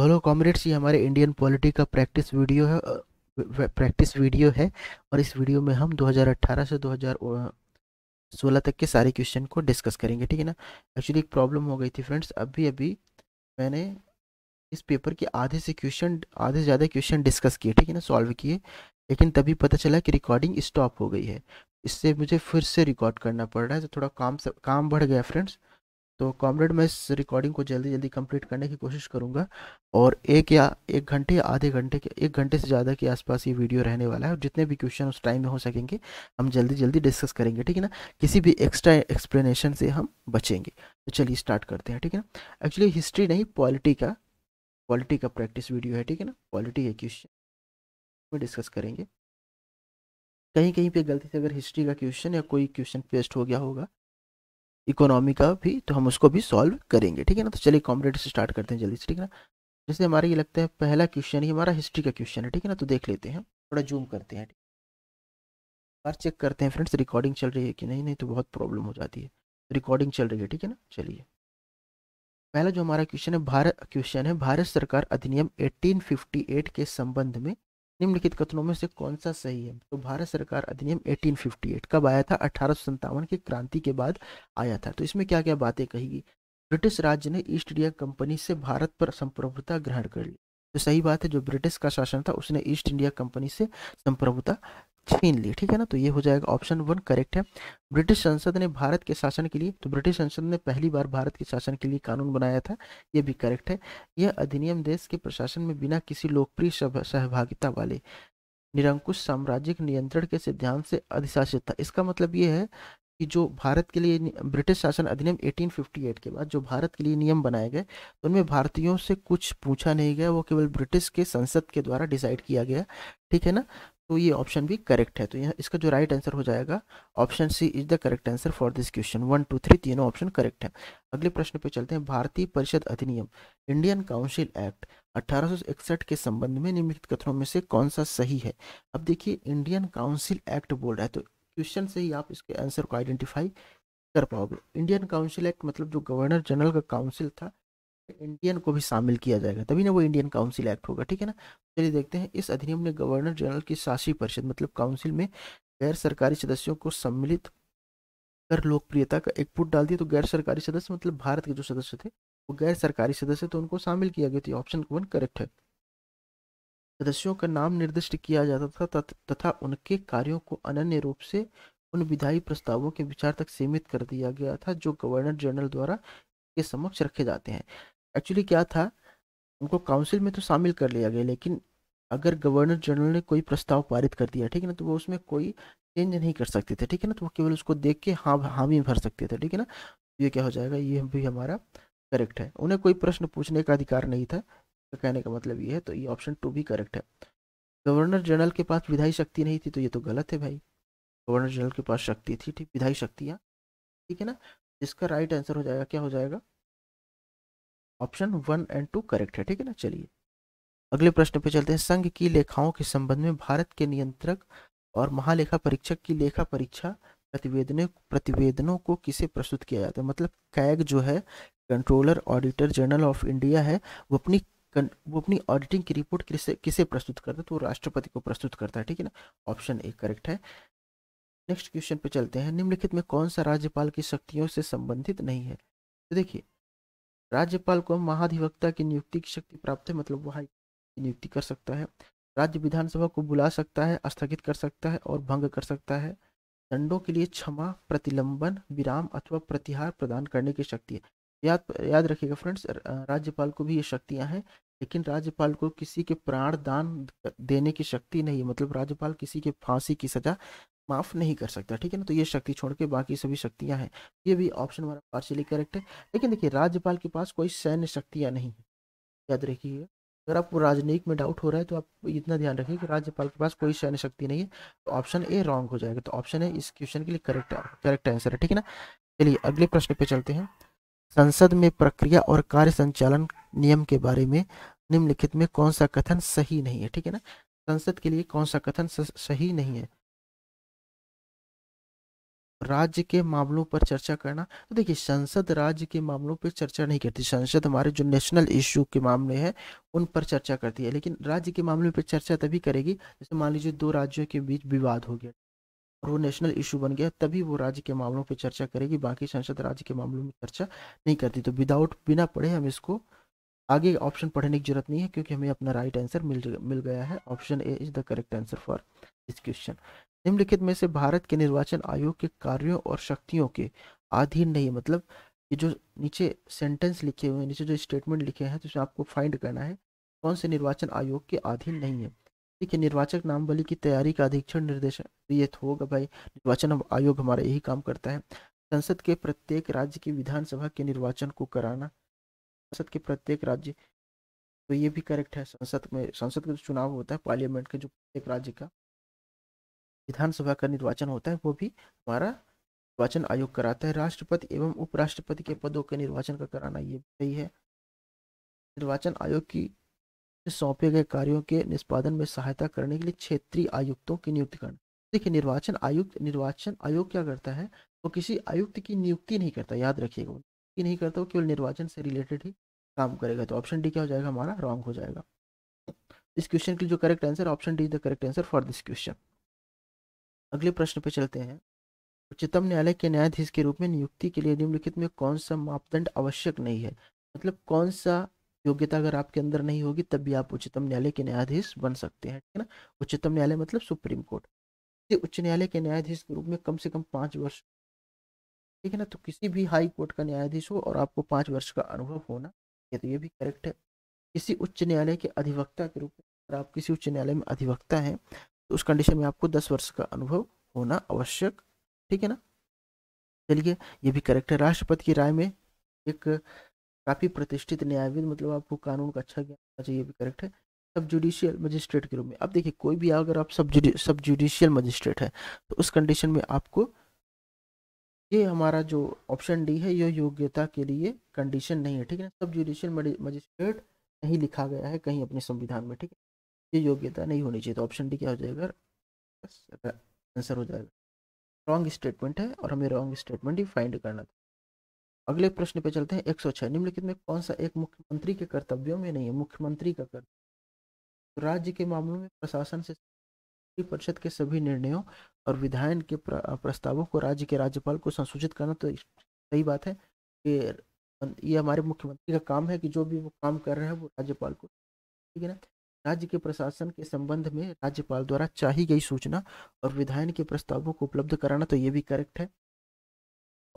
तो hello comrades ये हमारे इंडियन पॉलिटी का प्रैक्टिस वीडियो है प्रैक्टिस वीडियो है और इस वीडियो में हम 2018 से 2016 तक के सारे क्वेश्चन को डिस्कस करेंगे ठीक है ना एक्चुअली एक प्रॉब्लम हो गई थी फ्रेंड्स अभी अभी मैंने इस पेपर के आधे से क्वेश्चन आधे से ज़्यादा क्वेश्चन डिस्कस किए ठीक है ना सॉल्व किए लेकिन तभी पता चला कि रिकॉर्डिंग स्टॉप हो गई है इससे मुझे फिर से रिकॉर्ड करना पड़ रहा है तो थोड़ा काम काम बढ़ गया फ्रेंड्स तो कॉमरेड मैं इस रिकॉर्डिंग को जल्दी जल्दी कंप्लीट करने की कोशिश करूंगा और एक या एक घंटे या आधे घंटे के एक घंटे से ज़्यादा के आसपास ये वीडियो रहने वाला है और जितने भी क्वेश्चन उस टाइम में हो सकेंगे हम जल्दी जल्दी डिस्कस करेंगे ठीक है ना किसी भी एक्स्ट्रा एक्सप्लेनेशन से हम बचेंगे तो चलिए स्टार्ट करते हैं ठीक है ना एक्चुअली हिस्ट्री नहीं पॉलिटी का पॉलिटी का प्रैक्टिस वीडियो है ठीक है ना पॉलिटी का क्वेश्चन में डिस्कस करेंगे कहीं कहीं पर गलती से अगर हिस्ट्री का क्वेश्चन या कोई क्वेश्चन पेस्ट हो गया होगा इकोनॉमी का भी तो हम उसको भी सॉल्व करेंगे ठीक है ना तो चलिए कॉम्पिटेटिव से स्टार्ट करते हैं जल्दी से ठीक है ना जैसे हमारे ये लगता है पहला क्वेश्चन ही हमारा हिस्ट्री का क्वेश्चन है ठीक है ना तो देख लेते हैं थोड़ा जूम करते हैं बार चेक करते हैं फ्रेंड्स रिकॉर्डिंग चल रही है कि नहीं नहीं तो बहुत प्रॉब्लम हो जाती है रिकॉर्डिंग चल रही है ठीक है ना चलिए पहला जो हमारा क्वेश्चन है भारत क्वेश्चन है भारत सरकार अधिनियम 1858 के संबंध में निम्नलिखित कथनों में से कौन सा सही है तो भारत सरकार अधिनियम 1858 कब आया था अठारह की क्रांति के बाद आया था तो इसमें क्या क्या बातें कही गई ब्रिटिश राज्य ने ईस्ट इंडिया कंपनी से भारत पर संप्रभुता ग्रहण कर ली तो सही बात है जो ब्रिटिश का शासन था उसने ईस्ट इंडिया कंपनी से संप्रभुता छीन ली ठीक है ना तो ये हो जाएगा ऑप्शन वन करेक्ट है ब्रिटिश संसद ने भारत के शासन के लिए तो ब्रिटिश संसद ने पहली बार भारत के शासन के लिए कानून बनाया था ये भी करेक्ट है यह अधिनियम देश के प्रशासन में बिना किसी लोकप्रिय सहभागिता वाले निरंकुश साम्राज्यिक नियंत्रण के सिद्धांत से अधिशासित था इसका मतलब ये है कि जो भारत के लिए ब्रिटिश शासन अधिनियम 1858 के बाद जो भारत के लिए नियम बनाए गए तो उनमें भारतीयों से कुछ पूछा नहीं गया वो केवल ब्रिटिश के संसद के द्वारा डिसाइड किया गया ठीक है ना तो ये ऑप्शन भी करेक्ट है तो यहाँ इसका जो राइट आंसर हो जाएगा option C is the correct answer for this question one two three तीनों ऑप्शन करेक्ट है अगले प्रश्न पे चलते हैं भारतीय परिषद अधिनियम इंडियन काउंसिल एक्ट 1861 के संबंध में निम्नलिखित कथनों में से कौन सा सही है अब देखिए इंडियन काउंसिल एक्ट बोल रहा है तो क्वेश्चन से ही आप इसके आंसर को आइडेंटिफाई कर पाओगे इंडियन काउंसिल एक्ट मतलब जो गवर्नर जनरल का काउंसिल था इंडियन को भी शामिल किया जाएगा तभी ना वो इंडियन काउंसिल एक्ट होगा ठीक है ना चलिए देखते हैं इस अधिनियम ने गवर्नर जनरल की शासी परिषद मतलब काउंसिल में गैर सरकारी सदस्यों को सम्मिलित कर लोकप्रियता का एक पुट डाल दिया तो गैर सरकारी सदस्य मतलब भारत के जो सदस्य थे वो गैर सरकारी सदस्य तो उनको शामिल किया गया था ऑप्शन वन करेक्ट है सदस्यों का नाम निर्दिष्ट किया जाता था तथा उनके कार्यों को अनन्य रूप से उन विधायी प्रस्तावों के विचार तक सीमित कर दिया गया था जो गवर्नर जनरल द्वारा के समक्ष रखे जाते हैं एक्चुअली क्या था उनको काउंसिल में तो शामिल कर लिया गया लेकिन अगर गवर्नर जनरल ने कोई प्रस्ताव पारित कर दिया ठीक है ना तो वो उसमें कोई चेंज नहीं कर सकते थे ठीक है ना तो वो केवल उसको देख के हाँ हामी भर सकते थे ठीक है ना ये क्या हो जाएगा ये भी हमारा करेक्ट है उन्हें कोई प्रश्न पूछने का अधिकार नहीं था तो कहने का मतलब ये है तो ये ऑप्शन टू भी करेक्ट है गवर्नर जनरल के पास विधायी शक्ति नहीं थी तो ये तो गलत है भाई गवर्नर जनरल के पास शक्ति थी ठीक विधायी शक्तियाँ ठीक है ना इसका राइट आंसर हो जाएगा क्या हो जाएगा option one and two correct है ठीक है ना चलिए अगले प्रश्न पे चलते हैं संघ की लेखाओं के संबंध में भारत के नियंत्रक और महालेखा परीक्षक की लेखा परीक्षा प्रतिवेदने प्रतिवेदनों को किसे प्रस्तुत किया जाता है मतलब कैग जो है controller auditor general of India है वो अपनी वो अपनी ऑडिटिंग की रिपोर्ट किसे किसे प्रस्तुत करता है तो वो राष्ट्रपति को प्रस्तुत करता है ठीक है ना ऑप्शन ए करेक्ट है नेक्स्ट क्वेश्चन पे चलते हैं निम्नलिखित में कौन सा राज्यपाल की शक्तियों से संबंधित नहीं है तो देखिए राज्यपाल को महाधिवक्ता की नियुक्ति की शक्ति प्राप्त है मतलब वह नियुक्ति कर सकता है राज्य विधानसभा को बुला सकता है स्थगित कर सकता है और भंग कर सकता है दंडों के लिए क्षमा प्रतिलंबन विराम अथवा प्रतिहार प्रदान करने की शक्ति है याद याद रखिएगा फ्रेंड्स राज्यपाल को भी ये शक्तियां हैं लेकिन राज्यपाल को किसी के प्राण दान देने की शक्ति नहीं है मतलब राज्यपाल किसी के फांसी की सजा माफ़ नहीं कर सकता ठीक है ना तो ये शक्ति छोड़ के बाकी सभी शक्तियां हैं ये भी ऑप्शन हमारा पार्शियली करेक्ट है लेकिन देखिए राज्यपाल के पास कोई सैन्य शक्तियाँ नहीं है याद रखिएगा अगर आपको राजनीतिक में डाउट हो रहा है तो आप इतना ध्यान रखिए कि राज्यपाल के पास कोई सैन्य शक्ति नहीं है तो ऑप्शन ए रॉन्ग हो जाएगा तो ऑप्शन है इस क्वेश्चन के लिए करेक्ट करेक्ट आंसर है ठीक है ना चलिए अगले प्रश्न पे चलते हैं संसद में प्रक्रिया और कार्य संचालन नियम के बारे में निम्नलिखित में कौन सा कथन सही नहीं है ठीक है ना संसद के लिए कौन सा कथन सही नहीं है राज्य के मामलों पर चर्चा करना तो देखिए संसद राज्य के मामलों पर चर्चा नहीं करती संसद हमारे जो नेशनल इश्यू के मामले हैं उन पर चर्चा करती है लेकिन राज्य के मामलों पर चर्चा तभी करेगी जैसे मान लीजिए दो राज्यों के बीच विवाद हो गया और वो नेशनल इशू बन गया तभी वो राज्य के मामलों पर चर्चा करेगी बाकी संसद राज्य के मामलों में चर्चा नहीं करती तो विदाउट बिना पढ़े हम इसको आगे ऑप्शन पढ़ने की जरूरत नहीं है क्योंकि हमें अपना राइट आंसर मिल मिल गया है option A is the correct answer for this question निम्नलिखित में से भारत के निर्वाचन आयोग के कार्यों और शक्तियों के अधीन नहीं मतलब ये जो नीचे सेंटेंस लिखे हुए हैं नीचे जो स्टेटमेंट लिखे हैं तो उसमें आपको फाइंड करना है कौन से निर्वाचन आयोग के अधीन नहीं है ठीक है निर्वाचक नामवली की तैयारी का अधीक्षण निर्देशन तो ये तो होगा भाई निर्वाचन आयोग हमारा यही काम करता है संसद के प्रत्येक राज्य की विधानसभा के निर्वाचन को कराना संसद के प्रत्येक राज्य तो ये भी करेक्ट है संसद में संसद का जो चुनाव होता है पार्लियामेंट के जो प्रत्येक राज्य का विधानसभा का निर्वाचन होता है वो भी हमारा निर्वाचन आयोग कराता है राष्ट्रपति एवं उपराष्ट्रपति के पदों के निर्वाचन का कराना ये भी सही है निर्वाचन आयोग की सौंपे गए कार्यों के निष्पादन में सहायता करने के लिए क्षेत्रीय आयुक्तों की नियुक्ति करना देखिए निर्वाचन आयुक्त निर्वाचन आयोग क्या करता है वो किसी आयुक्त की नियुक्ति नहीं करता याद रखिएगा नियुक्ति नहीं करता वो केवल निर्वाचन से रिलेटेड ही काम करेगा तो ऑप्शन डी क्या हो जाएगा हमारा रॉन्ग हो जाएगा इस क्वेश्चन के लिए जो correct answer option D is the correct answer for this question अगले प्रश्न पे चलते हैं उच्चतम न्यायालय के न्यायाधीश के रूप में नियुक्ति के लिए निम्नलिखित में कौन सा मापदंड आवश्यक नहीं है मतलब कौन सा योग्यता अगर आपके अंदर नहीं होगी तब भी आप उच्चतम न्यायालय के न्यायाधीश बन सकते हैं ठीक है ना उच्चतम न्यायालय मतलब सुप्रीम कोर्ट उच्च न्यायालय के न्यायाधीश के रूप में कम से कम पाँच वर्ष ठीक है ना तो किसी भी हाई कोर्ट का न्यायाधीश हो और आपको पाँच वर्ष का अनुभव होना ये तो ये भी करेक्ट है किसी उच्च न्यायालय के अधिवक्ता के रूप में अगर आप किसी उच्च न्यायालय में अधिवक्ता हैं तो उस कंडीशन में आपको दस वर्ष का अनुभव होना आवश्यक ठीक है ना चलिए ये भी करेक्ट है राष्ट्रपति की राय में एक काफ़ी प्रतिष्ठित न्यायविद मतलब आपको कानून का अच्छा ज्ञान होना चाहिए भी करेक्ट है सब जुडिशियल मजिस्ट्रेट के रूप में अब देखिए कोई भी अगर आप सब जुडि सब जुडिशियल मजिस्ट्रेट है तो उस कंडीशन में आपको ये हमारा जो ऑप्शन डी है ये योग्यता के लिए कंडीशन नहीं है ठीक है ना सब जुडिशियल मजिस्ट्रेट नहीं लिखा गया है कहीं अपने संविधान में ठीक है ये योग्यता नहीं होनी चाहिए तो ऑप्शन डी क्या हो जाएगा आंसर हो जाएगा रॉन्ग स्टेटमेंट है और हमें रॉन्ग स्टेटमेंट ही फाइंड करना था अगले प्रश्न पे चलते हैं एक सौ छः निम्नलिखित में कौन सा एक मुख्यमंत्री के कर्तव्यों में नहीं है मुख्यमंत्री का कर्तव्य तो राज्य के मामलों में प्रशासन से परिषद के सभी निर्णयों और विधायन के प्रस्तावों को राज्य के राज्यपाल को संसूचित करना तो सही बात है कि ये हमारे मुख्यमंत्री का काम है कि जो भी वो काम कर रहे हैं वो राज्यपाल को ठीक है ना राज्य के प्रशासन के संबंध में राज्यपाल द्वारा चाही गई सूचना और विधायन के प्रस्तावों को उपलब्ध कराना तो ये भी करेक्ट है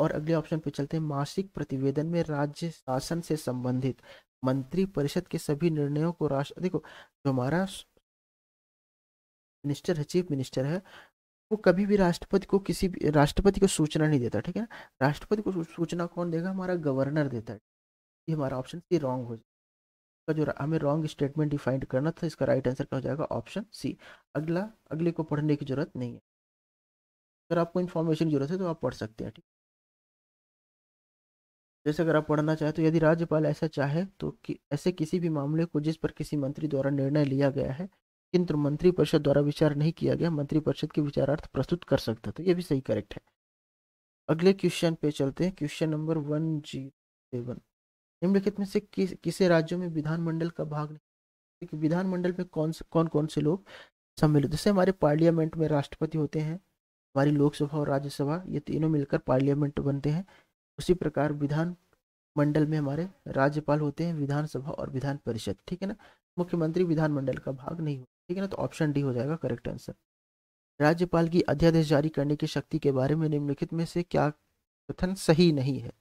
और अगले ऑप्शन पे चलते हैं मासिक प्रतिवेदन में राज्य शासन से संबंधित मंत्री परिषद के सभी निर्णयों को राष्ट्र देखो जो हमारा मिनिस्टर है चीफ मिनिस्टर है वो कभी भी राष्ट्रपति को किसी भी राष्ट्रपति को सूचना नहीं देता ठीक है ना राष्ट्रपति को सूचना कौन देगा हमारा गवर्नर देता है ये हमारा ऑप्शन सी रॉन्ग हो जाए का जो हमें रॉन्ग स्टेटमेंट डिफाइंड करना था इसका राइट आंसर क्या हो जाएगा ऑप्शन सी अगला अगले को पढ़ने की जरूरत नहीं है अगर आपको इन्फॉर्मेशन की जरूरत है तो आप पढ़ सकते हैं ठीक जैसे अगर आप पढ़ना चाहें तो यदि राज्यपाल ऐसा चाहे तो कि ऐसे किसी भी मामले को जिस पर किसी मंत्री द्वारा निर्णय लिया गया है किंतु मंत्रिपरिषद द्वारा विचार नहीं किया गया मंत्रिपरिषद के विचारार्थ प्रस्तुत कर सकता तो ये भी सही करेक्ट है अगले क्वेश्चन पे चलते हैं क्वेश्चन नंबर वन जीरो निम्नलिखित में से किस किसे राज्यों में विधानमंडल का भाग नहीं विधानमंडल में कौन कौन कौन से लोग सम्मिलित जैसे हमारे पार्लियामेंट में राष्ट्रपति होते हैं हमारी लोकसभा और राज्यसभा ये तीनों मिलकर पार्लियामेंट बनते हैं उसी प्रकार विधान मंडल में हमारे राज्यपाल होते हैं विधानसभा और विधान परिषद ठीक है ना मुख्यमंत्री विधानमंडल का भाग नहीं होता ठीक है ना तो ऑप्शन डी हो जाएगा करेक्ट आंसर राज्यपाल की अध्यादेश जारी करने की शक्ति के बारे में निम्नलिखित में से क्या कथन सही नहीं है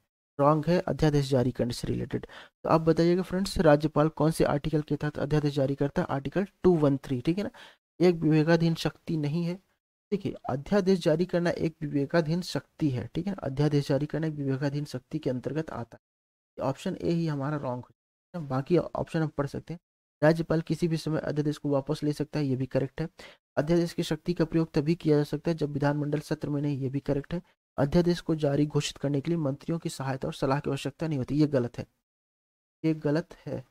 रॉन्ग है अध्यादेश जारी करने से रिलेटेड तो आप बताइएगा फ्रेंड्स राज्यपाल कौन से आर्टिकल के तहत अध्यादेश जारी करता है आर्टिकल टू वन थ्री ठीक है ना एक विवेकाधीन शक्ति नहीं है ठीक है अध्यादेश जारी करना एक विवेकाधीन शक्ति है ठीक है अध्यादेश जारी करना एक विवेकाधीन शक्ति के अंतर्गत आता है ऑप्शन ए ही हमारा रॉन्ग हो बाकी ऑप्शन हम पढ़ सकते हैं राज्यपाल किसी भी समय अध्यादेश को वापस ले सकता है ये भी करेक्ट है अध्यादेश की शक्ति का प्रयोग तभी किया जा सकता है जब विधानमंडल सत्र में नहीं ये भी करेक्ट है अध्यादेश को जारी घोषित करने के लिए मंत्रियों की सहायता और सलाह की आवश्यकता नहीं होती ये गलत है ये गलत है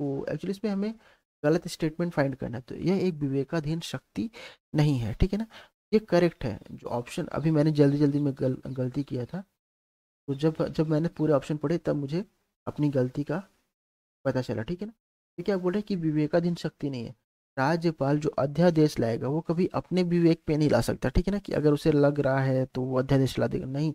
वो तो एक्चुअली इसमें हमें गलत स्टेटमेंट फाइंड करना है तो यह एक विवेकाधीन शक्ति नहीं है ठीक है ना ये करेक्ट है जो ऑप्शन अभी मैंने जल्दी जल्दी में गल, गलती किया था तो जब जब मैंने पूरे ऑप्शन पढ़े तब मुझे अपनी गलती का पता चला ठीक है ना ठीक है आप बोल रहे हैं कि विवेकाधीन शक्ति नहीं है राज्यपाल जो अध्यादेश लाएगा वो कभी अपने विवेक पे नहीं ला सकता ठीक है ना कि अगर उसे लग रहा है तो वो अध्यादेश ला देगा नहीं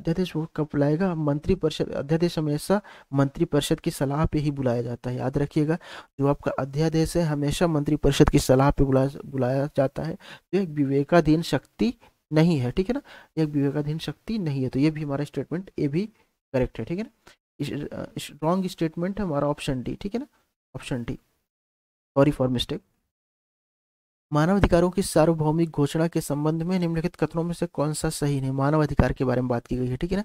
अध्यादेश वो कब लाएगा मंत्रिपरिषद अध्यादेश हमेशा मंत्रिपरिषद की सलाह पे ही बुलाया जाता है याद रखिएगा जो आपका अध्यादेश है हमेशा मंत्रिपरिषद की सलाह पे बुलाया बुलाया जाता है जो एक विवेकाधीन शक्ति नहीं है ठीक है ना एक विवेकाधीन शक्ति नहीं है तो ये भी हमारा स्टेटमेंट ये भी करेक्ट है ठीक है ना रॉन्ग स्टेटमेंट है हमारा ऑप्शन डी ठीक है ना option D sorry for mistake मानवाधिकारों की सार्वभौमिक घोषणा के संबंध में निम्नलिखित कथनों में से कौन सा सही नहीं मानवाधिकार के बारे में बात की गई है ठीक है ना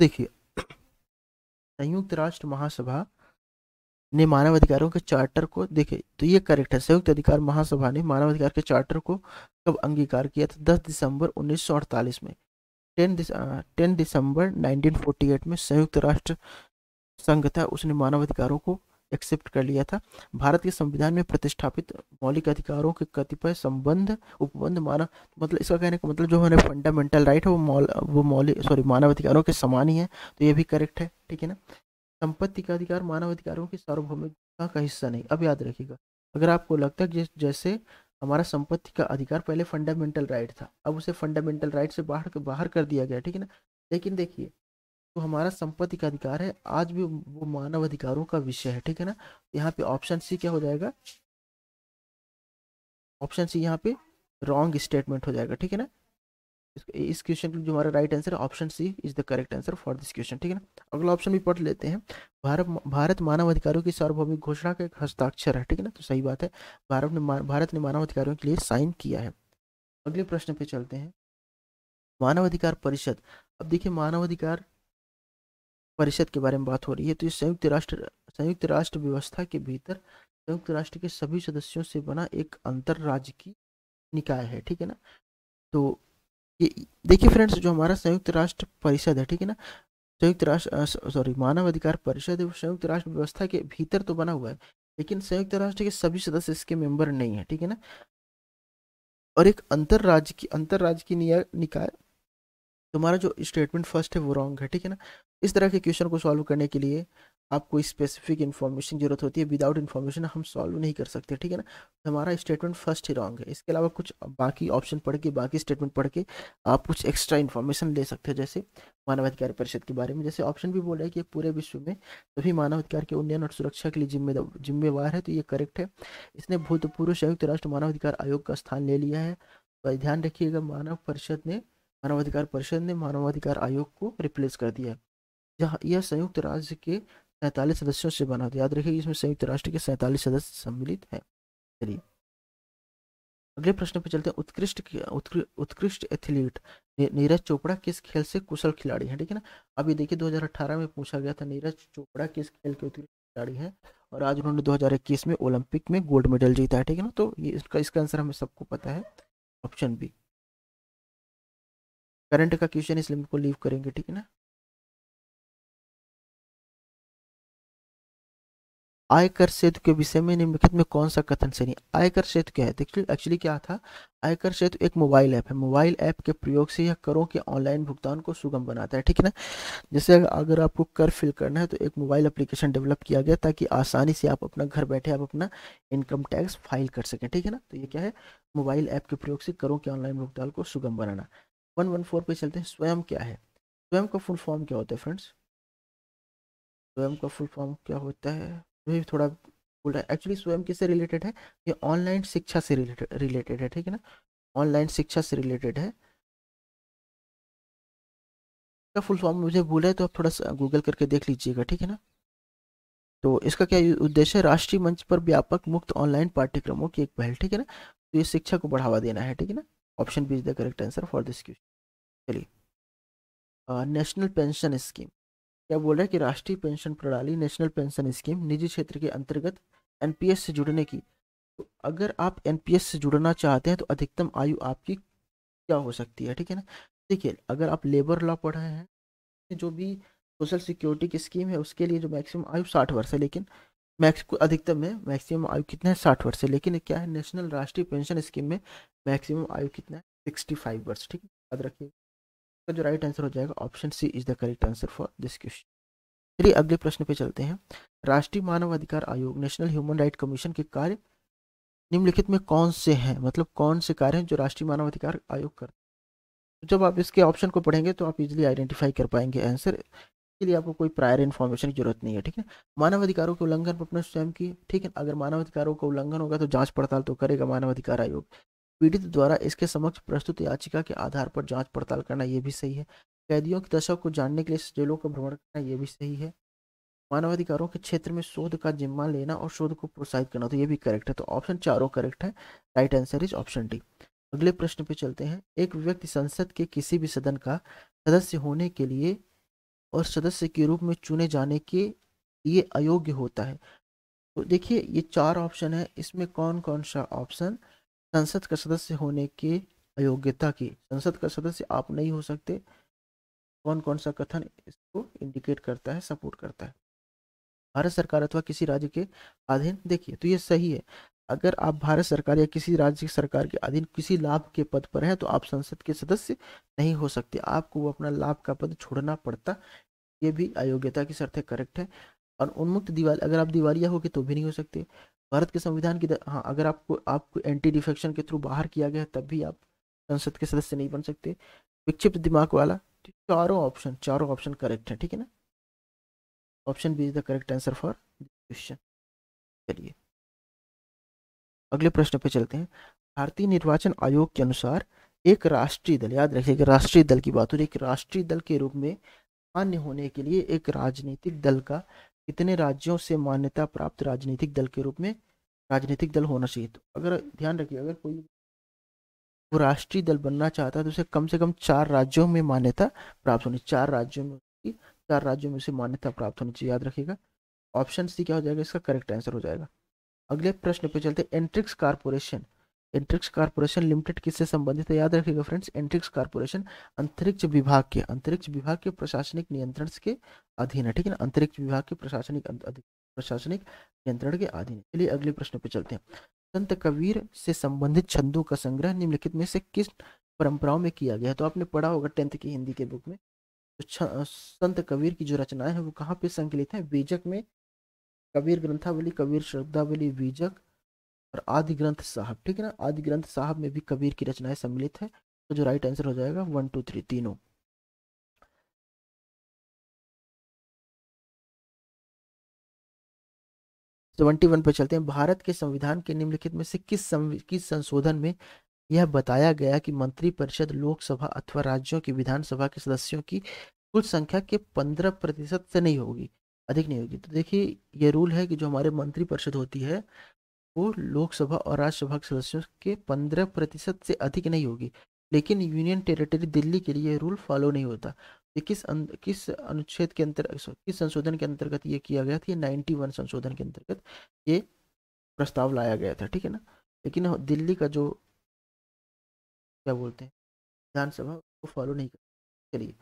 देखिए संयुक्त राष्ट्र महासभा ने मानवाधिकारों के चार्टर को देखे तो ये करेक्ट है संयुक्त अधिकार महासभा ने मानवाधिकार के चार्टर को कब अंगीकार किया था दस दिसंबर उन्नीस में टेन दिस, टेन दिसंबर 1948 में संयुक्त राष्ट्र संघ था उसने मानवाधिकारों को एक्सेप्ट कर लिया था भारत के संविधान में प्रतिष्ठापित मौलिक अधिकारों के कतिपय संबंध उपबंध मानव मतलब इसका कहने का मतलब जो हमारे फंडामेंटल राइट है वो मौल वो मौलिक सॉरी मानव अधिकारों के समान ही है तो ये भी करेक्ट है ठीक है ना संपत्ति का अधिकार मानव अधिकारों की सार्वभौमिकता का हिस्सा नहीं अब याद रखिएगा अगर आपको लगता है जैसे हमारा संपत्ति का अधिकार पहले फंडामेंटल राइट था अब उसे फंडामेंटल राइट से बाहर बाहर कर दिया गया ठीक है ना लेकिन देखिए तो हमारा संपत्ति का अधिकार है आज भी वो मानव अधिकारों का विषय है ठीक है ना यहाँ पे ऑप्शन सी क्या हो जाएगा ऑप्शन सी यहाँ पे रॉन्ग स्टेटमेंट हो जाएगा ठीक है ना इस क्वेश्चन का जो हमारा right answer option C is the correct answer for this question ठीक है ना अगला ऑप्शन भी पढ़ लेते हैं भारत भारत मानव अधिकारों की सार्वभौमिक घोषणा का एक हस्ताक्षर है ठीक है ना तो सही बात है भारत ने भारत ने मानव अधिकारों के लिए साइन किया है अगले प्रश्न पे चलते हैं मानव अधिकार परिषद अब देखिए मानव अधिकार परिषद के बारे में बात हो रही है तो इस संयुक्त राष्ट्र संयुक्त राष्ट्र व्यवस्था के भीतर संयुक्त राष्ट्र के सभी सदस्यों से बना एक अंतर राज्य की निकाय है ठीक है ना तो ये देखिए फ्रेंड्स जो हमारा संयुक्त राष्ट्र परिषद है ठीक है ना संयुक्त राष्ट्र सॉरी मानव अधिकार परिषद है संयुक्त राष्ट्र व्यवस्था के भीतर तो बना हुआ है लेकिन संयुक्त राष्ट्र के सभी सदस्य इसके मेंबर नहीं है ठीक है ना और एक अंतर अंतर राज्य की राज्य की निकाय तुम्हारा जो स्टेटमेंट फर्स्ट है वो रॉन्ग है ठीक है ना इस तरह के क्वेश्चन को सॉल्व करने के लिए आपको स्पेसिफिक इन्फॉर्मेशन जरूरत होती है विदाउट इन्फॉर्मेशन हम सॉल्व नहीं कर सकते ठीक है ना तो हमारा स्टेटमेंट फर्स्ट ही रॉन्ग है इसके अलावा कुछ बाकी ऑप्शन पढ़ के बाकी स्टेटमेंट पढ़ के आप कुछ एक्स्ट्रा इन्फॉर्मेशन ले सकते हो जैसे मानवाधिकार परिषद के बारे में जैसे ऑप्शन भी बोला है कि पूरे विश्व में सभी मानवाधिकार के उन्नयन और सुरक्षा के लिए जिम्मेदार जिम्मेवार है तो ये करेक्ट है इसने भूतपूर्व संयुक्त राष्ट्र मानवाधिकार आयोग का स्थान ले लिया है ध्यान रखिएगा मानव परिषद ने मानवाधिकार परिषद ने मानवाधिकार आयोग को रिप्लेस कर दिया जहाँ यह संयुक्त राज्य के सैंतालीस सदस्यों से बना था याद रखिए इसमें संयुक्त राष्ट्र के सैंतालीस सदस्य सम्मिलित हैं चलिए अगले प्रश्न पर चलते हैं उत्कृष्ट उत्कृष्ट एथलीट नीरज चोपड़ा किस खेल से कुशल खिलाड़ी हैं ठीक है ना अभी देखिए 2018 में पूछा गया था नीरज चोपड़ा किस खेल के उत्कृष्ट खिलाड़ी हैं और आज उन्होंने 2021 में ओलंपिक में गोल्ड मेडल जीता है ठीक है ना तो ये इसका इसका आंसर हमें सबको पता है ऑप्शन बी करंट का क्वेश्चन इस लिमिट को लीव करेंगे ठीक है ना आयकर सेतु के विषय में निम्नलिखित में कौन सा कथन सही आयकर सेतु क्या है देखिए एक्चुअली क्या था आयकर सेतु एक मोबाइल ऐप है मोबाइल ऐप के प्रयोग से यह करों के ऑनलाइन भुगतान को सुगम बनाता है ठीक है ना जैसे अगर आपको कर फिल करना है तो एक मोबाइल एप्लीकेशन डेवलप किया गया ताकि आसानी से आप अपना घर बैठे आप अपना इनकम टैक्स फाइल कर सकें ठीक है ना तो ये क्या है मोबाइल ऐप के प्रयोग से करों के ऑनलाइन भुगतान को सुगम बनाना वन वन फोर पे चलते हैं स्वयं क्या है स्वयं का फुल फॉर्म क्या होता है फ्रेंड्स स्वयं का फुल फॉर्म क्या होता है भी थोड़ा बोल रहा है एक्चुअली स्वयं किससे रिलेटेड है ये ऑनलाइन शिक्षा से रिलेटेड रिलेटेड है ठीक है ना ऑनलाइन शिक्षा से रिलेटेड है का फुल फॉर्म मुझे भूल है तो आप थोड़ा गूगल करके देख लीजिएगा ठीक है ना तो इसका क्या उद्देश्य है राष्ट्रीय मंच पर व्यापक मुक्त ऑनलाइन पाठ्यक्रमों की एक पहल ठीक है ना तो ये शिक्षा को बढ़ावा देना है ठीक है ना option B is the correct answer for this question चलिए नेशनल पेंशन स्कीम क्या बोल रहा है कि राष्ट्रीय पेंशन प्रणाली नेशनल पेंशन स्कीम निजी क्षेत्र के अंतर्गत एनपीएस से जुड़ने की तो अगर आप एनपीएस से जुड़ना चाहते हैं तो अधिकतम आयु आपकी क्या हो सकती है ठीक है ना देखिए अगर आप लेबर लॉ पढ़ रहे हैं जो भी सोशल सिक्योरिटी की स्कीम है उसके लिए जो मैक्सिमम आयु साठ वर्ष है लेकिन मैक्स अधिकतम है मैक्सिमम आयु कितना है साठ वर्ष है लेकिन क्या है नेशनल राष्ट्रीय पेंशन स्कीम में मैक्सिमम आयु कितना है सिक्सटी फाइव वर्ष ठीक है याद रखिए इसका जो राइट आंसर हो जाएगा option C is the correct answer for this question चलिए अगले प्रश्न पे चलते हैं राष्ट्रीय मानव अधिकार आयोग नेशनल ह्यूमन राइट कमीशन के कार्य निम्नलिखित में कौन से हैं मतलब कौन से कार्य हैं जो राष्ट्रीय मानव अधिकार आयोग करते हैं जब आप इसके ऑप्शन को पढ़ेंगे तो आप इजीली आइडेंटिफाई कर पाएंगे आंसर इसके लिए आपको कोई प्रायर इन्फॉर्मेशन की जरूरत नहीं है ठीक है मानवाधिकारों के उल्लंघन पर अपने स्वयं की ठीक है अगर मानवाधिकारों का उल्लंघन होगा तो जांच पड़ताल तो करेगा मानवाधिकार आयोग पीड़ित द्वारा इसके समक्ष प्रस्तुत याचिका के आधार पर जाँच पड़ताल करना यह भी सही है कैदियों की दशा को जानने के लिए जेलों का भ्रमण करना यह भी सही है मानवाधिकारों के क्षेत्र में शोध का जिम्मा लेना और शोध को प्रोत्साहित करना तो ये भी करेक्ट है तो ऑप्शन चारों करेक्ट है right answer is option D अगले प्रश्न पे चलते हैं एक व्यक्ति संसद के किसी भी सदन का सदस्य होने के लिए और सदस्य के रूप में चुने जाने के लिए अयोग्य होता है तो देखिए ये चार ऑप्शन है इसमें कौन कौन सा ऑप्शन संसद का सदस्य होने के अयोग्यता की संसद का सदस्य आप नहीं हो सकते कौन कौन सा कथन इसको इंडिकेट करता है सपोर्ट करता है भारत सरकार अथवा किसी राज्य के अधीन देखिए तो ये सही है अगर आप भारत सरकार या किसी राज्य सरकार के अधीन किसी लाभ के पद पर हैं तो आप संसद के सदस्य नहीं हो सकते आपको वो अपना लाभ का पद छोड़ना पड़ता ये भी अयोग्यता की शर्त है करेक्ट है और उन्मुक्त दिवाली अगर आप दिवालिया होगे तो भी नहीं हो सकते भारत के संविधान की हाँ अगर आपको आपको एंटी डिफेक्शन के थ्रू बाहर किया गया तब भी आप संसद के सदस्य नहीं बन सकते विक्षिप्त दिमाग वाला चारों ऑप्शन चारों ऑप्शन करेक्ट है ठीक है ना option B is the correct answer for question चलिए अगले प्रश्न पे चलते हैं भारतीय निर्वाचन आयोग के अनुसार एक राष्ट्रीय दल याद रखिएगा राष्ट्रीय दल की बात हो रही एक राष्ट्रीय दल के रूप में मान्य होने के लिए एक राजनीतिक दल का कितने राज्यों से मान्यता प्राप्त राजनीतिक दल के रूप में राजनीतिक दल होना चाहिए तो अगर ध्यान रखिए अगर कोई वो राष्ट्रीय दल बनना चाहता है तो उसे कम से कम चार राज्यों में मान्यता प्राप्त होनी चार राज्यों में चार राज्यों में उसे मान्यता प्राप्त होनी चाहिए याद रखिएगा ऑप्शन सी क्या हो जाएगा इसका करेक्ट आंसर हो जाएगा अगले प्रश्न पे चलते हैं Antrix corporation Antrix corporation limited किससे संबंधित है याद रखिएगा फ्रेंड्स एंट्रिक्स कारपोरेशन अंतरिक्ष विभाग के अंतरिक्ष विभाग के प्रशासनिक नियंत्रण के अधीन है ठीक है ना अंतरिक्ष विभाग के प्रशासनिक प्रशासनिक नियंत्रण के अधीन है चलिए अगले प्रश्न पे चलते हैं संत कबीर से संबंधित छंदों का संग्रह निम्नलिखित में से किस परंपराओं में किया गया है तो आपने पढ़ा होगा टेंथ की हिंदी के बुक में तो संत कबीर की जो रचनाएं हैं वो कहाँ पे संकलित हैं बीजक में कबीर ग्रंथावली कबीर शब्दावली बीजक और आदि ग्रंथ साहब ठीक है ना आदि ग्रंथ साहब में भी कबीर की रचनाएं सम्मिलित है तो जो राइट आंसर हो जाएगा वन टू थ्री तीनों सेवेंटी वन पर चलते हैं भारत के संविधान के निम्नलिखित में से किस किस संशोधन में यह बताया गया कि मंत्रिपरिषद लोकसभा अथवा राज्यों की विधानसभा के सदस्यों की कुल संख्या के पंद्रह प्रतिशत से नहीं होगी अधिक नहीं होगी तो देखिए ये रूल है कि जो हमारे मंत्रिपरिषद होती है वो लोकसभा और राज्यसभा के सदस्यों के पंद्रह प्रतिशत से अधिक नहीं होगी लेकिन यूनियन टेरिटरी दिल्ली के लिए रूल फॉलो नहीं होता ये किस अन, किस अनुच्छेद के अंतर किस संशोधन के अंतर्गत ये किया गया था ये नाइन्टी वन संशोधन के अंतर्गत ये प्रस्ताव लाया गया था ठीक है ना लेकिन दिल्ली का जो क्या बोलते हैं विधानसभा को फॉलो नहीं कर चलिए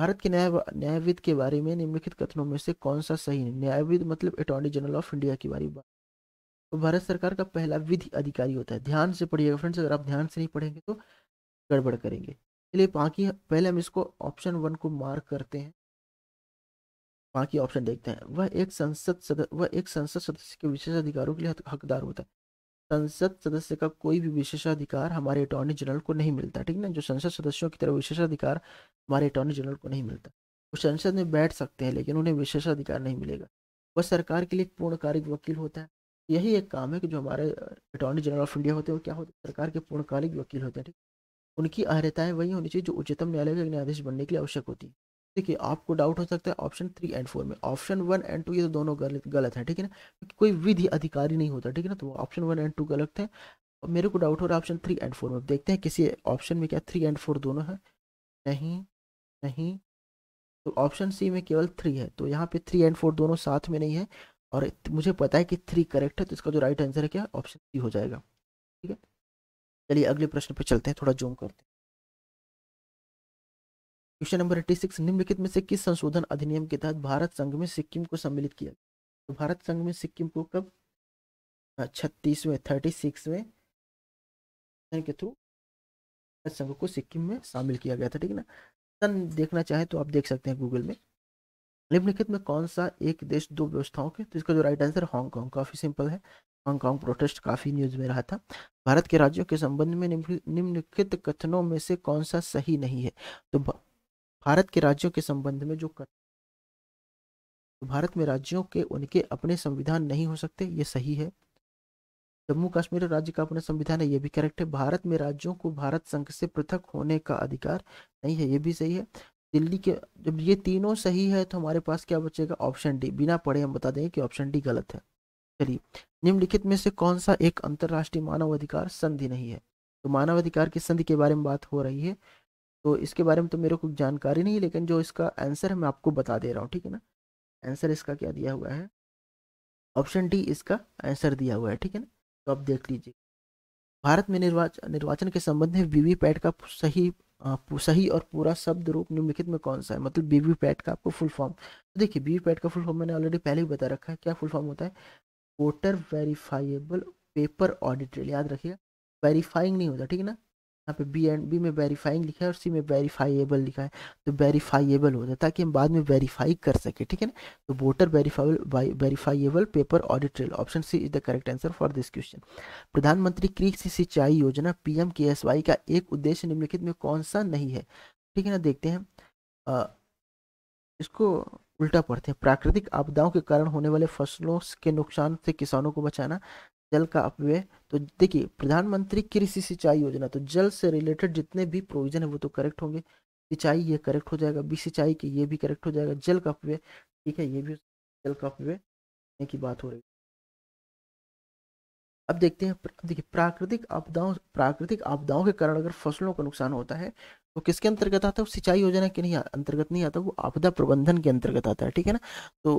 भारत के न्याय न्यायविद के बारे में निम्नलिखित कथनों में से कौन सा सही है न्यायविद मतलब अटॉर्नी जनरल ऑफ इंडिया के बारे में तो भारत सरकार का पहला विधि अधिकारी होता है ध्यान से पढ़िएगा फ्रेंड्स अगर आप ध्यान से नहीं पढ़ेंगे तो गड़बड़ करेंगे चलिए बाकी पहले हम इसको ऑप्शन वन को मार्क करते हैं बाकी ऑप्शन देखते हैं वह एक संसद सदस्य वह एक संसद सदस्य के विशेष अधिकारों के लिए हकदार होता है संसद सदस्य का कोई भी विशेषाधिकार हमारे अटॉर्नी जनरल को नहीं मिलता ठीक ना जो संसद सदस्यों की तरह विशेषाधिकार हमारे अटॉर्नी जनरल को नहीं मिलता वो संसद में बैठ सकते हैं लेकिन उन्हें विशेषाधिकार नहीं मिलेगा वह सरकार के लिए पूर्णकालिक वकील होता है यही एक काम है कि जो हमारे अटॉर्नी जनरल ऑफ इंडिया होते हैं वो क्या होते हैं सरकार के पूर्णकालिक वकील होते हैं ठीक उनकी अर्हताएं वही होनी चाहिए जो उच्चतम न्यायालय के न्यायाधीश बनने के लिए आवश्यक होती है देखिए आपको डाउट हो सकता है ऑप्शन थ्री एंड फोर में ऑप्शन वन एंड टू ये तो दोनों गलत गलत है ठीक है ना कोई विधि अधिकारी नहीं होता ठीक है ना तो ऑप्शन वन एंड टू गलत है और मेरे को डाउट हो रहा है ऑप्शन थ्री एंड फोर में देखते हैं किसी ऑप्शन में क्या थ्री एंड फोर दोनों है नहीं नहीं तो ऑप्शन सी में केवल थ्री है तो यहाँ पे थ्री एंड फोर दोनों साथ में नहीं है और मुझे पता है कि थ्री करेक्ट है तो इसका जो राइट आंसर है क्या ऑप्शन सी हो जाएगा ठीक है चलिए अगले प्रश्न पर चलते हैं थोड़ा जूम करते हैं क्वेश्चन नंबर एट्टी सिक्स निम्नलिखित में से किस संशोधन अधिनियम के तहत भारत संघ में सिक्किम को सम्मिलित किया तो भारत संघ में सिक्किम को कब छत्तीसवें थर्टी सिक्सवें के थ्रू भारत संघ को सिक्किम में शामिल किया गया था ठीक है ना सन देखना चाहे तो आप देख सकते हैं गूगल में निम्नलिखित में कौन सा एक देश दो व्यवस्थाओं के तो इसका जो राइट आंसर हांगकॉन्ग काफ़ी सिंपल है हांगकांग प्रोटेस्ट काफ़ी न्यूज में रहा था भारत के राज्यों के संबंध में निम्नलिखित कथनों में से कौन सा सही नहीं है तो भारत के राज्यों के संबंध में जो कर तो भारत में राज्यों के उनके अपने संविधान नहीं हो सकते ये सही है जम्मू कश्मीर राज्य का अपना संविधान है ये भी करेक्ट है भारत में राज्यों को भारत संघ से पृथक होने का अधिकार नहीं है ये भी सही है दिल्ली के जब ये तीनों सही है तो हमारे पास क्या बचेगा ऑप्शन डी बिना पढ़े हम बता देंगे कि ऑप्शन डी गलत है चलिए निम्नलिखित में से कौन सा एक अंतर्राष्ट्रीय मानव अधिकार संधि नहीं है तो मानव अधिकार की संधि के बारे में बात हो रही है तो इसके बारे में तो मेरे को जानकारी नहीं है लेकिन जो इसका आंसर है मैं आपको बता दे रहा हूँ ठीक है ना आंसर इसका क्या दिया हुआ है ऑप्शन डी इसका आंसर दिया हुआ है ठीक है ना तो आप देख लीजिए भारत में निर्वाचन निर्वाचन के संबंध में वीवीपैट का सही सही और पूरा शब्द रूप निम्नलिखित में कौन सा है मतलब वीवीपैट का आपको फुल फॉर्म तो देखिए वीवीपैट का फुल फॉर्म मैंने ऑलरेडी पहले ही बता रखा है क्या फुल फॉर्म होता है वोटर वेरीफाइएबल पेपर ऑडिटेड याद रखिएगा वेरीफाइंग नहीं होता ठीक है ना यहाँ पे बी एंड बी में वेरीफाइंग लिखा है और सी में वेरीफाइएबल लिखा है तो वेरीफाइएबल हो जाए ताकि हम बाद में वेरीफाई कर सके ठीक है ना तो voter verifiable verifiable paper audit rail option C is the correct answer for this question Pradhan Mantri Krishi Sinchai Yojana P M K S Y का एक उद्देश्य निम्नलिखित में कौन सा नहीं है ठीक है ना देखते हैं आ, इसको उल्टा पढ़ते हैं प्राकृतिक आपदाओं के कारण होने वाले फसलों के नुकसान से किसानों को बचाना जल का अपव्यय तो देखिए प्रधानमंत्री कृषि सिंचाई योजना तो जल से रिलेटेड जितने भी प्रोविजन है वो तो करेक्ट होंगे सिंचाई ये करेक्ट हो जाएगा बी सिंचाई के ये भी करेक्ट हो जाएगा जल का अपव्यय ठीक है ये भी जल का अपव्यय की बात हो रही है अब देखते हैं देखिए प्राकृतिक आपदाओं प्राकृतिक आपदाओं के कारण अगर फसलों का नुकसान होता है तो किसके अंतर्गत आता है वो सिंचाई योजना के नहीं अंतर्गत नहीं आता वो आपदा प्रबंधन के अंतर्गत आता है ठीक है ना तो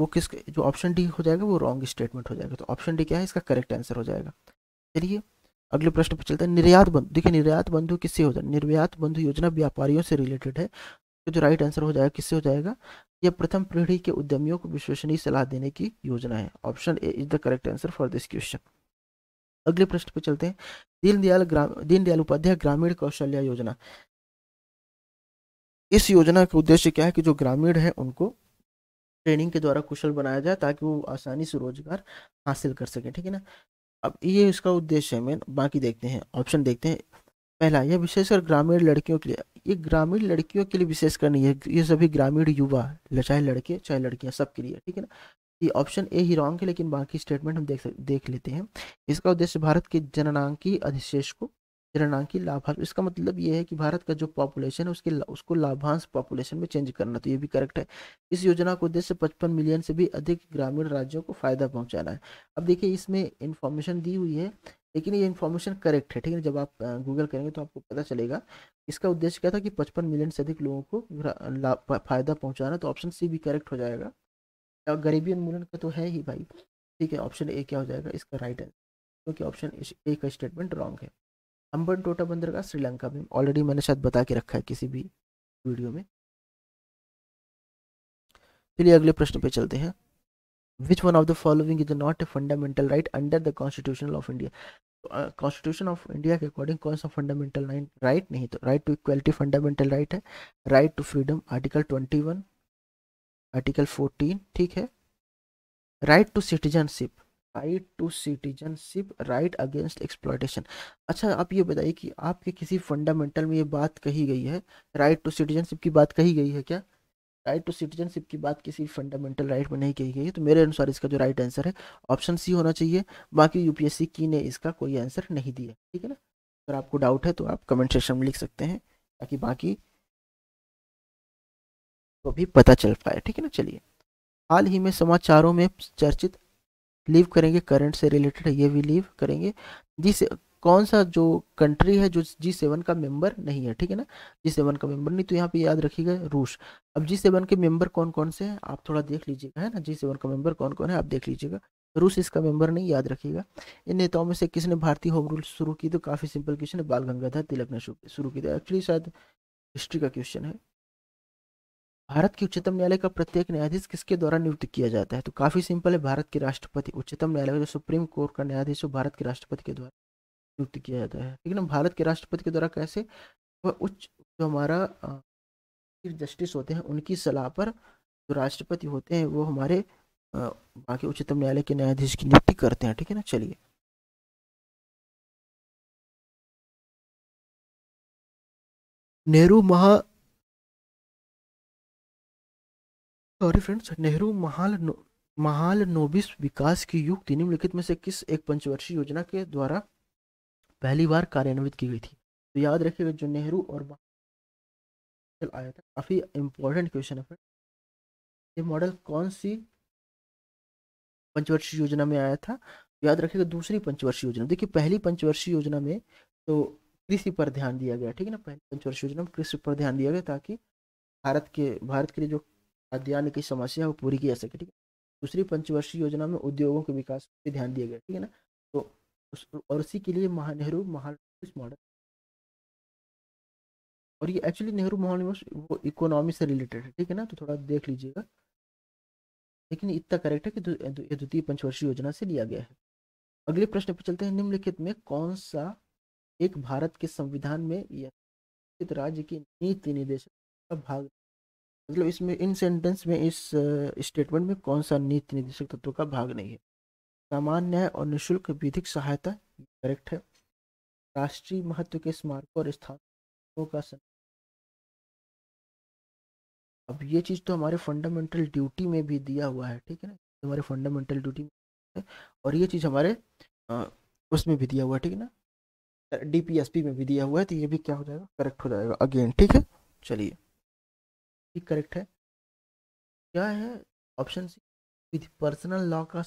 वो किस जो ऑप्शन डी हो जाएगा वो रॉन्ग स्टेटमेंट हो जाएगा तो ऑप्शन डी क्या है इसका करेक्ट आंसर हो जाएगा चलिए अगले प्रश्न पर चलते हैं निर्यात बंधु देखिए निर्यात बंधु किससे हो जाए निर्यात बंधु योजना व्यापारियों से रिलेटेड है तो जो राइट आंसर हो जाएगा किससे हो जाएगा यह प्रथम पीढ़ी के उद्यमियों को विश्वसनीय सलाह देने की योजना है option A is the correct answer for this question अगले प्रश्न पर चलते हैं दीनदयाल ग्राम दीनदयाल उपाध्याय ग्रामीण कौशल्या योजना इस योजना का उद्देश्य क्या है कि जो ग्रामीण है उनको ट्रेनिंग के द्वारा कुशल बनाया जाए ताकि वो आसानी से रोजगार हासिल कर सके ठीक है ना अब ये इसका उद्देश्य है मेन बाकी देखते हैं ऑप्शन देखते हैं पहला यह विशेषकर ग्रामीण लड़कियों के लिए ये ग्रामीण लड़कियों के लिए विशेष नहीं है ये सभी ग्रामीण युवा चाहे लड़के चाहे लड़कियां सबके लिए ठीक है ना ये ऑप्शन ए ही रॉन्ग है लेकिन बाकी स्टेटमेंट हम देख देख लेते हैं इसका उद्देश्य भारत के जननांकी अधिशेष को ऋणांकी लाभांश इसका मतलब ये है कि भारत का जो पॉपुलेशन है उसके उसको लाभांश पॉपुलेशन में चेंज करना तो ये भी करेक्ट है इस योजना का उद्देश्य पचपन मिलियन से भी अधिक ग्रामीण राज्यों को फायदा पहुंचाना है अब देखिए इसमें इन्फॉर्मेशन दी हुई है लेकिन ये इन्फॉर्मेशन करेक्ट है ठीक है जब आप गूगल करेंगे तो आपको पता चलेगा इसका उद्देश्य क्या था कि पचपन मिलियन से अधिक लोगों को फायदा पहुँचाना तो ऑप्शन सी भी करेक्ट हो जाएगा और गरीबी उन्मूलन का तो है ही भाई ठीक है ऑप्शन ए क्या हो जाएगा इसका राइट आंसर क्योंकि ऑप्शन ए का स्टेटमेंट रॉन्ग है हम्बन टोटा बंदरगाह श्रीलंका में ऑलरेडी मैंने शायद बता के रखा है किसी भी वीडियो में चलिए अगले प्रश्न पे चलते हैं which one of the following is not a fundamental right under the constitution of India constitution of India के अकॉर्डिंग कौन सा फंडामेंटल राइट नहीं तो right to equality fundamental right है right to freedom article twenty article fourteen ठीक है right to citizenship right to citizenship right against exploitation अच्छा आप ये बताइए कि आपके किसी फंडामेंटल में ये बात कही गई है राइट टू सिटीजनशिप की बात कही गई है क्या राइट टू सिटीजनशिप की बात किसी फंडामेंटल राइट में नहीं कही गई है तो मेरे अनुसार इसका जो राइट आंसर है ऑप्शन सी होना चाहिए बाकी यूपीएससी की ने इसका कोई आंसर नहीं दिया ठीक है ना अगर आपको डाउट है तो आप कमेंट सेक्शन में लिख सकते हैं ताकि बाकी को तो भी पता चल पाए ठीक है ना चलिए हाल ही में समाचारों में चर्चित लीव करेंगे करंट से रिलेटेड है ये भी लीव करेंगे जी से कौन सा जो कंट्री है जो जी सेवन का मेंबर नहीं है ठीक है ना जी सेवन का मेंबर नहीं तो यहाँ पे याद रखिएगा रूस अब जी सेवन के मेंबर कौन कौन से हैं आप थोड़ा देख लीजिएगा है ना जी सेवन का मेंबर कौन कौन है आप देख लीजिएगा रूस इसका मेंबर नहीं याद रखिएगा इन नेताओं में से किसने भारतीय होम रूल शुरू की तो काफ़ी सिंपल क्वेश्चन है बाल गंगाधर तिलक ने शुरू की तो एक्चुअली शायद हिस्ट्री का क्वेश्चन है भारत के उच्चतम न्यायालय का प्रत्येक न्यायाधीश किसके द्वारा नियुक्त किया जाता है तो काफी सिंपल है भारत के राष्ट्रपति उच्चतम न्यायालय जो सुप्रीम कोर्ट का न्यायाधीश वो भारत के राष्ट्रपति के द्वारा नियुक्त किया जाता है ठीक है ना भारत के राष्ट्रपति के द्वारा कैसे वह उच्च जो हमारा जस्टिस होते हैं उनकी सलाह पर जो राष्ट्रपति होते हैं वो हमारे बाकी उच्चतम न्यायालय के न्यायाधीश की नियुक्ति करते हैं ठीक है ना चलिए नेहरू महा सॉरी फ्रेंड्स नेहरू महाल नो, महाल नोबिस विकास की युक्ति निम्नलिखित में से किस एक पंचवर्षीय योजना के द्वारा पहली बार कार्यान्वित की गई थी तो याद रखिएगा जो नेहरू और आया था काफ़ी इम्पोर्टेंट क्वेश्चन है ये मॉडल कौन सी पंचवर्षीय योजना में आया था याद रखिएगा दूसरी पंचवर्षीय योजना देखिए पहली पंचवर्षीय योजना में तो कृषि पर ध्यान दिया गया ठीक है ना पहली पंचवर्षीय योजना में कृषि पर ध्यान दिया गया ताकि भारत के भारत के लिए जो खाद्यान्न की समस्या वो पूरी की जा सके ठीक है दूसरी पंचवर्षीय योजना में उद्योगों के विकास पर ध्यान दिया गया ठीक है ना तो उस और उसी के लिए महा नेहरू महाल मॉडल और ये एक्चुअली नेहरू मॉडल वो इकोनॉमी से रिलेटेड है ठीक है ना तो थोड़ा देख लीजिएगा लेकिन इतना करेक्ट है कि द्वितीय पंचवर्षीय योजना से लिया गया है अगले प्रश्न पर चलते हैं निम्नलिखित में कौन सा एक भारत के संविधान में राज्य के नीति निर्देशक का भाग मतलब इसमें इन सेंटेंस में इस स्टेटमेंट में कौन सा नीति निर्देशक तत्व का भाग नहीं है सामान्य न्याय और निःशुल्क विधिक सहायता करेक्ट है राष्ट्रीय महत्व के स्मारकों और स्थानों का अब ये चीज़ तो हमारे फंडामेंटल ड्यूटी में भी दिया हुआ है ठीक है ना हमारे फंडामेंटल ड्यूटी में है और ये चीज़ हमारे उसमें भी दिया हुआ है ठीक है ना डीपीएसपी में भी दिया हुआ है तो ये भी क्या हो जाएगा करेक्ट हो जाएगा अगेन ठीक है चलिए भी करेक्ट है क्या है option C with personal law का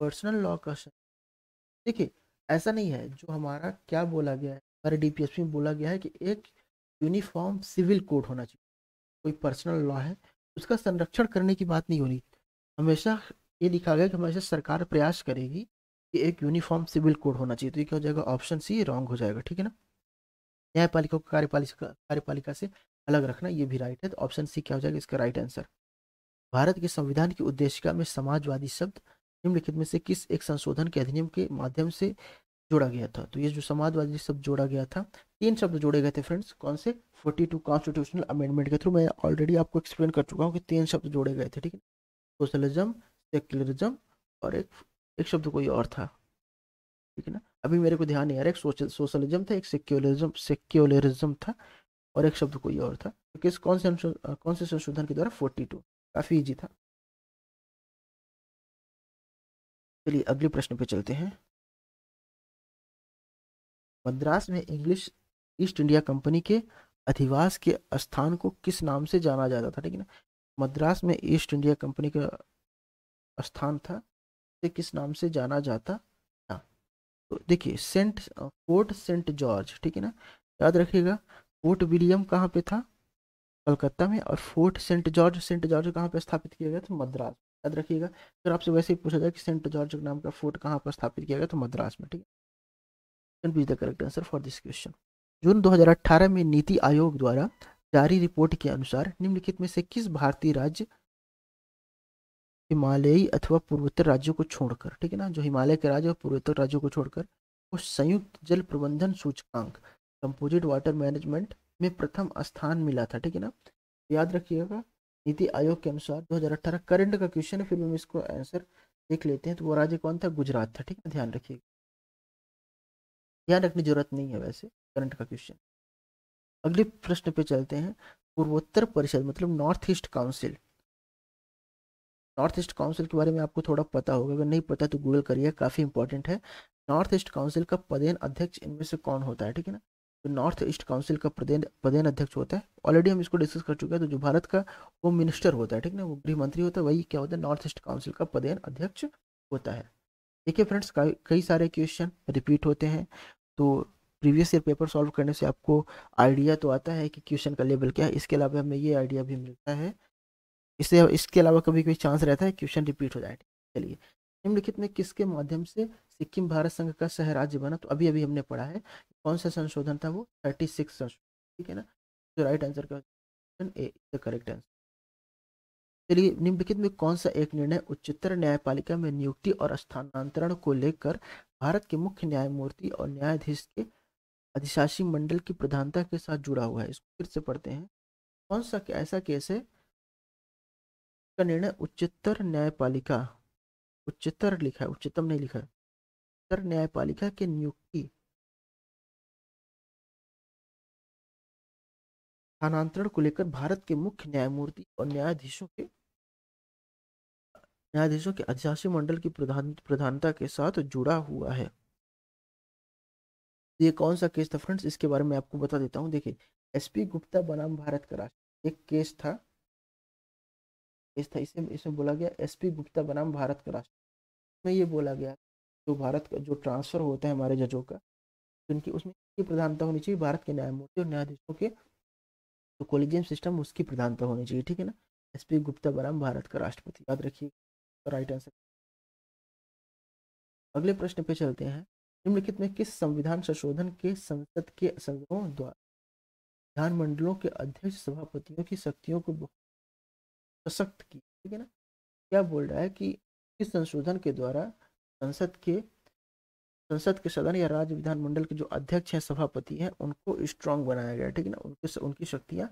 पर्सनल लॉ का देखिए ऐसा नहीं है जो हमारा क्या बोला गया है हमारे डीपीएसपी में बोला गया है कि एक यूनिफॉर्म सिविल कोड होना चाहिए कोई पर्सनल लॉ है उसका संरक्षण करने की बात नहीं होनी हमेशा ये लिखा गया कि हमेशा सरकार प्रयास करेगी कि एक यूनिफॉर्म सिविल कोड होना चाहिए तो ये क्या हो जाएगा ऑप्शन सी रॉन्ग हो जाएगा ठीक है ना न्यायपालिका को कार्यपालिका कार्यपालिका से अलग रखना ये भी राइट है तो ऑप्शन सी क्या हो जाएगा इसका राइट आंसर भारत के संविधान की उद्देशिका में समाजवादी शब्द निम्नलिखित में से किस एक संशोधन के अधिनियम के माध्यम से जोड़ा गया था तो ये जो समाजवादी शब्द जोड़ा गया था तीन शब्द जोड़े गए थे फ्रेंड्स कौन से 42 कॉन्स्टिट्यूशनल अमेंडमेंट के थ्रू मैं ऑलरेडी आपको एक्सप्लेन कर चुका हूँ कि तीन शब्द जोड़े गए थे ठीक है सोशलिज्म सेक्युलरिज्म और एक एक शब्द कोई और था ठीक है ना अभी मेरे को ध्यान नहीं आ रहा एक सोशलिज्म था एक सेक्युलरिज्म सेक्युलरिज्म था और एक शब्द कोई और था तो किस कौन से कौन से संशोधन के द्वारा फोर्टी टू काफ़ी ईजी था चलिए अगले प्रश्न पे चलते हैं मद्रास में इंग्लिश ईस्ट इंडिया कंपनी के अधिवास के स्थान को किस नाम से जाना जाता था ठीक है ना मद्रास में ईस्ट इंडिया कंपनी का स्थान था किस नाम से जाना जाता तो देखिए सेंट फोर्ट सेंट जॉर्ज ठीक है ना याद रखिएगा फोर्ट विलियम कहाँ पे था कलकत्ता में और Fort Saint George Saint George कहाँ पे स्थापित किया गया था मद्रास याद रखिएगा अगर आपसे वैसे ही पूछा जाए कि सेंट जॉर्ज नाम का फोर्ट कहाँ पर स्थापित किया गया तो मद्रास में ठीक है correct answer for this question June 2018 में नीति आयोग द्वारा जारी रिपोर्ट के अनुसार निम्नलिखित में से किस भारतीय राज्य हिमालयी अथवा पूर्वोत्तर राज्यों को छोड़कर ठीक है ना जो हिमालय के राज्य और पूर्वोत्तर राज्यों को छोड़कर वो संयुक्त जल प्रबंधन सूचकांक कंपोजिट वाटर मैनेजमेंट में प्रथम स्थान मिला था ठीक है ना याद रखिएगा नीति आयोग के अनुसार 2018 करंट का क्वेश्चन है फिर हम इसको आंसर देख लेते हैं तो वो राज्य कौन था गुजरात था ठीक है ध्यान रखिएगा ध्यान रखने जरूरत नहीं है वैसे करंट का क्वेश्चन अगले प्रश्न पे चलते हैं पूर्वोत्तर परिषद मतलब North East Council North East Council के बारे में आपको थोड़ा पता होगा अगर नहीं पता तो गूगल करिए काफ़ी इंपॉर्टेंट है नॉर्थ ईस्ट काउंसिल का पदेन अध्यक्ष इनमें से कौन होता है ठीक है ना तो नॉर्थ ईस्ट काउंसिल का प्रदेन प्रदेन अध्यक्ष होता है ऑलरेडी हम इसको डिस्कस कर चुके हैं तो जो भारत का होम मिनिस्टर होता है ठीक है ना वो गृह मंत्री होता है वही क्या होता है नॉर्थ ईस्ट काउंसिल का प्रदेन अध्यक्ष होता है देखिए फ्रेंड्स कई सारे क्वेश्चन रिपीट होते हैं तो प्रीवियस ईयर पेपर सॉल्व करने से आपको आइडिया तो आता है कि क्वेश्चन का लेवल क्या है इसके अलावा हमें ये आइडिया भी मिलता है इससे इसके अलावा कभी कभी चांस रहता है क्वेश्चन रिपीट हो जाए चलिए निम्नलिखित में किसके माध्यम से सिक्किम भारत संघ का सह राज्य बना तो अभी अभी हमने पढ़ा है कौन सा संशोधन था वो थर्टी सिक्स संशोधन ठीक है ना जो राइट आंसर का ए द करेक्ट आंसर चलिए निम्नलिखित में कौन सा एक निर्णय उच्चतर न्यायपालिका में नियुक्ति और स्थानांतरण को लेकर भारत के मुख्य न्यायमूर्ति और न्यायाधीश के अधिशासी मंडल की प्रधानता के साथ जुड़ा हुआ है इसको फिर से पढ़ते हैं कौन सा ऐसा केस है का निर्णय उच्चतर न्यायपालिका उच्चतर लिखा है उच्चतम नहीं लिखा है उच्चतर न्यायपालिका के नियुक्ति स्थानांतरण को लेकर भारत के मुख्य न्यायमूर्ति और न्यायाधीशों के न्यायाधीशों के अधिशासी मंडल की प्रधान प्रधानता के साथ जुड़ा हुआ है ये कौन सा केस था फ्रेंड्स इसके बारे में आपको बता देता हूँ देखिए एसपी गुप्ता बनाम भारत का राष्ट्र एक केस था देश था इसे इसमें बोला गया एसपी गुप्ता बनाम भारत का राष्ट्र में ये बोला गया जो भारत का जो ट्रांसफ़र होते हैं हमारे जजों का उनकी उसमें की प्रधानता होनी चाहिए भारत के न्यायमूर्ति और न्यायाधीशों के जो कोलिजियम सिस्टम उसकी प्रधानता होनी चाहिए ठीक है ना एस पी गुप्ता बनाम भारत का राष्ट्रपति याद रखिए राइट तो आंसर अगले प्रश्न पे चलते हैं निम्नलिखित में किस संविधान संशोधन के संसद के सदस्यों द्वारा विधानमंडलों के अध्यक्ष सभापतियों की शक्तियों को बहुत सशक्त की ठीक है ना क्या बोल रहा है कि इस संशोधन के द्वारा संसद के संसद के सदन या राज्य विधानमंडल के जो अध्यक्ष हैं सभापति हैं उनको स्ट्रांग बनाया गया ठीक है ना उनके उनकी शक्तियाँ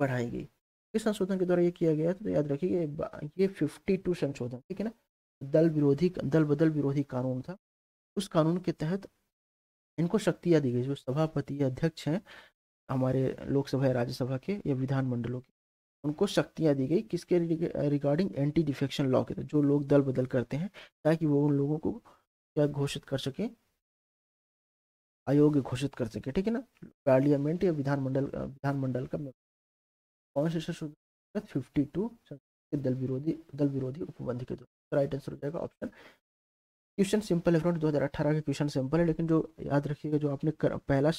बढ़ाई गई इस संशोधन के द्वारा ये किया गया तो याद रखिए ये फिफ्टी टू संशोधन ठीक है ना दल विरोधी दल बदल विरोधी कानून था उस कानून के तहत इनको शक्तियाँ दी गई जो सभापति या अध्यक्ष हैं हमारे लोकसभा या राज्यसभा के या विधानमंडलों के उनको शक्तियाँ दी गई किसके रिगार्डिंग एंटी डिफेक्शन लॉ के जो लोग दल बदल करते हैं ताकि वो उन लोगों को क्या घोषित कर सके आयोग घोषित कर सके ठीक है ना पार्लियामेंट या विधानमंडल विधानमंडल का कॉन्स्टिट्यूशन फिफ्टी टू दल विरोधी दल विरोधी उपबंध के द्वारा राइट आंसर हो जाएगा ऑप्शन क्वेश्चन सिंपल है फ्रेंड 2018 के क्वेश्चन सिंपल है लेकिन जो याद रखिएगा जो आपने कर, पहला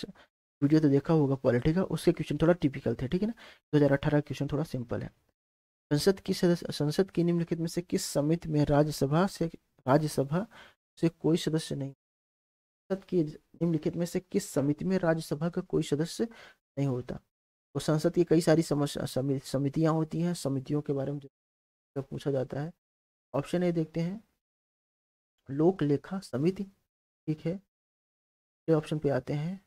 वीडियो तो देखा होगा पॉलिटी का उसके क्वेश्चन थोड़ा टिपिकल थे ठीक है ना दो हज़ार अठारह क्वेश्चन थोड़ा सिंपल है संसद की सदस्य संसद की निम्नलिखित में से किस समिति में राज्यसभा से राज्यसभा से कोई सदस्य नहीं संसद की निम्नलिखित में से किस समिति में राज्यसभा का कोई सदस्य नहीं होता तो संसद की कई सारी समितियाँ होती हैं समितियों के बारे में जब पूछा जाता है ऑप्शन ए देखते हैं लोक लेखा समिति ठीक है ऑप्शन पे आते हैं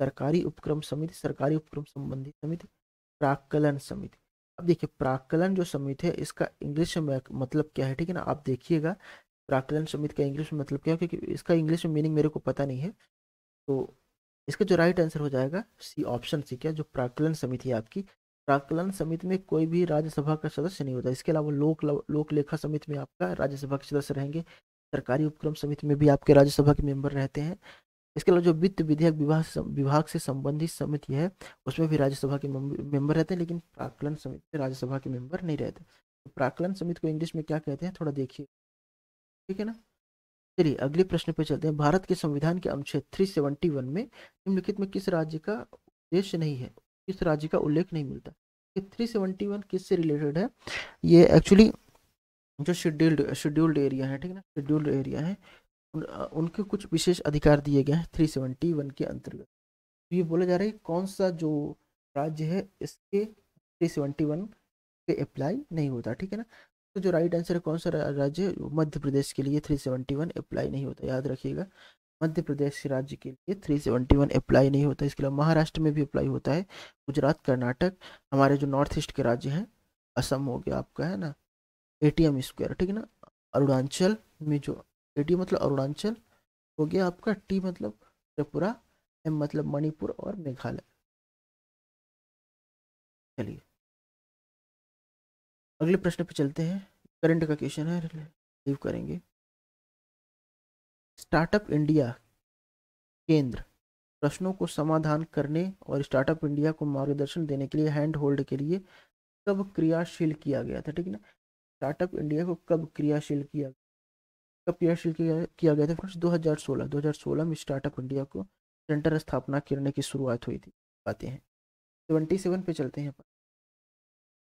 सरकारी उपक्रम समिति सरकारी उपक्रम संबंधी समिति प्राकलन समिति अब देखिए प्राकलन जो समिति है इसका इंग्लिश में मतलब क्या है ठीक है ना आप देखिएगा प्राकलन समिति का इंग्लिश में मतलब क्या है क्योंकि इसका इंग्लिश में मीनिंग मेरे को पता नहीं है तो इसका जो राइट आंसर हो जाएगा सी ऑप्शन सी क्या जो प्राकलन समिति है आपकी प्राकलन समिति में कोई भी राज्यसभा का सदस्य नहीं होता इसके अलावा लोक लोक लेखा समिति में आपका राज्यसभा के सदस्य रहेंगे सरकारी उपक्रम समिति में भी आपके राज्यसभा के मेंबर रहते हैं इसके अलावा जो वित्त विधेयक विभाग विभाग से संबंधित समिति है उसमें भी राज्यसभा के मेंबर रहते हैं लेकिन प्राकलन समिति में राज्यसभा के मेंबर नहीं रहते तो प्राकलन समिति को इंग्लिश में क्या कहते हैं थोड़ा देखिए ठीक है ना चलिए अगले प्रश्न पे चलते हैं भारत के संविधान के अनुच्छेद वन में निम्नलिखित में किस राज्य का उद्देश्य नहीं है किस राज्य का उल्लेख नहीं मिलता थ्री सेवेंटी वन किस से रिलेटेड है ये एक्चुअली जो शेड्यूल्ड शेड्यूल्ड एरिया है ठीक है ना शेड्यूल्ड एरिया है उनके कुछ विशेष अधिकार दिए गए हैं थ्री सेवेंटी वन के अंतर्गत तो ये बोला जा रहा है कौन सा जो राज्य है इसके थ्री सेवेंटी वन पे अप्लाई नहीं होता ठीक है ना तो जो राइट आंसर है कौन सा राज्य मध्य प्रदेश के लिए थ्री सेवेंटी वन अप्लाई नहीं होता याद रखिएगा मध्य प्रदेश के राज्य के लिए थ्री सेवेंटी वन अप्लाई नहीं होता इसके अलावा महाराष्ट्र में भी अप्लाई होता है गुजरात कर्नाटक हमारे जो नॉर्थ ईस्ट के राज्य हैं असम हो गया आपका है ना ए टी एम स्क्वायर ठीक है ना अरुणाचल में जो ए मतलब अरुणाचल हो गया आपका टी मतलब त्रिपुरा एम मतलब मणिपुर और मेघालय चलिए अगले प्रश्न पे चलते हैं करंट का क्वेश्चन है लीव करेंगे स्टार्टअप इंडिया केंद्र प्रश्नों को समाधान करने और स्टार्टअप इंडिया को मार्गदर्शन देने के लिए हैंड होल्ड के लिए कब क्रियाशील किया गया था ठीक है ना स्टार्टअप इंडिया को कब क्रियाशील किया गया कब पीरियड शुरू किया, किया गया था फ्रेंड्स 2016 2016 में स्टार्टअप इंडिया को सेंटर स्थापना करने की शुरुआत हुई थी बातें हैं सेवेंटी सेवन पे चलते हैं अपन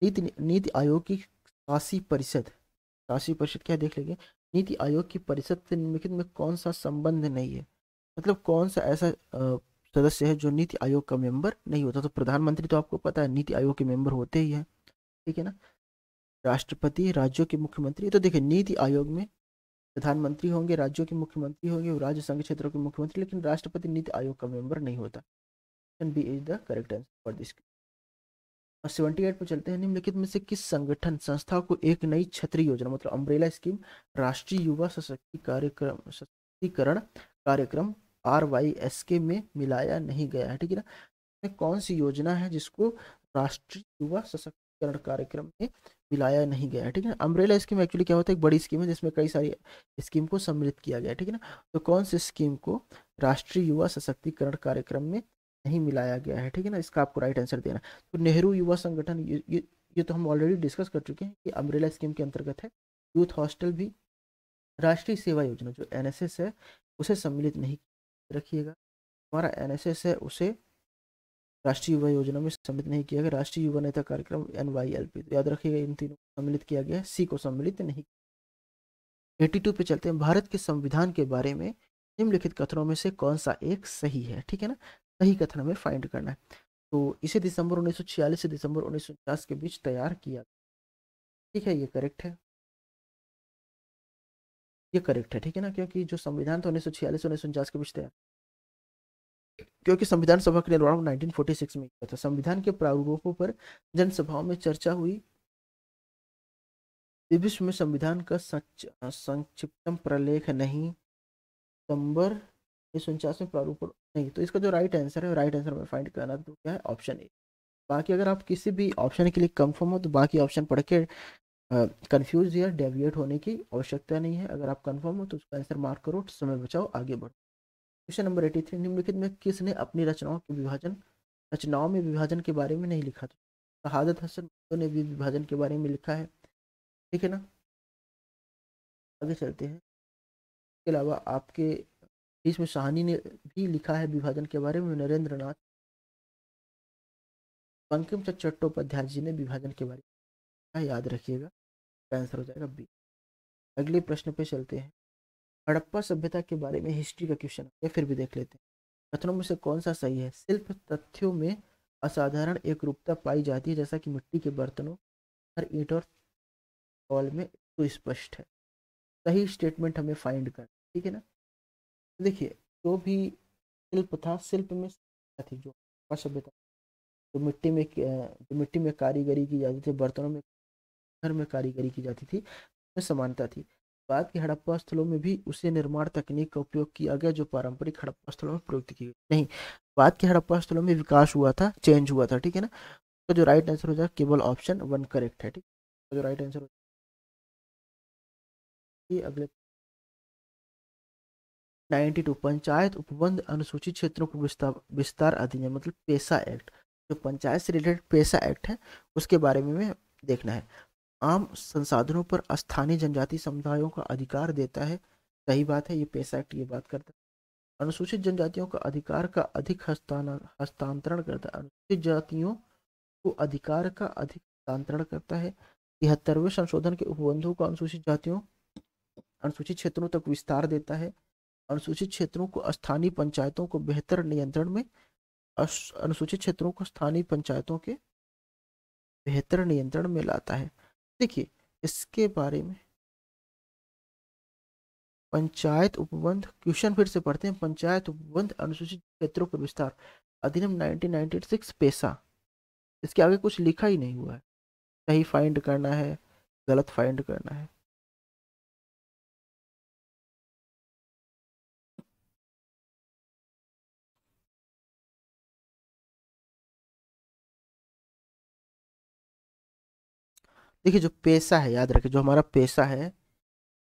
नीति नीति आयोग की शासी परिषद शासी परिषद क्या देख लेंगे नीति आयोग की परिषद से निम्नलिखित में कौन सा संबंध नहीं है मतलब कौन सा ऐसा सदस्य है जो नीति आयोग का मेंबर नहीं होता तो प्रधानमंत्री तो आपको पता है नीति आयोग के मेंबर होते ही हैं ठीक है ना राष्ट्रपति राज्यों के मुख्यमंत्री तो देखिए नीति आयोग में प्रधानमंत्री होंगे राज्यों के मुख्यमंत्री होंगे और राज्य संघ क्षेत्रों के मुख्यमंत्री लेकिन राष्ट्रपति नीति आयोग का मेंबर नहीं होता option B is the correct answer for this और सेवेंटी एट पर चलते हैं निम्नलिखित में से किस संगठन संस्था को एक नई छतरी योजना मतलब अम्ब्रेला स्कीम राष्ट्रीय युवा सशक्ति कार्यक्रम सशक्तिकरण कार्यक्रम आर वाई एस के में मिलाया नहीं गया है ठीक है ना कौन सी योजना है जिसको राष्ट्रीय युवा सशक्त टीकाकरण कार्यक्रम में मिलाया नहीं गया ठीक है अम्ब्रेला स्कीम एक्चुअली क्या होता है एक बड़ी स्कीम है जिसमें कई सारी स्कीम को सम्मिलित किया गया ठीक है ना तो कौन सी स्कीम को राष्ट्रीय युवा सशक्तिकरण कार्यक्रम में नहीं मिलाया गया है ठीक है ना इसका आपको राइट आंसर देना तो नेहरू युवा संगठन ये ये तो हम ऑलरेडी डिस्कस कर चुके हैं कि अम्ब्रेला स्कीम के अंतर्गत है यूथ हॉस्टल भी राष्ट्रीय सेवा योजना जो एनएसएस है उसे सम्मिलित नहीं रखिएगा हमारा एनएसएस है उसे राष्ट्रीय युवा योजना में सम्मिलित नहीं किया गया राष्ट्रीय युवा नेता कार्यक्रम एन वाई एल पी याद रखिएगा इन तीनों को सम्मिलित किया गया सी को सम्मिलित नहीं एटी टू पे चलते हैं भारत के संविधान के बारे में निम्नलिखित कथनों में से कौन सा एक सही है ठीक है ना सही कथन हमें फाइंड करना है तो इसे दिसंबर 1946 से दिसंबर उन्नीस के बीच तैयार किया ठीक है ये करेक्ट है ये करेक्ट है ठीक है ना क्योंकि जो संविधान था उन्नीस सौ छियालीस उन्नीस के बीच तैयार क्योंकि संविधान सभा के निर्माण 1946 में किया था संविधान के प्रारूपों पर जनसभाओं में चर्चा हुई विश्व में संविधान का संक्षिप्तम प्रलेख नहीं सितंबर उन्नीस में प्रारूप नहीं तो इसका जो राइट आंसर है राइट आंसर में फाइंड करना तो क्या है ऑप्शन ए बाकी अगर आप किसी भी ऑप्शन के लिए कंफर्म हो तो बाकी ऑप्शन पढ़ के कन्फ्यूज या डेविएट होने की आवश्यकता नहीं है अगर आप कंफर्म हो तो उसका आंसर मार्क करो समय बचाओ आगे बढ़ो क्वेश्चन नंबर एटी थ्री निम्नलिखित में किसने अपनी रचनाओं के विभाजन रचनाओं में विभाजन के बारे में नहीं लिखा था शहादत हसन ने भी विभाजन के बारे में लिखा है ठीक है ना आगे चलते हैं इसके अलावा आपके इसमें शाहनी ने भी लिखा है विभाजन के बारे में नरेंद्र नाथ बंकिम चंद चट्टोपाध्याय जी ने विभाजन के बारे में याद रखिएगा तो आंसर हो जाएगा बी अगले प्रश्न पे चलते हैं हड़प्पा सभ्यता के बारे में हिस्ट्री का क्वेश्चन है फिर भी देख लेते हैं कथनों में से कौन सा सही है शिल्प तथ्यों में असाधारण एक रूपता पाई जाती है जैसा कि मिट्टी के बर्तनों हर ईट और हॉल में तो स्पष्ट है सही स्टेटमेंट हमें फाइंड कर ठीक है ना देखिए जो भी शिल्प था शिल्प में थी जो हड़प्पा सभ्यता जो मिट्टी में जो मिट्टी में कारीगरी की जाती थी बर्तनों में घर में कारीगरी की जाती थी उसमें समानता थी बाद के हड़प्पा स्थलों में भी उसे निर्माण तकनीक का उपयोग किया गया जो पारंपरिक हड़प्पा स्थलों में प्रयुक्त की गई नहीं बाद के हड़प्पा स्थलों में विकास हुआ था चेंज हुआ था ठीक है ना तो जो राइट आंसर हो जाएगा केवल ऑप्शन वन करेक्ट है ठीक तो जो राइट आंसर हो जाएगा अगले टू पंचायत उपबंध अनुसूचित क्षेत्रों को विस्तार विस्तार अधिनियम मतलब पेशा एक्ट जो पंचायत से रिलेटेड पेशा एक्ट है उसके बारे में देखना है आम संसाधनों पर स्थानीय जनजाति समुदायों का अधिकार देता है सही बात है ये पैसा एक्ट ये बात करता है अनुसूचित जनजातियों का अधिकार का अधिक हस्तांतरण करता है अनुसूचित जातियों को अधिकार का अधिक हस्तांतरण करता है तिहत्तरवें संशोधन के उपबंधों का अनुसूचित जातियों अनुसूचित क्षेत्रों तक विस्तार देता है अनुसूचित क्षेत्रों को स्थानीय पंचायतों को बेहतर नियंत्रण में अनुसूचित क्षेत्रों को स्थानीय पंचायतों के बेहतर नियंत्रण में लाता है देखिए इसके बारे में पंचायत उपबंध क्वेश्चन फिर से पढ़ते हैं पंचायत उपबंध अनुसूचित क्षेत्रों पर विस्तार अधिनियम 1996 पेशा इसके आगे कुछ लिखा ही नहीं हुआ है सही फाइंड करना है गलत फाइंड करना है देखिए जो पेशा है याद रखिए जो हमारा पेशा है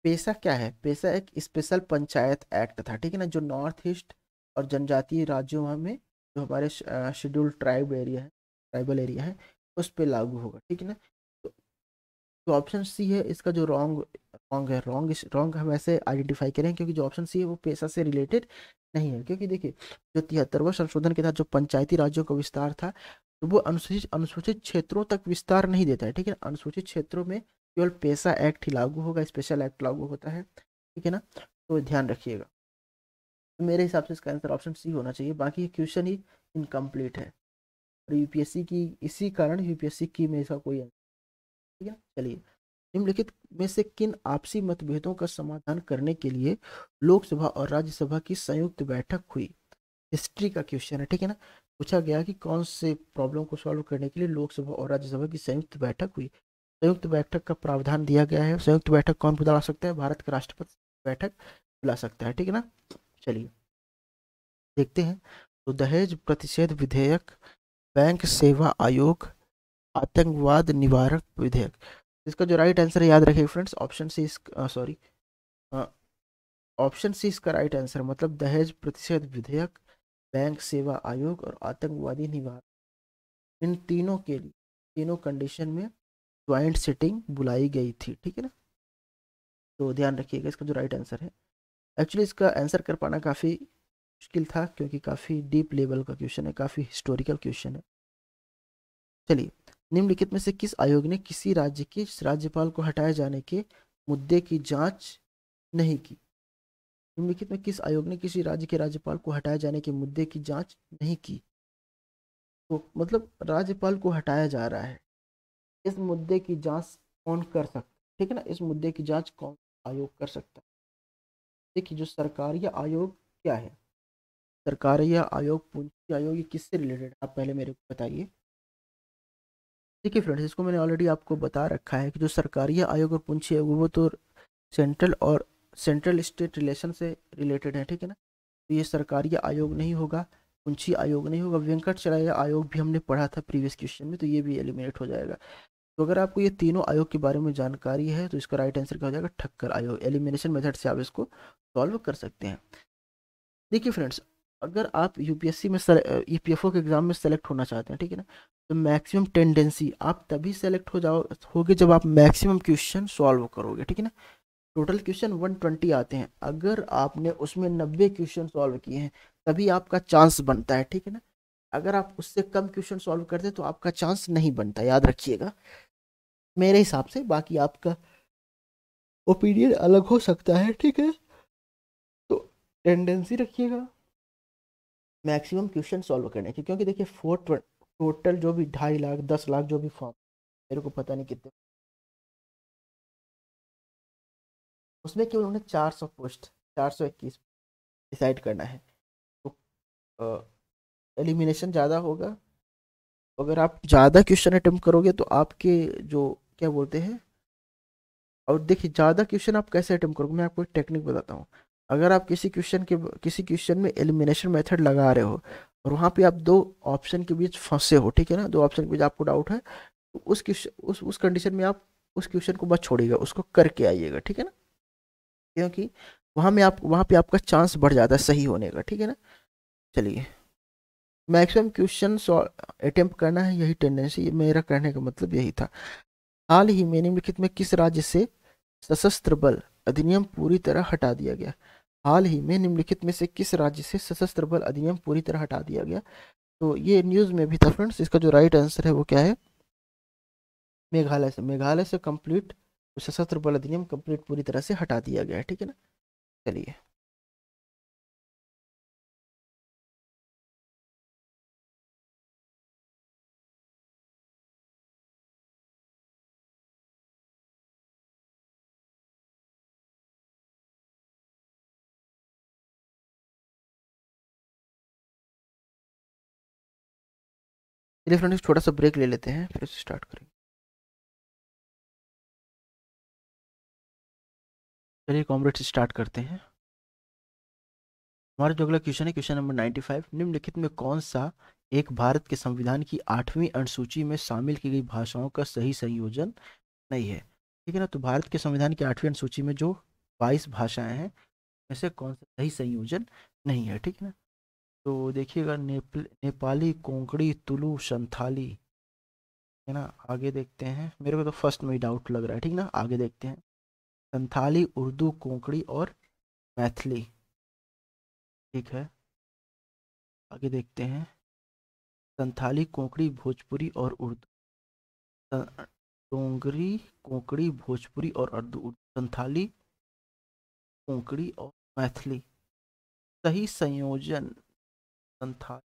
पेशा क्या है पेशा एक स्पेशल पंचायत एक्ट था ठीक है ना जो नॉर्थ ईस्ट और जनजातीय राज्यों में जो हमारे शेड्यूल ट्राइब एरिया है ट्राइबल एरिया है उस पर लागू होगा ठीक है ना तो ऑप्शन सी है इसका जो रॉन्ग रॉन्ग है रॉन्ग रॉन्ग हम ऐसे आइडेंटिफाई करें क्योंकि जो ऑप्शन सी है वो पेशा से रिलेटेड नहीं है क्योंकि देखिए जो तिहत्तरवा संशोधन के तहत जो पंचायती राज्यों का विस्तार था तो वो अनुसूचित अनुसूचित क्षेत्रों तक विस्तार नहीं देता है ठीक है ना अनुसूचित क्षेत्रों में केवल पेशा एक्ट ही लागू होगा स्पेशल एक्ट लागू होता है ठीक है ना तो ध्यान रखिएगा तो मेरे हिसाब से इसका आंसर ऑप्शन सी होना चाहिए बाकी क्वेश्चन ही इनकम्प्लीट है और यूपीएससी की इसी कारण यूपीएससी की में इसका कोई ठीक है चलिए निम्नलिखित में से किन आपसी मतभेदों का समाधान करने के लिए लोकसभा और राज्यसभा की संयुक्त बैठक हुई हिस्ट्री का क्वेश्चन है ठीक है ना पूछा गया कि कौन से प्रॉब्लम को सॉल्व करने के लिए लोकसभा और राज्यसभा की संयुक्त बैठक हुई संयुक्त बैठक का प्रावधान दिया गया है संयुक्त बैठक कौन बुला सकता है भारत का राष्ट्रपति बैठक बुला सकता है ठीक है ना चलिए देखते हैं तो दहेज प्रतिषेध विधेयक बैंक सेवा आयोग आतंकवाद निवारक विधेयक इसका जो राइट आंसर याद रखिए friends option C sorry option C इसका राइट आंसर मतलब दहेज प्रतिषेध विधेयक बैंक सेवा आयोग और आतंकवादी निवारण इन तीनों के लिए तीनों कंडीशन में ज्वाइंट सिटिंग बुलाई गई थी ठीक है ना तो ध्यान रखिएगा इसका जो राइट आंसर है एक्चुअली इसका आंसर कर पाना काफ़ी मुश्किल था क्योंकि काफ़ी डीप लेवल का क्वेश्चन है काफ़ी हिस्टोरिकल क्वेश्चन है चलिए निम्नलिखित में से किस आयोग ने किसी राज्य के राज्यपाल को हटाए जाने के मुद्दे की जांच नहीं की निम्नलिखित में किस आयोग ने किसी राज्य के राज्यपाल को हटाए जाने के मुद्दे की जांच नहीं की तो मतलब राज्यपाल को हटाया जा रहा है इस मुद्दे की जांच कौन कर सकता है ठीक है ना इस मुद्दे की जांच कौन आयोग कर सकता है देखिए जो सरकार या आयोग क्या है सरकार या आयोग पूंजी आयोग ये किससे रिलेटेड आप पहले मेरे को बताइए देखिए फ्रेंड्स इसको मैंने ऑलरेडी आपको बता रखा है कि जो सरकारी आयोग और पूंजी आयोग वो तो सेंट्रल और सेंट्रल स्टेट रिलेशन से रिलेटेड है ठीक है ना तो ये सरकारी आयोग नहीं होगा कुंची आयोग नहीं होगा वेंकट चराया आयोग भी हमने पढ़ा था प्रीवियस क्वेश्चन में तो ये भी एलिमिनेट हो जाएगा तो अगर आपको ये तीनों आयोग के बारे में जानकारी है तो इसका राइट आंसर क्या हो जाएगा ठक्कर आयोग एलिमिनेशन मेथड से आप इसको सॉल्व कर सकते हैं देखिए फ्रेंड्स अगर आप यूपीएससी में ई पी e के एग्ज़ाम में सेलेक्ट होना चाहते हैं ठीक है ना तो मैक्सिमम टेंडेंसी आप तभी सेलेक्ट हो जाओ होगे जब आप मैक्सिमम क्वेश्चन सॉल्व करोगे ठीक है ना टोटल क्वेश्चन 120 आते हैं अगर आपने उसमें नब्बे क्वेश्चन सॉल्व किए हैं तभी आपका चांस बनता है ठीक है ना अगर आप उससे कम क्वेश्चन सॉल्व करते तो आपका चांस नहीं बनता याद रखिएगा मेरे हिसाब से बाकी आपका ओपिनियन अलग हो सकता है ठीक है तो टेंडेंसी रखिएगा मैक्सिमम क्वेश्चन सॉल्व करने की क्योंकि देखिए फोर टोटल जो भी ढाई लाख दस लाख जो भी फॉर्म मेरे को पता नहीं कितने उसमें केवल उन्हें चार सौ पोस्ट चार सौ इक्कीस डिसाइड करना है तो एलिमिनेशन ज़्यादा होगा अगर आप ज़्यादा क्वेश्चन अटैम्प्ट करोगे तो आपके जो क्या बोलते हैं और देखिए ज़्यादा क्वेश्चन आप कैसे अटैम्प्ट करोगे मैं आपको एक टेक्निक बताता हूँ अगर आप किसी क्वेश्चन के किसी क्वेश्चन में एलिमिनेशन मेथड लगा रहे हो और वहाँ पे आप दो ऑप्शन के बीच फंसे हो ठीक है ना दो ऑप्शन के बीच आपको डाउट है तो उस क्वेश्चन उस उस कंडीशन में आप उस क्वेश्चन को मत छोड़िएगा उसको करके आइएगा ठीक है ना क्योंकि वहाँ में आप वहाँ पे आपका चांस बढ़ जाता है सही होने का ठीक है ना चलिए मैक्सिमम क्वेश्चन अटेम्प करना है यही टेंडेंसी मेरा कहने का मतलब यही था हाल ही में निम्नलिखित में किस राज्य से सशस्त्र बल अधिनियम पूरी तरह हटा दिया गया हाल ही में निम्नलिखित में से किस राज्य से सशस्त्र बल अधिनियम पूरी तरह हटा दिया गया तो ये न्यूज़ में भी था फ्रेंड्स इसका जो राइट आंसर है वो क्या है मेघालय से मेघालय से कंप्लीट सशस्त्र बल अधिनियम कंप्लीट पूरी तरह से हटा दिया गया है ठीक है ना चलिए चलिए फ्रेंड्स छोटा सा ब्रेक ले लेते हैं फिर स्टार्ट करेंगे चलिए कॉमरेड स्टार्ट करते हैं हमारा जो अगला क्वेश्चन है क्वेश्चन नंबर 95 निम्नलिखित में कौन सा एक भारत के संविधान की आठवीं अनुसूची में शामिल की गई भाषाओं का सही संयोजन नहीं है ठीक है ना तो भारत के संविधान की आठवीं अनुसूची में जो बाईस भाषाएं हैं ऐसे कौन सा सही संयोजन नहीं है ठीक है ना तो देखिएगा नेप नेपाली कोंकड़ी तुलू संथाली है ना आगे देखते हैं मेरे को तो फर्स्ट में डाउट लग रहा है ठीक ना आगे देखते हैं संथाली उर्दू कोंकणी और मैथिली ठीक है आगे देखते हैं संथाली कोंकणी भोजपुरी और उर्दू डोंगरी कोंकणी भोजपुरी और उर्दू संथाली कोंकणी और मैथिली सही संयोजन संथाली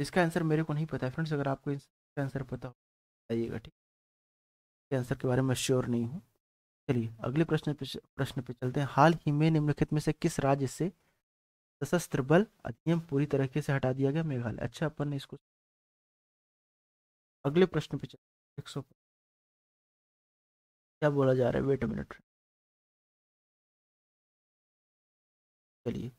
इसका आंसर मेरे को नहीं पता फ्रेंड्स अगर आपको इसका आंसर पता हो बताइएगा ठीक है आंसर के बारे में श्योर नहीं हूँ चलिए अगले प्रश्न पे प्रश्न पे चलते हैं हाल ही में निम्नलिखित में से किस राज्य से सशस्त्र बल अधिनियम पूरी तरीके से हटा दिया गया मेघालय अच्छा अपन ने इसको अगले प्रश्न पे चलते एक सौ क्या बोला जा रहा है वेट अ मिनट चलिए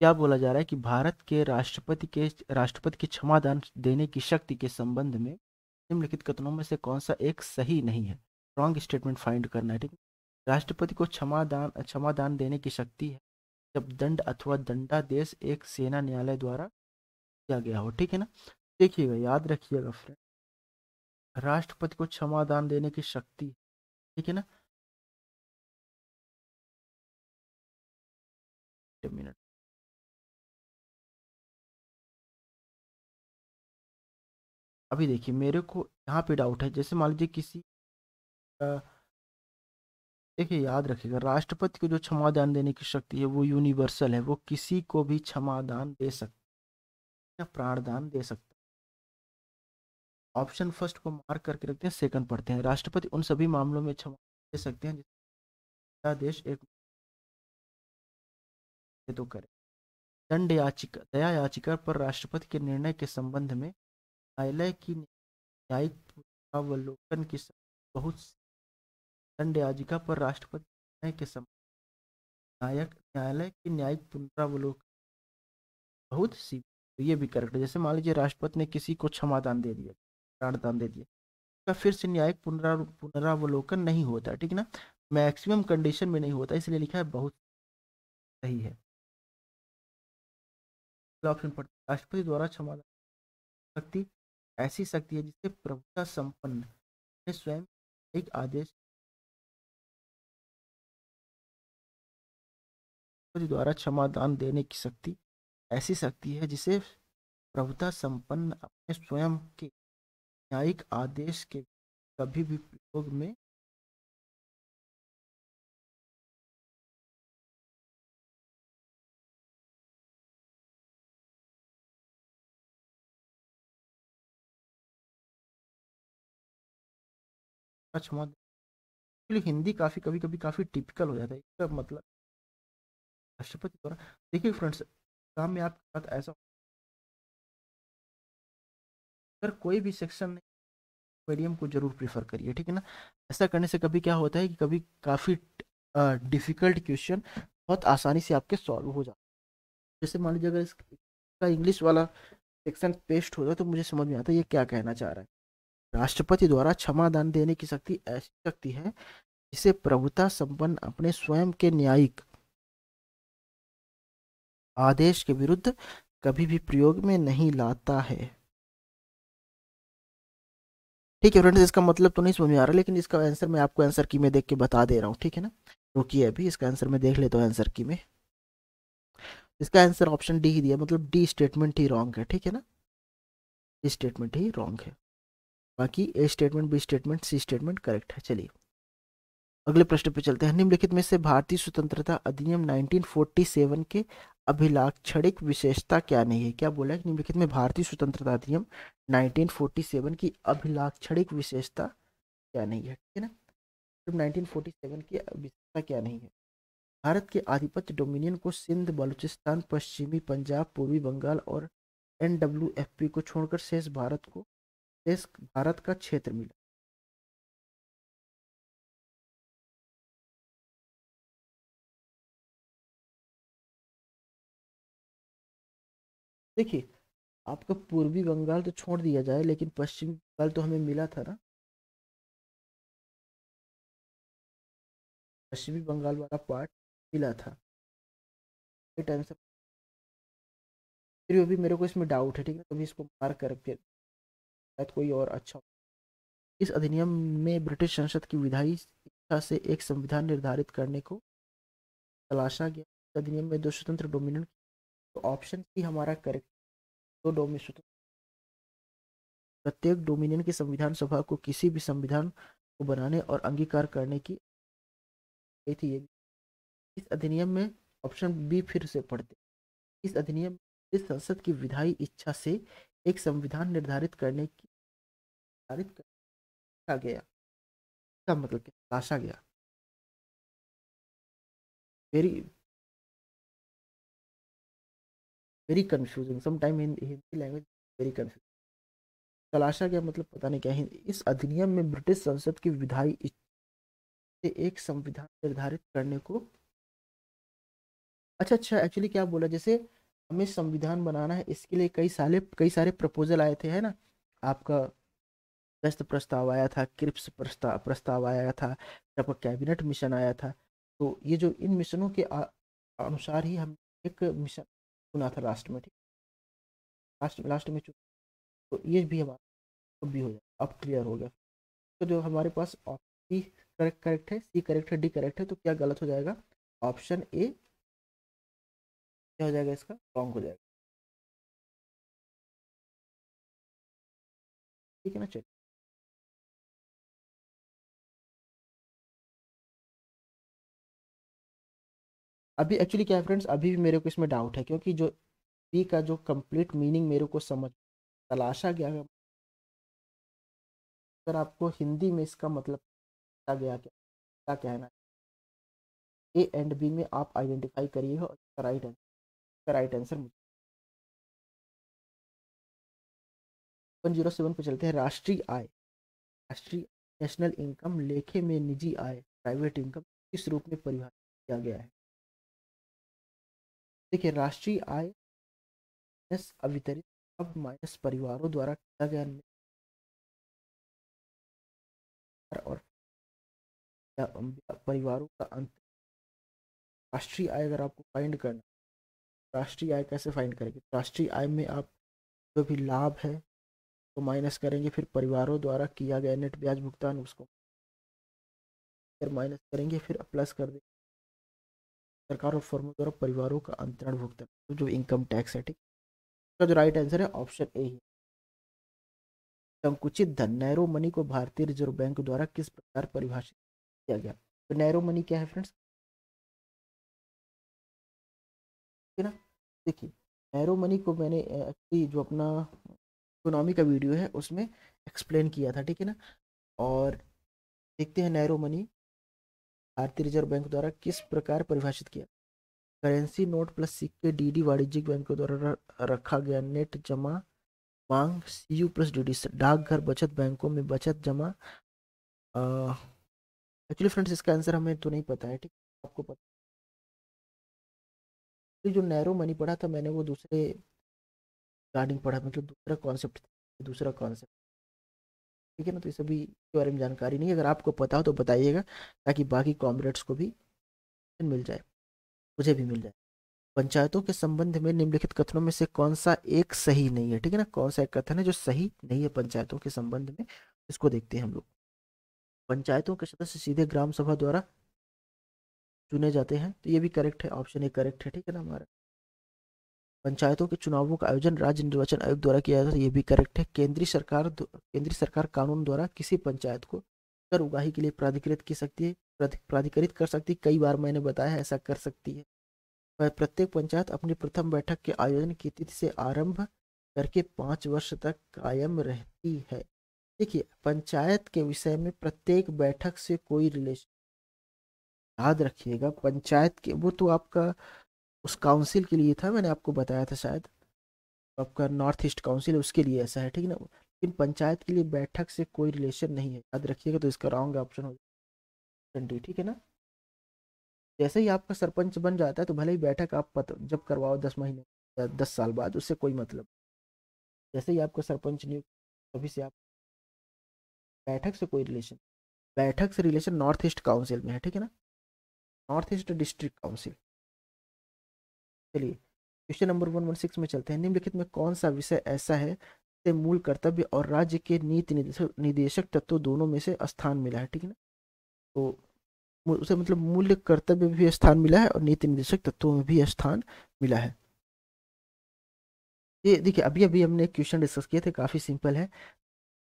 क्या बोला जा रहा है कि भारत के राष्ट्रपति के राष्ट्रपति की क्षमादान देने की शक्ति के संबंध में निम्नलिखित कथनों में से कौन सा एक सही नहीं है रॉन्ग स्टेटमेंट फाइंड करना है ठीक है राष्ट्रपति को क्षमादान क्षमादान देने की शक्ति है जब दंड अथवा दंडादेश एक सेना न्यायालय द्वारा किया गया हो ठीक है ना देखिएगा याद रखिएगा फ्रेंड राष्ट्रपति को क्षमादान देने की शक्ति ठीक है ना मिनट अभी देखिए मेरे को यहाँ पे डाउट है जैसे मान लीजिए किसी देखिए याद रखिएगा राष्ट्रपति को जो क्षमादान देने की शक्ति है वो यूनिवर्सल है वो किसी को भी क्षमादान दे सकता या प्राणदान दे सकता ऑप्शन फर्स्ट को मार्क करके रखते हैं सेकंड पढ़ते हैं राष्ट्रपति उन सभी मामलों में क्षमा दे सकते हैं जिसका देश एक तो करे दंड याचिका दया याचिका पर राष्ट्रपति के निर्णय के संबंध में न्यायालय की न्यायिक अवलोकन के बहुत दंड याचिका पर राष्ट्रपति के समय न्यायिक न्यायालय की न्यायिक पुनरावलोकन बहुत सी तो ये भी करेक्ट है जैसे मान लीजिए राष्ट्रपति ने किसी को क्षमादान दे दिया प्राणदान दे दिया उसका फिर से न्यायिक पुनरा पुनरावलोकन नहीं होता ठीक है ना मैक्सिमम कंडीशन में नहीं होता इसलिए लिखा है बहुत सही है ऑप्शन तो पढ़ते राष्ट्रपति द्वारा क्षमादान शक्ति ऐसी शक्ति है जिससे प्रभुता संपन्न ने स्वयं एक आदेश द्वारा क्षमा दान देने की शक्ति ऐसी शक्ति है जिसे प्रभुता संपन्न अपने स्वयं के न्यायिक आदेश के कभी भी प्रयोग में टच मत एक्चुअली हिंदी काफ़ी कभी कभी काफ़ी टिपिकल हो जाता है इसका मतलब राष्ट्रपति द्वारा देखिए फ्रेंड्स काम में आपके साथ ऐसा अगर कोई भी सेक्शन नहीं मीडियम को जरूर प्रीफर करिए ठीक है ना ऐसा करने से कभी क्या होता है कि कभी काफ़ी डिफ़िकल्ट क्वेश्चन बहुत आसानी से आपके सॉल्व हो जाते हैं जैसे मान लीजिए अगर इसका इंग्लिश वाला सेक्शन पेस्ट होता है तो मुझे समझ में आता है ये क्या कहना चाह रहा है राष्ट्रपति द्वारा क्षमा दान देने की शक्ति ऐसी शक्ति है जिसे प्रभुता संपन्न अपने स्वयं के न्यायिक आदेश के विरुद्ध कभी भी प्रयोग में नहीं लाता है ठीक है फ्रेंड्स इसका मतलब तो नहीं समझ में आ रहा लेकिन इसका आंसर मैं आपको आंसर की में देख के बता दे रहा हूँ ठीक है ना रुकिए तो अभी इसका आंसर में देख लेता हूँ आंसर की में इसका आंसर ऑप्शन डी ही दिया मतलब डी स्टेटमेंट ही रॉन्ग है ठीक है ना स्टेटमेंट ही रॉन्ग है बाकी A statement B statement C statement correct है चलिए अगले प्रश्न पर चलते हैं निम्नलिखित में से भारतीय स्वतंत्रता अधिनियम 1947 के अभिलाक्षणिक विशेषता क्या नहीं है क्या बोला है निम्नलिखित में भारतीय स्वतंत्रता अधिनियम 1947 की अभिलाक्षणिक विशेषता क्या नहीं है ठीक है ना तो फोर्टी सेवन की विशेषता क्या नहीं है भारत के आधिपत्य डोमिनियन को सिंध बलूचिस्तान पश्चिमी पंजाब पूर्वी बंगाल और एन को छोड़कर शेष भारत को इस भारत का क्षेत्र मिला देखिए आपका पूर्वी बंगाल तो छोड़ दिया जाए लेकिन पश्चिमी बंगाल तो हमें मिला था ना पश्चिमी बंगाल वाला पार्ट मिला था टाइम से फिर भी मेरे को इसमें डाउट है ठीक है कभी तो इसको मार्क करके शायद कोई और अच्छा इस अधिनियम में ब्रिटिश संसद की विधायी इच्छा से एक संविधान निर्धारित करने को तलाशा गया इस अधिनियम में दो स्वतंत्र डोमिनियन तो ऑप्शन की हमारा करेक्ट दो डोमिन प्रत्येक डोमिनियन की संविधान सभा को किसी भी संविधान को बनाने और अंगीकार करने की थी ये इस अधिनियम में ऑप्शन बी फिर से पढ़ते इस अधिनियम इस संसद की विधायी इच्छा से एक संविधान निर्धारित करने की निर्धारित कर गया का मतलब क्या तलाशा गया very very confusing sometime Hindi language very confusing तलाशा गया मतलब पता नहीं क्या हिंदी इस अधिनियम में ब्रिटिश संसद की विधायी से एक संविधान निर्धारित करने को अच्छा अच्छा एक्चुअली क्या बोला जैसे हमें संविधान बनाना है इसके लिए कई सारे कई सारे प्रपोजल आए थे है ना आपका दस्त प्रस्ताव आया था क्रिप्स प्रस्ताव प्रस्ताव आया था आपका कैबिनेट मिशन आया था तो ये जो इन मिशनों के आ, अनुसार ही हम एक मिशन चुना था लास्ट में ठीक लास्ट लास्ट में चुना तो ये भी हमारा अब भी हो जाए अब क्लियर हो गया तो जो हमारे पास ऑप्शन करेक्ट करेक्ट है सी करेक्ट है डी करेक्ट है तो क्या गलत हो जाएगा ऑप्शन ए क्या हो जाएगा इसका रॉन्ग हो जाएगा ठीक है ना चलिए अभी एक्चुअली क्या है फ्रेंड्स अभी भी मेरे को इसमें डाउट है क्योंकि जो पी का जो कंप्लीट मीनिंग मेरे को समझ तलाशा गया अगर आपको हिंदी में इसका मतलब गया क्या क्या कहना ए एंड बी में आप आइडेंटिफाई करिए और राइट एंड इसका right answer one zero seven पर चलते हैं राष्ट्रीय आय राष्ट्रीय नेशनल इनकम लेखे में निजी आय प्राइवेट इनकम किस रूप में परिभाषित किया गया है देखिए राष्ट्रीय आय माइनस अवितरित अब माइनस परिवारों द्वारा किया गया और परिवारों का अंत राष्ट्रीय आय अगर आपको फाइंड करना राष्ट्रीय आय कैसे फाइंड करेंगे राष्ट्रीय आय में आप जो भी लाभ है तो माइनस करेंगे फिर परिवारों द्वारा किया गया नेट ब्याज भुगतान उसको फिर माइनस करेंगे फिर प्लस कर देंगे सरकार और फर्मों द्वारा परिवारों का अंतरण भुगतान तो जो इनकम टैक्स है ठीक उसका जो राइट आंसर है ऑप्शन ए ही संकुचित धन नैरो मनी को भारतीय रिजर्व बैंक द्वारा किस प्रकार परिभाषित किया गया तो नैरो मनी क्या है फ्रेंड्स ठीक है ना देखिए एरो मनी को मैंने एक्चुअली जो अपना इकोनॉमी का वीडियो है उसमें एक्सप्लेन किया था ठीक है ना और देखते हैं नैरो मनी भारतीय रिजर्व बैंक द्वारा किस प्रकार परिभाषित किया करेंसी नोट प्लस सिक्के डीडी वाणिज्यिक बैंक द्वारा रखा गया नेट जमा मांग सी यू प्लस डीडी डाकघर बचत बैंकों में बचत जमा एक्चुअली फ्रेंड्स इसका आंसर हमें तो नहीं पता है ठीक आपको पता एक्चुअली जो नैरो मनी पढ़ा था मैंने वो दूसरे गार्डिंग पढ़ा मतलब दूसरा कॉन्सेप्ट दूसरा कॉन्सेप्ट ठीक है ना तो ये सभी के बारे में जानकारी नहीं है अगर आपको पता हो तो बताइएगा ताकि बाकी कॉमरेड्स को भी मिल जाए मुझे भी मिल जाए पंचायतों के संबंध में निम्नलिखित कथनों में से कौन सा एक सही नहीं है ठीक है ना कौन सा एक कथन है जो सही नहीं है पंचायतों के संबंध में इसको देखते हैं हम लोग पंचायतों के सदस्य सीधे ग्राम सभा द्वारा चुने जाते हैं तो ये भी करेक्ट है ऑप्शन ए करेक्ट है ठीक है ना हमारा पंचायतों के चुनावों का आयोजन राज्य निर्वाचन आयोग द्वारा किया जाता है ये भी करेक्ट है केंद्रीय सरकार केंद्रीय सरकार कानून द्वारा किसी पंचायत को कर उगाही के लिए प्राधिकृत की सकती है प्राधिकृत कर सकती है कई बार मैंने बताया है ऐसा कर सकती है वह प्रत्येक पंचायत अपनी प्रथम बैठक के आयोजन की तिथि से आरंभ करके पाँच वर्ष तक कायम रहती है देखिए पंचायत के विषय में प्रत्येक बैठक से कोई रिलेशन याद रखिएगा पंचायत के वो तो आपका उस काउंसिल के लिए था मैंने आपको बताया था शायद आपका नॉर्थ ईस्ट काउंसिल उसके लिए ऐसा है ठीक है ना लेकिन पंचायत के लिए बैठक से कोई रिलेशन नहीं है याद रखिएगा तो इसका रॉन्ग ऑप्शन हो जाए ठीक है ना जैसे ही आपका सरपंच बन जाता है तो भले ही बैठक आप पत, जब करवाओ दस महीने दस साल बाद उससे कोई मतलब जैसे ही आपका सरपंच नियुक्त तभी से आप बैठक से कोई रिलेशन बैठक से रिलेशन नॉर्थ ईस्ट काउंसिल में है ठीक है ना नॉर्थ ईस्ट डिस्ट्रिक्ट काउंसिल चलिए question number one one six में चलते हैं निम्नलिखित में कौन सा विषय ऐसा है जिसे मूल कर्तव्य और राज्य के नीति निदेशक तत्व तो दोनों में से स्थान मिला है ठीक है ना तो उसे मतलब मूल्य कर्तव्य में भी स्थान मिला है और नीति निदेशक तत्वों में भी स्थान मिला है ये देखिए अभी अभी हमने क्वेश्चन डिस्कस किए थे काफ़ी सिंपल है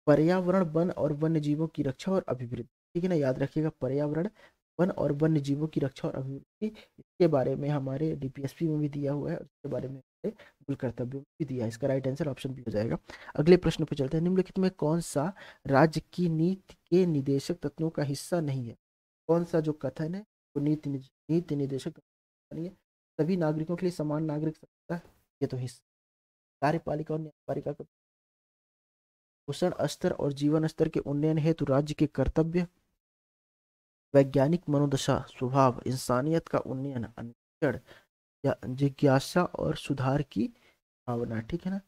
पर्यावरण वन और वन्य जीवों की रक्षा और अभिवृद्धि ठीक है ना याद रखिएगा पर्यावरण वन और वन्य जीवों की रक्षा और अभिवृद्धि इसके बारे में हमारे डीपीएसपी में भी दिया हुआ है और इसके बारे में मूल कर्तव्य भी दिया है इसका राइट आंसर ऑप्शन भी हो जाएगा अगले प्रश्न पर चलते हैं निम्नलिखित में कौन सा राज्य की नीति के निदेशक तत्वों का हिस्सा नहीं है कौन सा जो कथन है वो नीति नीति निदेशक नहीं है सभी नागरिकों के लिए समान नागरिक संहिता ये तो हिस्सा कार्यपालिका और न्यायपालिका का पोषण स्तर और जीवन स्तर के उन्नयन हेतु राज्य के कर्तव्य वैज्ञानिक मनोदशा स्वभाव इंसानियत का उन्नयन अन्वेषण या जिज्ञासा और सुधार की भावना ठीक है ना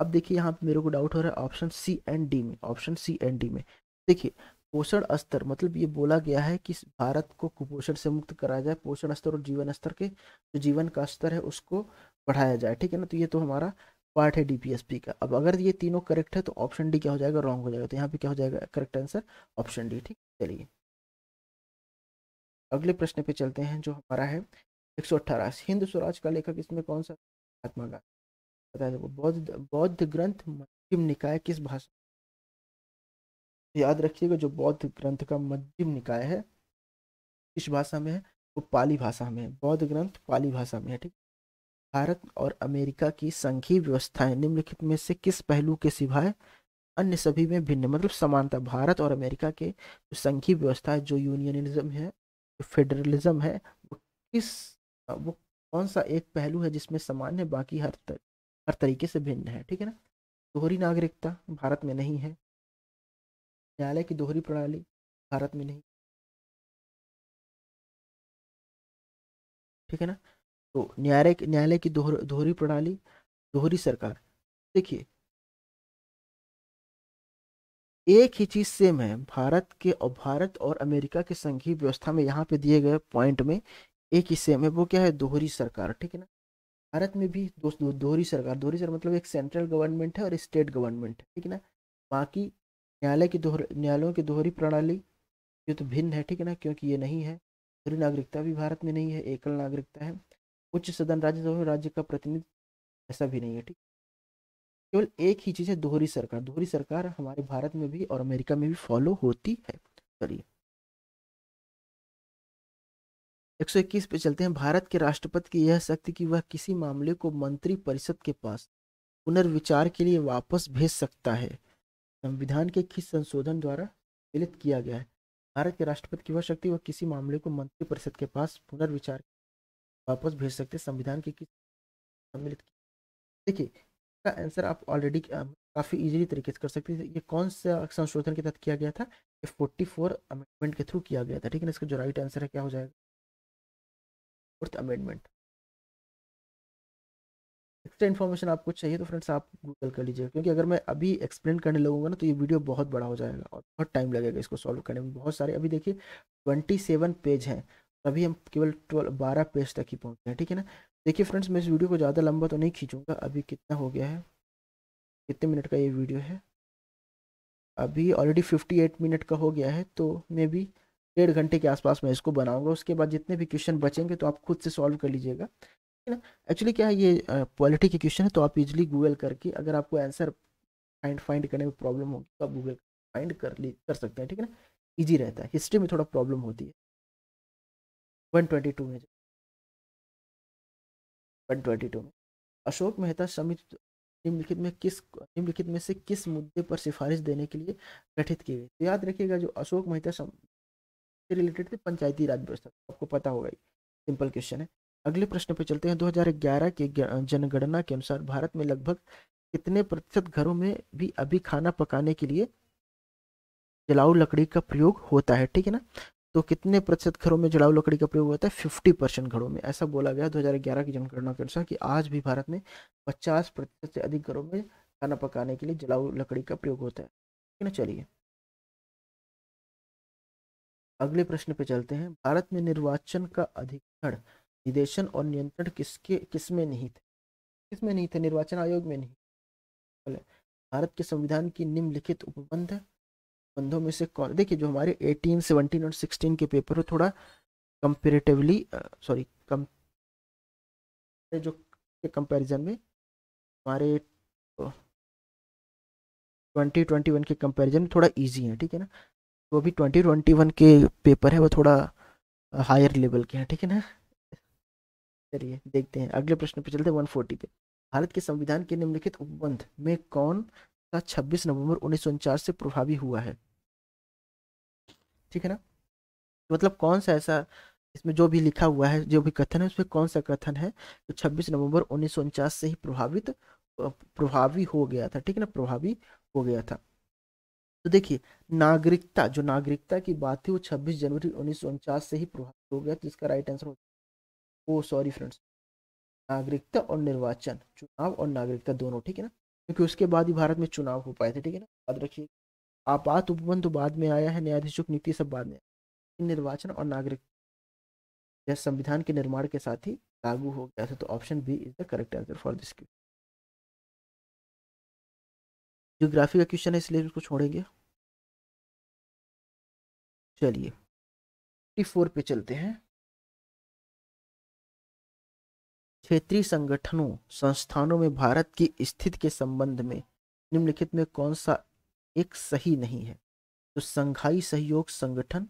अब देखिए यहाँ पे मेरे को डाउट हो रहा है ऑप्शन सी एंड डी में ऑप्शन सी एंड डी में देखिए पोषण स्तर मतलब ये बोला गया है कि भारत को कुपोषण से मुक्त कराया जाए पोषण स्तर और जीवन स्तर के जो जीवन का स्तर है उसको बढ़ाया जाए ठीक है ना तो ये तो हमारा पार्ट है डीपीएसपी का अब अगर ये तीनों करेक्ट है तो ऑप्शन डी क्या हो जाएगा रॉन्ग हो जाएगा तो यहाँ पे क्या हो जाएगा करेक्ट आंसर ऑप्शन डी ठीक चलिए अगले प्रश्न पे चलते हैं जो हमारा है एक सौ अट्ठारह हिंद स्वराज का लेखक इसमें कौन सा महात्मा गांधी बता दो बौद्ध बौद्ध ग्रंथ मध्यम निकाय किस भाषा याद रखिएगा जो बौद्ध ग्रंथ का मध्यम निकाय है किस भाषा में है वो पाली भाषा में है बौद्ध ग्रंथ पाली भाषा में है ठीक भारत और अमेरिका की संघीय व्यवस्थाएं निम्नलिखित में से किस पहलू के सिवाय अन्य सभी में भिन्न मतलब समानता भारत और अमेरिका के संघीय व्यवस्था जो यूनियनिज्म है जो फेडरलिज्म है वो किस वो कौन सा एक पहलू है जिसमें समान है बाकी हर तर, हर तरीके से भिन्न है ठीक है ना दोहरी नागरिकता भारत में नहीं है न्यायालय की दोहरी प्रणाली भारत में नहीं ठीक है ना तो न्यायालय न्यायालय की दोहरी दोहरी प्रणाली दोहरी सरकार देखिए एक ही चीज सेम है भारत के और भारत और अमेरिका के संघीय व्यवस्था में यहाँ पे दिए गए पॉइंट में एक ही सेम है वो क्या है दोहरी सरकार ठीक है ना भारत में भी दोस्तों दोहरी सरकार दोहरी सरकार मतलब एक सेंट्रल गवर्नमेंट है और स्टेट गवर्नमेंट है ठीक है ना बाकी न्यायालय की दोहर न्यायालयों की दोहरी प्रणाली ये तो भिन्न है ठीक है ना क्योंकि ये नहीं है दोहरी नागरिकता भी भारत में नहीं है एकल नागरिकता है उच्च सदन राज्य राज्य का प्रतिनिधित्व ऐसा भी नहीं है ठीक केवल एक ही चीज़ है दोहरी सरकार दोहरी सरकार हमारे भारत में भी और अमेरिका में भी फॉलो होती है चलिए 121 पे चलते हैं भारत के राष्ट्रपति की यह शक्ति कि वह किसी मामले को मंत्री परिषद के पास पुनर्विचार के लिए वापस भेज सकता है संविधान के किस संशोधन द्वारा विलित किया गया है भारत के राष्ट्रपति की वह शक्ति वह किसी मामले को मंत्री परिषद के पास पुनर्विचार वापस भेज सकते संविधान के किस सम्मिलित देखिए इसका आंसर आप ऑलरेडी काफ़ी इजीली तरीके से कर सकते थे ये कौन सा संशोधन के तहत किया गया था ये फोर्टी फोर अमेंडमेंट के थ्रू किया गया था ठीक है ना इसका जो राइट आंसर है क्या हो जाएगा फोर्थ अमेंडमेंट एक्स्ट्रा इन्फॉर्मेशन आपको चाहिए तो फ्रेंड्स आप गूगल कर लीजिएगा क्योंकि अगर मैं अभी एक्सप्लेन करने लगूंगा ना तो ये वीडियो बहुत बड़ा हो जाएगा और बहुत टाइम लगेगा इसको सॉल्व करने में बहुत सारे अभी देखिए ट्वेंटी सेवन पेज हैं अभी हम केवल ट्वेल्व बारह पेज तक ही पहुँचे हैं ठीक है ना देखिए फ्रेंड्स मैं इस वीडियो को ज़्यादा लंबा तो नहीं खींचूँगा अभी कितना हो गया है कितने मिनट का ये वीडियो है अभी ऑलरेडी 58 मिनट का हो गया है तो मे बी डेढ़ घंटे के आसपास मैं इसको बनाऊंगा उसके बाद जितने भी क्वेश्चन बचेंगे तो आप खुद से सॉल्व कर लीजिएगा ठीक है ना एक्चुअली क्या है ये पॉलिटी के क्वेश्चन है तो आप इजिली गूगल करके अगर आपको आंसर फाइंड फाइंड करने में प्रॉब्लम होगी तो आप गूगल फाइंड कर ली कर सकते हैं ठीक है ना ईजी रहता है हिस्ट्री में थोड़ा प्रॉब्लम होती है वन ट्वेंटी टू में वन में अशोक मेहता समिति निम्नलिखित में किस निम्नलिखित में से किस मुद्दे पर सिफारिश देने के लिए गठित की गई तो याद रखिएगा जो अशोक मेहता से रिलेटेड थे पंचायती राज व्यवस्था आपको पता होगा सिंपल क्वेश्चन है अगले प्रश्न पे चलते हैं 2011 के जनगणना के अनुसार भारत में लगभग कितने प्रतिशत घरों में भी अभी खाना पकाने के लिए जलाऊ लकड़ी का प्रयोग होता है ठीक है ना तो कितने प्रतिशत घरों में जड़ाऊ लकड़ी का प्रयोग होता है फिफ्टी परसेंट घरों में ऐसा बोला गया 2011 की जनगणना के अनुसार कि आज भी भारत में पचास प्रतिशत से अधिक घरों में खाना पकाने के लिए जड़ाऊ लकड़ी का प्रयोग होता है ठीक है चलिए अगले प्रश्न पे चलते हैं भारत में निर्वाचन का अधिकार निदेशन और नियंत्रण किसके किसमें नहीं थे किसमें नहीं थे निर्वाचन आयोग में नहीं भारत के संविधान की निम्नलिखित उपबंध बंदों में से कौन देखिए जो हमारे 18, 17 और 16 के पेपर हो थोड़ा कंपेरेटिवली सॉरी कम जो के कंपैरिजन में हमारे ट्वेंटी ट्वेंटी वन के कंपैरिजन में थोड़ा इजी है ठीक है ना वो भी ट्वेंटी ट्वेंटी वन के पेपर है वो थोड़ा हायर लेवल के हैं ठीक है ना चलिए देखते हैं अगले प्रश्न पे चलते हैं वन फोर्टी पे भारत के संविधान के निम्नलिखित उपबंध में कौन का 26 नवंबर उन्नीस से प्रभावी हुआ है ठीक है ना तो मतलब कौन सा ऐसा इसमें जो भी लिखा हुआ है जो भी कथन है उसमें कौन सा कथन है तो 26 नवंबर उन्नीस से ही प्रभावित प्रभावी हो गया था ठीक है ना प्रभावी हो गया था तो देखिए नागरिकता जो नागरिकता की बात थी वो 26 जनवरी उन्नीस से ही प्रभावित हो गया तो इसका राइट आंसर हो सॉरी फ्रेंड्स oh, नागरिकता और निर्वाचन चुनाव और नागरिकता दोनों ठीक है ना क्योंकि उसके बाद ही भारत में चुनाव हो पाए थे ठीक है ना याद रखिए आपात उपबंध तो बाद में आया है न्यायाधीशों की सब बाद में निर्वाचन और नागरिक यह संविधान के निर्माण के साथ ही लागू हो गया था तो option B is the correct answer for this question geography का क्वेश्चन है इसलिए उसको छोड़ेंगे चलिए फोर पे चलते हैं क्षेत्रीय संगठनों संस्थानों में भारत की स्थिति के संबंध में निम्नलिखित में कौन सा एक सही नहीं है तो संघाई सहयोग संगठन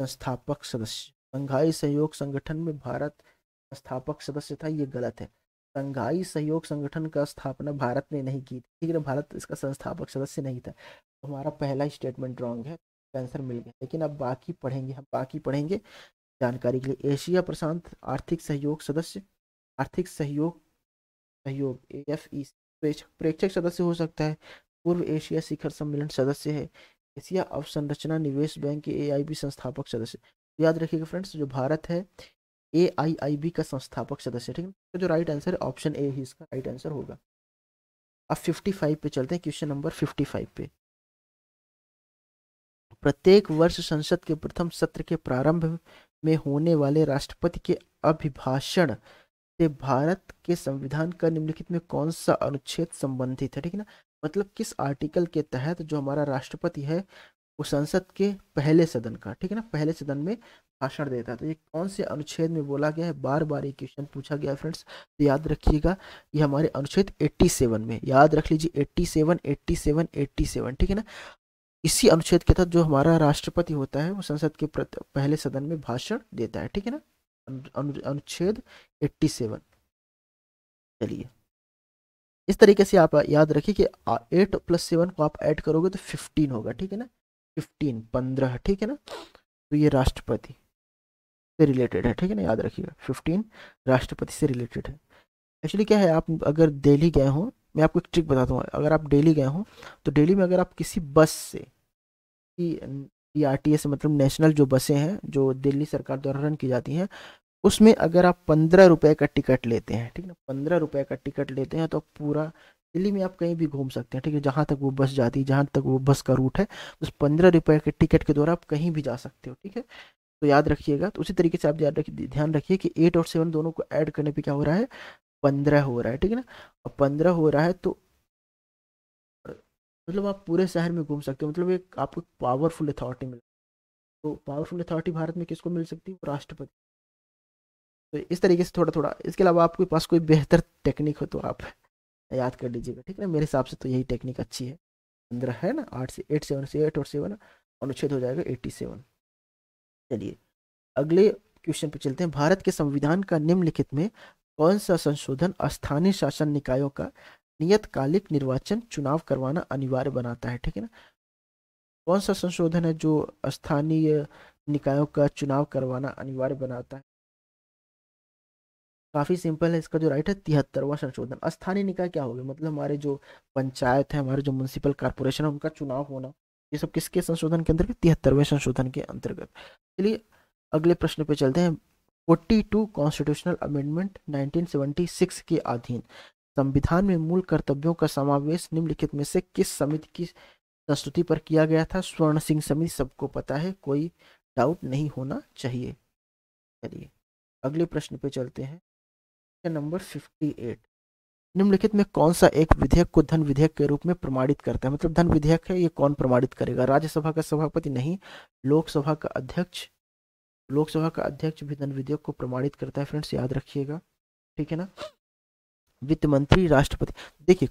संस्थापक सदस्य संघाई सहयोग संगठन में भारत स्थापक सदस्य था ये गलत है संघाई सहयोग संगठन का स्थापना भारत ने नहीं की थी लेकिन भारत इसका संस्थापक सदस्य नहीं था हमारा पहला स्टेटमेंट रॉन्ग है आंसर मिल गया लेकिन अब बाकी पढ़ेंगे हम बाकी पढ़ेंगे जानकारी के लिए एशिया प्रशांत आर्थिक सहयोग सदस्य आर्थिक सहयोग सहयोग ए एफ ई प्रेक्षक सदस्य हो सकता है पूर्व एशिया शिखर सम्मेलन सदस्य है एशिया अवसंरचना निवेश बैंक के ए संस्थापक सदस्य याद रखिएगा फ्रेंड्स जो भारत है ए का संस्थापक सदस्य ठीक है तो जो राइट आंसर है ऑप्शन ए ही इसका राइट आंसर होगा अब 55 पे चलते हैं क्वेश्चन नंबर 55 पे प्रत्येक वर्ष संसद के प्रथम सत्र के प्रारंभ में होने वाले राष्ट्रपति के अभिभाषण से भारत के संविधान का निम्नलिखित में कौन सा अनुच्छेद संबंधित है ठीक है ना मतलब किस आर्टिकल के तहत जो हमारा राष्ट्रपति है वो संसद के पहले सदन का ठीक है ना पहले सदन में भाषण देता है तो ये कौन से अनुच्छेद में बोला गया है बार बार ये क्वेश्चन पूछा गया है फ्रेंड्स तो याद रखिएगा ये हमारे अनुच्छेद 87 में याद रख लीजिए 87 87 87 ठीक है ना इसी अनुच्छेद के तहत जो हमारा राष्ट्रपति होता है वो संसद के पहले सदन में भाषण देता है ठीक है ना अनुच्छेद 87 चलिए इस तरीके से आप याद रखिए कि एट प्लस सेवन को आप ऐड करोगे तो फिफ्टीन होगा ठीक है ना फिफ्टीन पंद्रह ठीक है ना तो ये राष्ट्रपति से रिलेटेड है ठीक है ना याद रखिएगा फिफ्टीन राष्ट्रपति से रिलेटेड है एक्चुअली क्या है आप अगर दिल्ली गए हों मैं आपको एक ट्रिक बताता हूँ अगर आप डेली गए हों तो डेली में अगर आप किसी बस से कि आर टी एस मतलब नेशनल जो बसें हैं जो दिल्ली सरकार द्वारा रन की जाती हैं उसमें अगर आप पंद्रह रुपये का टिकट लेते हैं ठीक ना पंद्रह रुपये का टिकट लेते हैं तो पूरा दिल्ली में आप कहीं भी घूम सकते हैं ठीक है जहाँ तक वो बस जाती है जहाँ तक वो बस का रूट है उस पंद्रह रुपये के टिकट के द्वारा आप कहीं भी जा सकते हो ठीक है तो याद रखिएगा तो उसी तरीके से आप याद रखिए ध्यान रखिए कि एट और सेवन दोनों को ऐड करने पे क्या हो रहा है पंद्रह हो रहा है ठीक है ना और पंद्रह हो रहा है तो मतलब आप पूरे शहर में घूम सकते हो मतलब एक आपको पावरफुल अथॉरिटी मिल तो पावरफुल अथॉरिटी भारत में किसको मिल सकती है राष्ट्रपति तो इस तरीके से थोड़ा थोड़ा इसके अलावा आपके पास कोई बेहतर टेक्निक हो तो आप याद कर लीजिएगा ठीक है मेरे हिसाब से तो यही टेक्निक अच्छी है पंद्रह है ना आठ से एट सेवन से एट और सेवन अनुच्छेद हो जाएगा एट्टी सेवन चलिए अगले क्वेश्चन पे चलते हैं भारत के संविधान का निम्नलिखित में कौन सा संशोधन स्थानीय शासन निकायों का नियतकालिक निर्वाचन चुनाव करवाना अनिवार्य बनाता है ठीक है ना कौन सा संशोधन है जो स्थानीय निकायों का चुनाव करवाना अनिवार्य बनाता है काफ़ी सिंपल है इसका जो राइट है तिहत्तरवा संशोधन स्थानीय निकाय क्या होगा मतलब हमारे जो पंचायत है हमारे जो म्यूनसिपल कॉरपोरेशन है उनका चुनाव होना ये सब किसके संशोधन के अंतर्गत तिहत्तरवें संशोधन के अंतर्गत चलिए अगले प्रश्न पे चलते हैं फोर्टी टू कॉन्स्टिट्यूशनल अमेंडमेंट 1976 के अधीन संविधान में मूल कर्तव्यों का समावेश निम्नलिखित में से किस समिति की संस्तुति पर किया गया था स्वर्ण सिंह समिति सबको पता है कोई डाउट नहीं होना चाहिए चलिए अगले प्रश्न पे चलते हैं क्वेश्चन नंबर 58 निम्नलिखित में कौन सा एक विधेयक को धन विधेयक के रूप में प्रमाणित करता है मतलब धन विधेयक है ये कौन प्रमाणित करेगा राज्यसभा का सभापति नहीं लोकसभा का अध्यक्ष लोकसभा का अध्यक्ष भी धन विधेयक को प्रमाणित करता है फ्रेंड्स याद रखिएगा ठीक है ना वित्त मंत्री राष्ट्रपति देखिए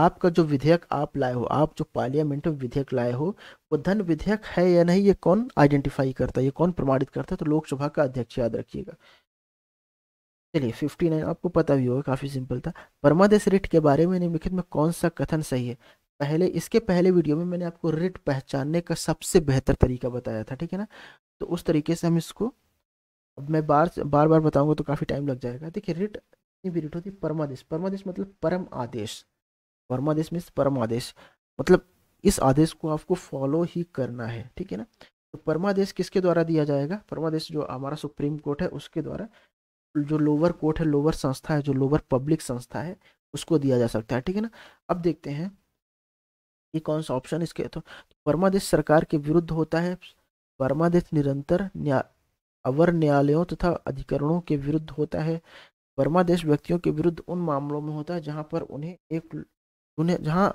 आपका जो विधेयक आप लाए हो आप जो पार्लियामेंट में विधेयक लाए हो वो धन विधेयक है या नहीं ये कौन आइडेंटिफाई करता है ये कौन प्रमाणित करता है तो लोकसभा का अध्यक्ष याद रखिएगा चलिए 59 आपको पता भी होगा काफ़ी सिंपल था परमादेश रिट के बारे में निम्नलिखित में कौन सा कथन सही है पहले इसके पहले वीडियो में मैंने आपको रिट पहचानने का सबसे बेहतर तरीका बताया था ठीक है ना तो उस तरीके से हम इसको अब मैं बार बार बार बताऊंगा तो काफ़ी टाइम लग जाएगा देखिए रिट जितनी भी रिट होती है परमादेश परमादेश मतलब परम आदेश परमादेश मीन्स परम आदेश मतलब इस आदेश को आपको फॉलो ही करना है ठीक है ना तो परमादेश किसके द्वारा दिया जाएगा परमादेश जो हमारा सुप्रीम कोर्ट है उसके द्वारा जो लोअर कोर्ट है लोअर संस्था है जो लोअर पब्लिक संस्था है उसको दिया जा सकता है ठीक है ना अब देखते हैं ये कौन सा ऑप्शन इसके तो बर्मादेश सरकार के विरुद्ध होता है बर्मादेश निरंतर न्या अवर न्यायालयों तथा तो अधिकरणों के विरुद्ध होता है बर्मादेश व्यक्तियों के विरुद्ध उन मामलों में होता है जहाँ पर उन्हें एक उन्हें जहाँ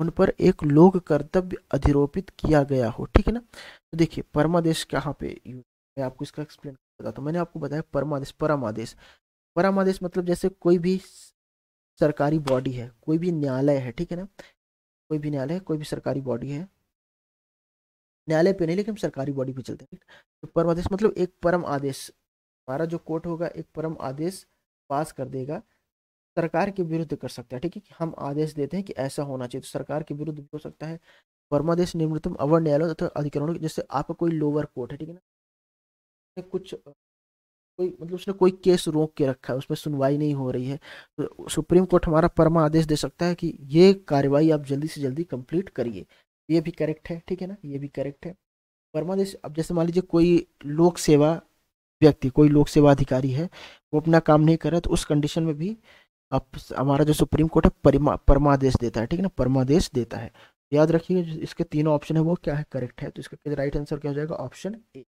उन पर एक लोक कर्तव्य अधिरोपित किया गया हो ठीक है ना तो देखिए परमादेश कहाँ पे यू मैं आपको इसका एक्सप्लेन बताता हूँ तो मैंने आपको बताया परमादेश परमादेश परमादेश मतलब जैसे कोई भी सरकारी बॉडी है कोई भी न्यायालय है ठीक है ना कोई भी न्यायालय कोई भी सरकारी बॉडी है न्यायालय पे नहीं लेकिन सरकारी बॉडी पे चलते हैं तो परम आदेश मतलब एक परम आदेश हमारा जो कोर्ट होगा एक परम आदेश पास कर देगा सरकार के विरुद्ध कर सकता है ठीक है कि हम आदेश देते हैं कि ऐसा होना चाहिए तो सरकार के विरुद्ध हो सकता है परमादेश निवृत्तम अवर न्यायालय तथा अधिकरणों जैसे आपका कोई लोअर कोर्ट है ठीक है ना कुछ कोई मतलब उसने कोई केस रोक के रखा है उसमें सुनवाई नहीं हो रही है तो सुप्रीम कोर्ट हमारा परमा आदेश दे सकता है कि ये कार्रवाई आप जल्दी से जल्दी कंप्लीट करिए ये भी करेक्ट है ठीक है ना ये भी करेक्ट है परमादेश अब जैसे मान लीजिए कोई लोक सेवा व्यक्ति कोई लोक सेवा अधिकारी है वो अपना काम नहीं कर रहा तो उस कंडीशन में भी आप हमारा जो सुप्रीम कोर्ट है परमा परमादेश देता है ठीक है ना परमादेश देता है याद रखिए इसके तीनों ऑप्शन है वो क्या है करेक्ट है तो इसका राइट आंसर क्या हो जाएगा ऑप्शन ए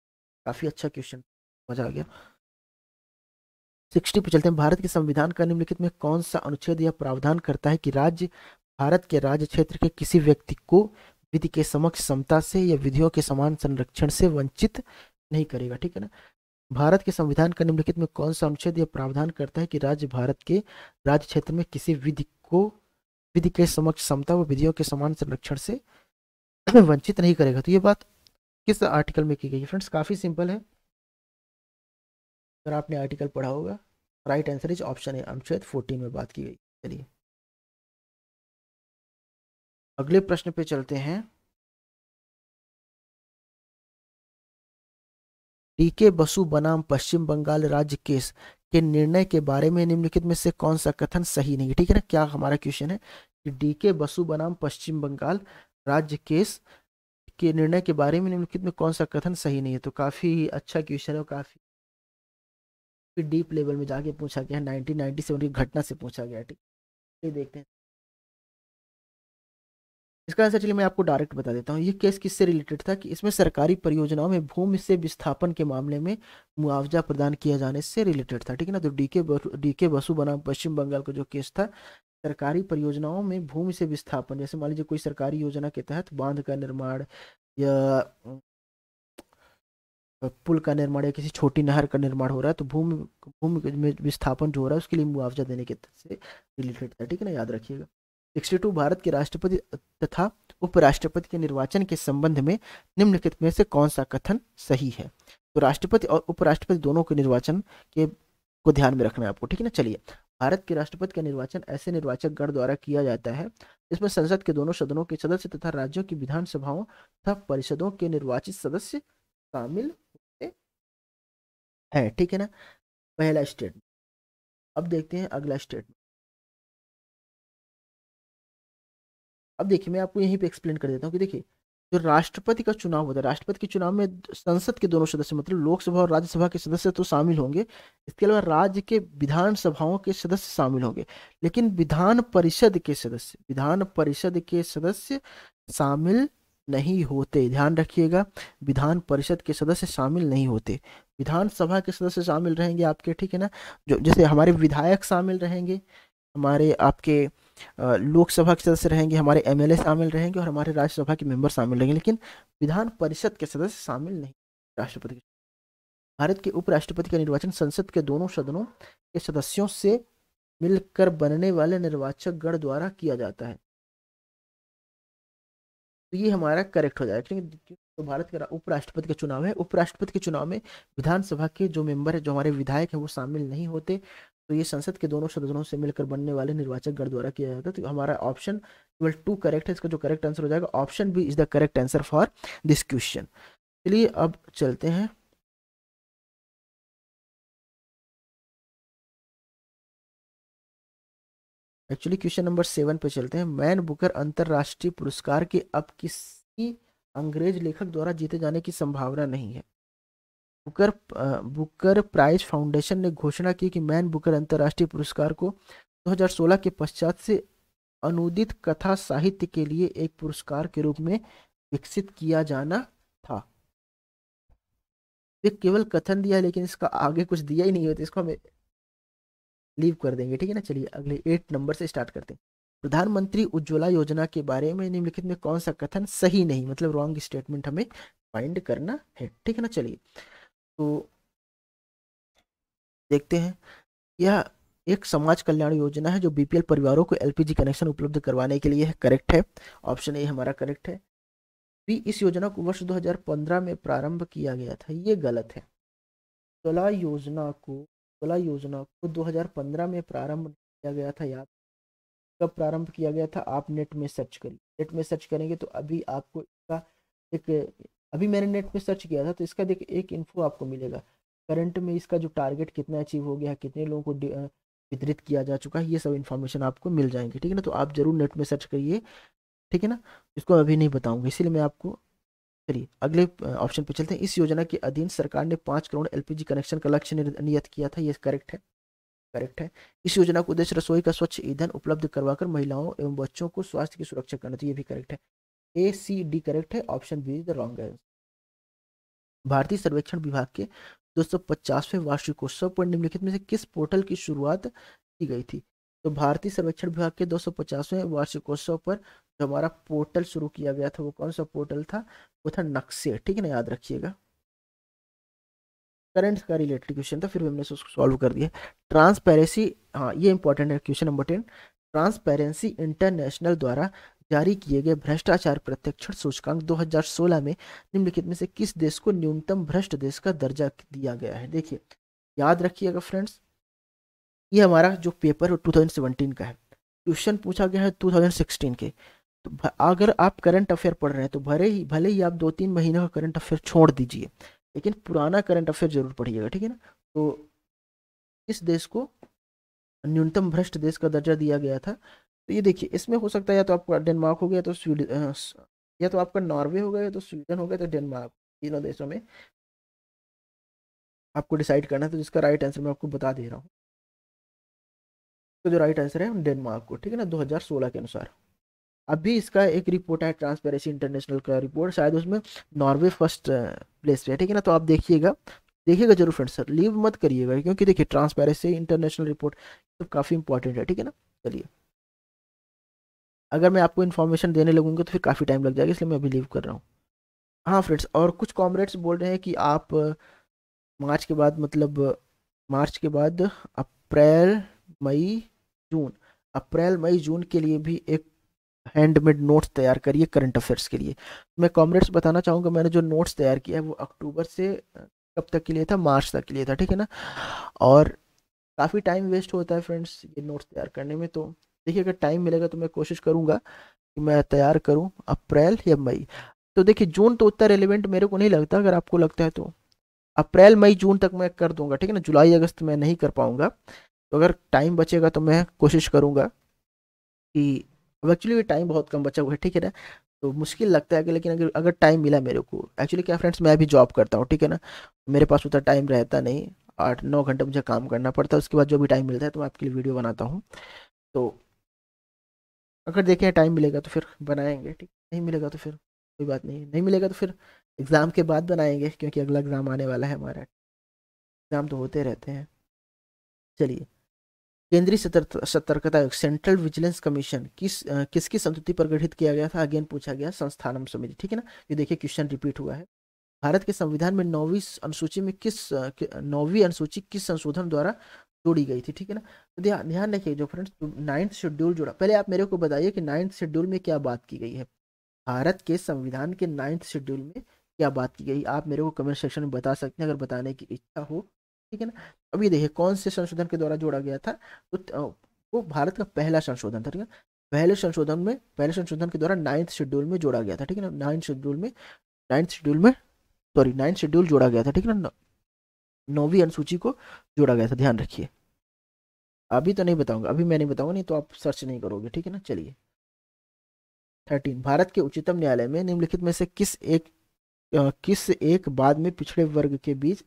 काफ़ी अच्छा क्वेश्चन मजा आ गया सिक्सटी पे चलते हैं भारत के संविधान का निम्नलिखित में कौन सा अनुच्छेद या प्रावधान करता है कि राज्य भारत के राज्य क्षेत्र के किसी व्यक्ति को विधि के समक्ष समता से या विधियों के समान संरक्षण से वंचित नहीं करेगा ठीक है ना भारत के संविधान का निम्नलिखित में कौन सा अनुच्छेद या प्रावधान करता है कि राज्य भारत के राज्य क्षेत्र में किसी विधि को विधि के समक्ष समता व विधियों के समान संरक्षण से वंचित नहीं करेगा तो ये बात किस आर्टिकल में की गई है फ्रेंड्स काफ़ी सिंपल है अगर आपने आर्टिकल पढ़ा होगा राइट आंसर इज ऑप्शन है अनुच्छेद फोर्टीन में बात की गई चलिए अगले प्रश्न पे चलते हैं डीके बसु बनाम पश्चिम बंगाल राज्य केस के निर्णय के बारे में निम्नलिखित में से कौन सा कथन सही नहीं है ठीक है ना क्या हमारा क्वेश्चन है कि डीके बसु बनाम पश्चिम बंगाल राज्य केस के निर्णय के बारे में निम्नलिखित में कौन सा कथन सही नहीं है तो काफ़ी अच्छा क्वेश्चन है काफ़ी डीप लेवल में जाके पूछा गया नाइनटीन नाइनटी सेवन की घटना से पूछा गया ठीक है देखते हैं इसका आंसर चलिए मैं आपको डायरेक्ट बता देता हूँ ये केस किससे रिलेटेड था कि इसमें सरकारी परियोजनाओं में भूमि से विस्थापन के मामले में मुआवजा प्रदान किया जाने से रिलेटेड था ठीक है ना तो डीके डीके बसु बनाम पश्चिम बंगाल का जो केस था सरकारी परियोजनाओं में भूमि से विस्थापन जैसे मान लीजिए कोई सरकारी योजना के तहत बांध का निर्माण या पुल का निर्माण या किसी छोटी नहर का निर्माण हो रहा है तो भूमि भूमि में विस्थापन जो हो रहा है उसके लिए मुआवजा देने के से रिलेटेड था ठीक है ना याद रखिएगा सिक्सटी टू भारत के राष्ट्रपति तथा उपराष्ट्रपति के निर्वाचन के संबंध में निम्नलिखित में से कौन सा कथन सही है तो राष्ट्रपति और उपराष्ट्रपति दोनों के निर्वाचन के को ध्यान में रखना है आपको ठीक है ना चलिए भारत के राष्ट्रपति का निर्वाचन ऐसे निर्वाचक गण द्वारा किया जाता है इसमें संसद के दोनों सदनों के सदस्य तथा राज्यों की विधानसभाओं तथा परिषदों के निर्वाचित सदस्य शामिल होते हैं ठीक है ना पहला स्टेटमेंट अब देखते हैं अगला स्टेटमेंट अब देखिए मैं आपको यहीं पे एक्सप्लेन कर देता हूँ कि देखिए जो राष्ट्रपति का चुनाव होता है राष्ट्रपति के चुनाव में संसद के दोनों सदस्य मतलब लोकसभा और राज्यसभा के सदस्य तो शामिल होंगे इसके अलावा राज्य के विधानसभाओं के सदस्य शामिल होंगे लेकिन विधान परिषद के सदस्य विधान परिषद के सदस्य शामिल नहीं होते ध्यान रखिएगा विधान परिषद के सदस्य शामिल नहीं होते विधानसभा के सदस्य शामिल रहेंगे आपके ठीक है ना जो जैसे हमारे विधायक शामिल रहेंगे हमारे आपके लोकसभा के सदस्य रहेंगे हमारे एम शामिल रहेंगे और हमारे राज्यसभा के मेंबर शामिल रहेंगे लेकिन विधान परिषद के सदस्य शामिल नहीं राष्ट्रपति के भारत के उपराष्ट्रपति का निर्वाचन संसद के दोनों सदनों के सदस्यों से मिलकर बनने वाले निर्वाचक गण द्वारा किया जाता है तो ये हमारा करेक्ट हो जाएगा क्योंकि तो भारत का उपराष्ट्रपति का चुनाव है उपराष्ट्रपति के चुनाव में विधानसभा के जो मेंबर है जो हमारे विधायक हैं वो शामिल नहीं होते तो ये संसद के दोनों सदनों से मिलकर बनने वाले निर्वाचक गण द्वारा किया जाता है तो हमारा ऑप्शन केवल टू करेक्ट है इसका जो करेक्ट आंसर हो जाएगा option B is the correct answer for this question चलिए अब चलते हैं एक्चुअली क्वेश्चन नंबर सेवन पे चलते हैं मैन बुकर अंतर्राष्ट्रीय पुरस्कार के अब किसी अंग्रेज लेखक द्वारा जीते जाने की संभावना नहीं है बुकर बुकर प्राइज फाउंडेशन ने घोषणा की कि मैन बुकर अंतर्राष्ट्रीय पुरस्कार को 2016 के पश्चात से अनुदित कथा साहित्य के लिए एक पुरस्कार के रूप में विकसित किया जाना था ये केवल कथन दिया लेकिन इसका आगे कुछ दिया ही नहीं होता तो इसको हमें लीव कर देंगे ठीक है ना चलिए अगले एट नंबर से स्टार्ट करते हैं प्रधानमंत्री उज्ज्वला योजना के बारे में निम्नलिखित में कौन सा कथन सही नहीं मतलब रॉन्ग स्टेटमेंट हमें फाइंड करना है ठीक है ना चलिए तो देखते हैं यह एक समाज कल्याण योजना है जो बीपीएल परिवारों को एलपीजी कनेक्शन उपलब्ध करवाने के लिए है करेक्ट है ऑप्शन ए हमारा करेक्ट है बी इस योजना को वर्ष 2015 में प्रारंभ किया गया था ये गलत है उज्ज्वला योजना को उज्ज्वला योजना को 2015 में प्रारंभ किया गया था याद कब प्रारंभ किया गया था आप नेट में सर्च करिए नेट में सर्च करेंगे तो अभी आपको इसका एक अभी मैंने नेट पे सर्च किया था तो इसका देख एक इन्फो आपको मिलेगा करंट में इसका जो टारगेट कितना अचीव हो गया कितने लोगों को वितरित किया जा चुका है ये सब इन्फॉर्मेशन आपको मिल जाएंगे ठीक है ना तो आप जरूर नेट में सर्च करिए ठीक है ना इसको अभी नहीं बताऊंगा इसीलिए मैं आपको चलिए अगले ऑप्शन पे चलते हैं इस योजना के अधीन सरकार ने पाँच करोड़ एलपीजी कनेक्शन का लक्ष्य नियत किया था ये करेक्ट है करेक्ट है इस योजना का उद्देश्य रसोई का स्वच्छ ईंधन उपलब्ध करवाकर महिलाओं एवं बच्चों को स्वास्थ्य की सुरक्षा करना चाहिए तो भी करेक्ट है ए सी डी करेक्ट है option B is the wrong answer भारतीय सर्वेक्षण विभाग के दो सौ पचासवें वार्षिकोत्सव पर निम्नलिखित में से किस पोर्टल की शुरुआत की गई थी तो भारतीय सर्वेक्षण विभाग के दो सौ पचासवें वार्षिकोत्सव पर जो हमारा पोर्टल शुरू किया गया था वो कौन सा पोर्टल था वो था नक्शे ठीक है ना याद रखिएगा करंट का रिलेटेड क्वेश्चन था फिर भी हमने उसको सॉल्व कर दिया ट्रांसपेरेंसी हाँ ये इंपॉर्टेंट है question number ten Transparency International द्वारा जारी किए गए भ्रष्टाचार प्रत्यक्षण सूचकांक 2016 में निम्नलिखित में से किस देश को न्यूनतम भ्रष्ट देश का दर्जा दिया गया है देखिए याद रखिएगा फ्रेंड्स ये हमारा जो पेपर है 2017 का है क्वेश्चन पूछा गया है टू के तो अगर आप करंट अफेयर पढ़ रहे हैं तो भले ही भले ही आप दो तीन महीने का करंट अफेयर छोड़ दीजिए लेकिन पुराना करंट अफेयर जरूर पढ़िएगा ठीक है ना तो इस देश को न्यूनतम भ्रष्ट देश का दर्जा दिया गया था तो ये देखिए इसमें हो सकता है या तो आपका डेनमार्क हो गया तो स्वीडन या तो आपका नॉर्वे हो गया तो स्वीडन हो गया तो डेनमार्क तीनों देशों में आपको डिसाइड करना है तो जिसका राइट आंसर मैं आपको बता दे रहा हूँ तो जो राइट आंसर है डेनमार्क को ठीक है ना 2016 के अनुसार अभी इसका एक रिपोर्ट है ट्रांसपेरेंसी इंटरनेशनल का रिपोर्ट शायद उसमें नॉर्वे फर्स्ट प्लेस पे है ठीक है ना तो आप देखिएगा देखिएगा जरूर फ्रेंड सर लीव मत करिएगा क्योंकि देखिए ट्रांसपेरेंसी इंटरनेशनल रिपोर्ट तो काफ़ी इंपॉर्टेंट है ठीक है ना चलिए अगर मैं आपको इन्फॉर्मेशन देने लगूँगा तो फिर काफ़ी टाइम लग जाएगा इसलिए मैं बिलीव कर रहा हूँ हाँ फ्रेंड्स और कुछ कॉमरेड्स बोल रहे हैं कि आप मार्च के बाद मतलब मार्च के बाद अप्रैल मई जून अप्रैल मई जून के लिए भी एक हैंडमेड नोट्स तैयार करिए करंट अफेयर्स के लिए मैं कॉमरेड्स बताना चाहूँगा मैंने जो नोट्स तैयार किया है वो अक्टूबर से कब तक के लिए था मार्च तक के लिए था ठीक है ना और काफ़ी टाइम वेस्ट होता है फ्रेंड्स ये नोट्स तैयार करने में तो देखिए अगर टाइम मिलेगा तो मैं कोशिश करूँगा कि मैं तैयार करूँ अप्रैल या मई तो देखिए जून तो उतना रेलिवेंट मेरे को नहीं लगता अगर आपको लगता है तो अप्रैल मई जून तक मैं कर दूंगा ठीक है ना जुलाई अगस्त में नहीं कर पाऊंगा तो अगर टाइम बचेगा तो मैं कोशिश करूंगा कि अब एक्चुअली टाइम बहुत कम बचा हुआ है ठीक है ना तो मुश्किल लगता है कि लेकिन अगर अगर टाइम मिला मेरे को एक्चुअली क्या फ्रेंड्स मैं अभी जॉब करता हूँ ठीक है ना मेरे पास उतना टाइम रहता नहीं आठ नौ घंटे मुझे काम करना पड़ता है उसके बाद जो भी टाइम मिलता है तो मैं आपके लिए वीडियो बनाता हूँ तो अगर देखें टाइम मिलेगा तो फिर बनाएंगे ठीक नहीं मिलेगा तो फिर कोई बात नहीं नहीं मिलेगा तो फिर एग्ज़ाम के बाद बनाएंगे क्योंकि अगला एग्ज़ाम आने वाला है हमारा एग्ज़ाम तो होते रहते हैं चलिए केंद्रीय सतर्कता आयोग सेंट्रल विजिलेंस कमीशन किस किसकी संतुति पर गठित किया गया था अगेन पूछा गया संस्थानम समिति ठीक है ना ये देखिए क्वेश्चन रिपीट हुआ है भारत के संविधान में नौवीं अनुसूची में किस नौवीं अनुसूची किस संशोधन द्वारा जोड़ी गई थी ठीक है ना तो ध्यान रखिए जो फ्रेंड्स नाइन्थ शेड्यूल जोड़ा पहले आप मेरे को बताइए कि नाइन्थ शेड्यूल में क्या बात की गई है भारत के संविधान के नाइन्थ शेड्यूल में क्या बात की गई आप मेरे को कमेंट सेक्शन में बता सकते हैं अगर बताने की इच्छा हो ठीक है ना अभी देखिए कौन से संशोधन के द्वारा जोड़ा गया था तो वो भारत का पहला संशोधन था ठीक है पहले संशोधन में पहले संशोधन के द्वारा नाइन्थ शेड्यूल में जोड़ा गया था ठीक है ना नाइन्थ शेड्यूल में नाइन्थ शेड्यूल में सॉरी नाइन्थ शेड्यूल जोड़ा गया था ठीक है ना नौवीं अनुसूची को जोड़ा गया था ध्यान रखिए अभी तो नहीं बताऊंगा अभी मैं नहीं बताऊंगा नहीं तो आप सर्च नहीं करोगे ठीक है ना चलिए थर्टीन भारत के उच्चतम न्यायालय में निम्नलिखित में से किस एक आ, किस एक बाद में पिछड़े वर्ग के बीच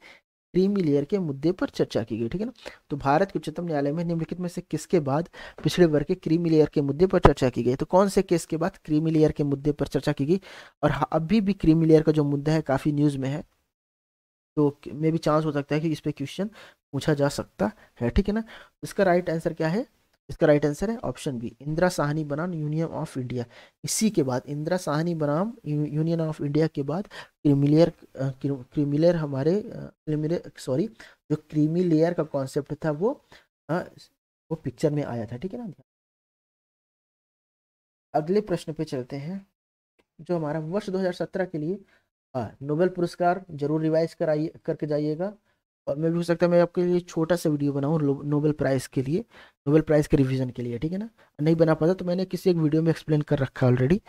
क्रीमी लेयर के मुद्दे पर चर्चा की गई ठीक है ना तो भारत के उच्चतम न्यायालय में निम्नलिखित में से किसके बाद पिछड़े वर्ग के क्रीमी लेयर के मुद्दे पर चर्चा की गई तो कौन से केस के बाद क्रीमी लेयर के मुद्दे पर चर्चा की गई और हाँ, अभी भी क्रीमी लेयर का जो मुद्दा है काफ़ी न्यूज़ में है तो मे भी चांस हो सकता है कि इस पर क्वेश्चन पूछा जा सकता है ठीक है ना इसका राइट आंसर क्या है इसका राइट आंसर है ऑप्शन बी इंदिरा साहनी बनाम यूनियन ऑफ इंडिया इसी के बाद इंदिरा साहनी बनाम यूनियन ऑफ इंडिया के बाद क्रीमिलेयर क्रीमिलेयर हमारे सॉरी जो क्रिमिलियर का कॉन्सेप्ट था वो आ, वो पिक्चर में आया था ठीक है ना अगले प्रश्न पे चलते हैं जो हमारा वर्ष 2017 के लिए नोबेल पुरस्कार जरूर रिवाइज कराइए करके जाइएगा और मैं भी हो सकता है मैं आपके लिए छोटा सा वीडियो बनाऊँ नोबेल प्राइज़ के लिए नोबेल प्राइज़ के रिविजन के लिए ठीक है ना नहीं बना पाता तो मैंने किसी एक वीडियो में एक्सप्लेन कर रखा है ऑलरेडी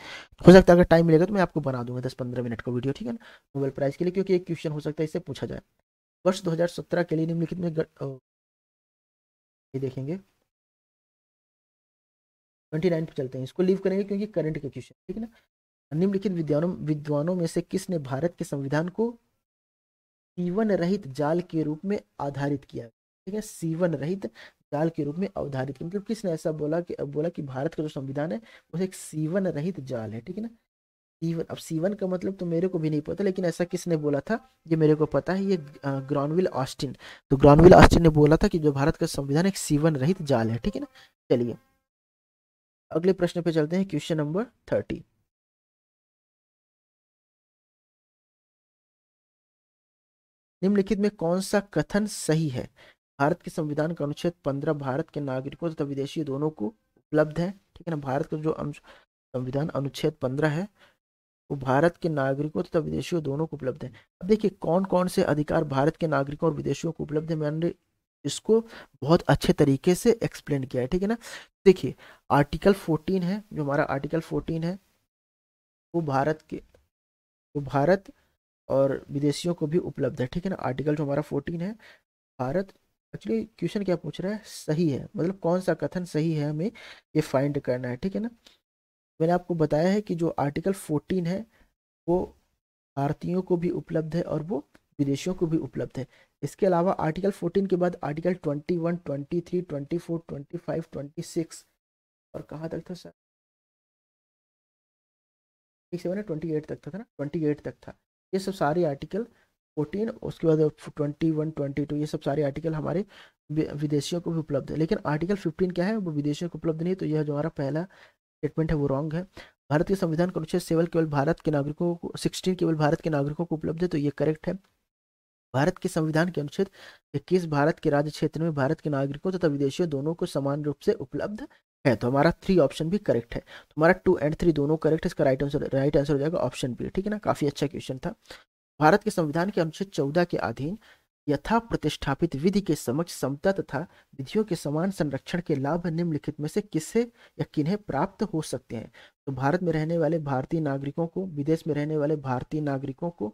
हो सकता है अगर टाइम मिलेगा तो मैं आपको बना दूंगा दस पंद्रह मिनट का वीडियो ठीक है ना नोबेल प्राइज़ के लिए क्योंकि एक क्वेश्चन हो सकता है इससे पूछा जाए वर्ष दो के लिए निम्नलिखित में ये देखेंगे ट्वेंटी नाइन पर चलते हैं इसको लीव करेंगे क्योंकि करंट के क्वेश्चन ठीक है ना निम्नलिखित विद्वानों विद्वानों में से किसने भारत के संविधान को सीवन रहित जाल के रूप में आधारित किया ठीक है सीवन रहित जाल के रूप में अवधारित किया मतलब किसने ऐसा बोला कि बोला कि भारत का जो संविधान है वो एक सीवन रहित जाल है ठीक है ना सीवन अब सीवन का मतलब तो मेरे को भी नहीं पता लेकिन ऐसा किसने बोला था ये मेरे को पता है ये ग्रॉनविल ऑस्टिन तो ग्रॉनविल ऑस्टिन ने बोला था कि जो भारत का संविधान एक सीवन रहित जाल है ठीक है ना चलिए अगले प्रश्न पे चलते हैं क्वेश्चन नंबर थर्टी निम्नलिखित में कौन सा कथन सही है भारत के संविधान का अनुच्छेद पंद्रह भारत के नागरिकों तथा विदेशी दोनों को उपलब्ध है ठीक है ना भारत का जो संविधान अनुच्छेद पंद्रह है वो भारत के नागरिकों तथा विदेशियों दोनों को उपलब्ध है अब देखिए कौन कौन से अधिकार भारत के नागरिकों और विदेशियों को उपलब्ध है मैंने इसको बहुत अच्छे तरीके से एक्सप्लेन किया है ठीक है ना देखिए आर्टिकल फोर्टीन है जो हमारा आर्टिकल फोर्टीन है वो भारत के वो भारत और विदेशियों को भी उपलब्ध है ठीक है ना आर्टिकल जो हमारा फोर्टीन है भारत एक्चुअली क्वेश्चन क्या पूछ रहा है सही है मतलब कौन सा कथन सही है हमें ये फाइंड करना है ठीक है ना मैंने आपको बताया है कि जो आर्टिकल फोर्टीन है वो भारतीयों को भी उपलब्ध है और वो विदेशियों को भी उपलब्ध है इसके अलावा आर्टिकल फोर्टीन के बाद article twenty twenty twenty one three four twenty five twenty six और कहाँ तक था सर ट्वेंटी एट तक था ना ट्वेंटी एट तक था ये सब सारे आर्टिकल फोर्टीन उसके बाद ट्वेंटी वन ट्वेंटी टू ये सब सारे आर्टिकल हमारे विदेशियों को भी उपलब्ध है लेकिन आर्टिकल फिफ्टीन क्या है वो विदेशियों को उपलब्ध नहीं तो यह जो हमारा पहला स्टेटमेंट है वो रॉन्ग है भारत के संविधान का अनुच्छेद सेवल केवल भारत के नागरिकों को सिक्सटीन केवल भारत के नागरिकों को उपलब्ध है तो ये करेक्ट है भारत के संविधान के अनुच्छेद इक्कीस भारत के राज्य क्षेत्र में भारत के नागरिकों तथा विदेशियों दोनों को समान रूप से उपलब्ध है तो हमारा थ्री ऑप्शन भी करेक्ट है तो हमारा टू एंड थ्री दोनों करेक्ट है इसका राइट आंसर राइट आंसर हो जाएगा ऑप्शन बी ठीक है ना काफ़ी अच्छा क्वेश्चन था भारत के संविधान के अनुच्छेद चौदह के अधीन यथा प्रतिष्ठापित विधि के समक्ष समता तथा विधियों के समान संरक्षण के लाभ निम्नलिखित में से किसे या किन्हें प्राप्त हो सकते हैं तो भारत में रहने वाले भारतीय नागरिकों को विदेश में रहने वाले भारतीय नागरिकों को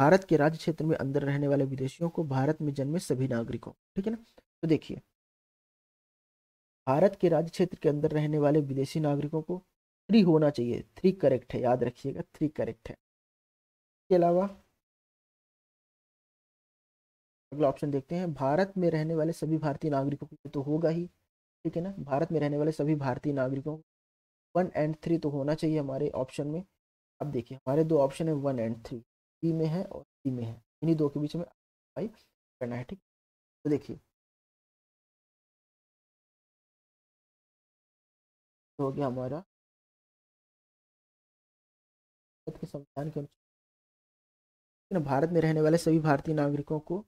भारत के राज्य क्षेत्र में अंदर रहने वाले विदेशियों को भारत में जन्मे सभी नागरिकों ठीक है ना तो देखिए भारत के राज्य क्षेत्र के अंदर रहने वाले विदेशी नागरिकों को थ्री होना चाहिए थ्री करेक्ट है याद रखिएगा थ्री करेक्ट है इसके अलावा अगला ऑप्शन देखते हैं भारत में रहने वाले सभी भारतीय नागरिकों को तो होगा ही ठीक है ना भारत में रहने वाले सभी भारतीय नागरिकों को वन एंड थ्री तो होना चाहिए हमारे ऑप्शन में अब देखिए हमारे दो ऑप्शन है वन एंड थ्री बी में है और सी e में है इन्हीं दो के बीच में करना है ठीक तो देखिए हो गया हमारा भारत के संविधान के अनुसार भारत में रहने वाले सभी भारतीय नागरिकों को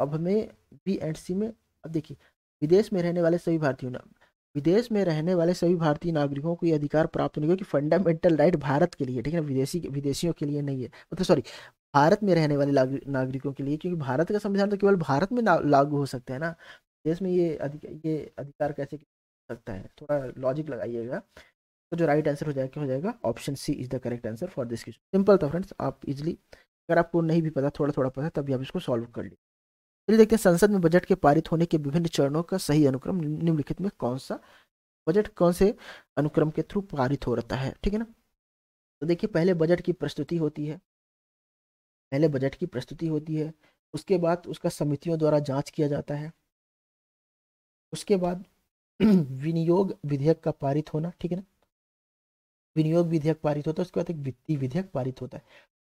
अब हमें बी एंड सी में अब देखिए विदेश में रहने वाले सभी भारतीयों विदेश में रहने वाले सभी भारतीय नागरिकों को ये अधिकार प्राप्त होने क्योंकि फंडामेंटल राइट भारत के लिए ठीक है ना विदेशी विदेशियों के लिए नहीं है मतलब सॉरी भारत में रहने वाले नागरिकों के लिए क्योंकि भारत का संविधान तो केवल भारत में लागू हो सकता है ना देश में ये अधिकार ये अधिकार कैसे सकता है थोड़ा लॉजिक लगाइएगा तो जो राइट आंसर हो जाएगा हो जाएगा option C is the correct answer for this question simple था फ्रेंड्स आप इजिली अगर आपको नहीं भी पता थोड़ा थोड़ा पता तभी आप इसको सॉल्व कर लीजिए चलिए देखते हैं संसद में बजट के पारित होने के विभिन्न चरणों का सही अनुक्रम निम्नलिखित में कौन सा बजट कौन से अनुक्रम के थ्रू पारित हो रहा है ठीक है ना तो देखिए पहले बजट की प्रस्तुति होती है पहले बजट की प्रस्तुति होती है उसके बाद उसका समितियों द्वारा जांच किया जाता है उसके बाद विनियोग विधेयक का पारित होना ठीक है ना विनियोग विधेयक पारित होता है उसके बाद एक वित्तीय विधेयक पारित होता है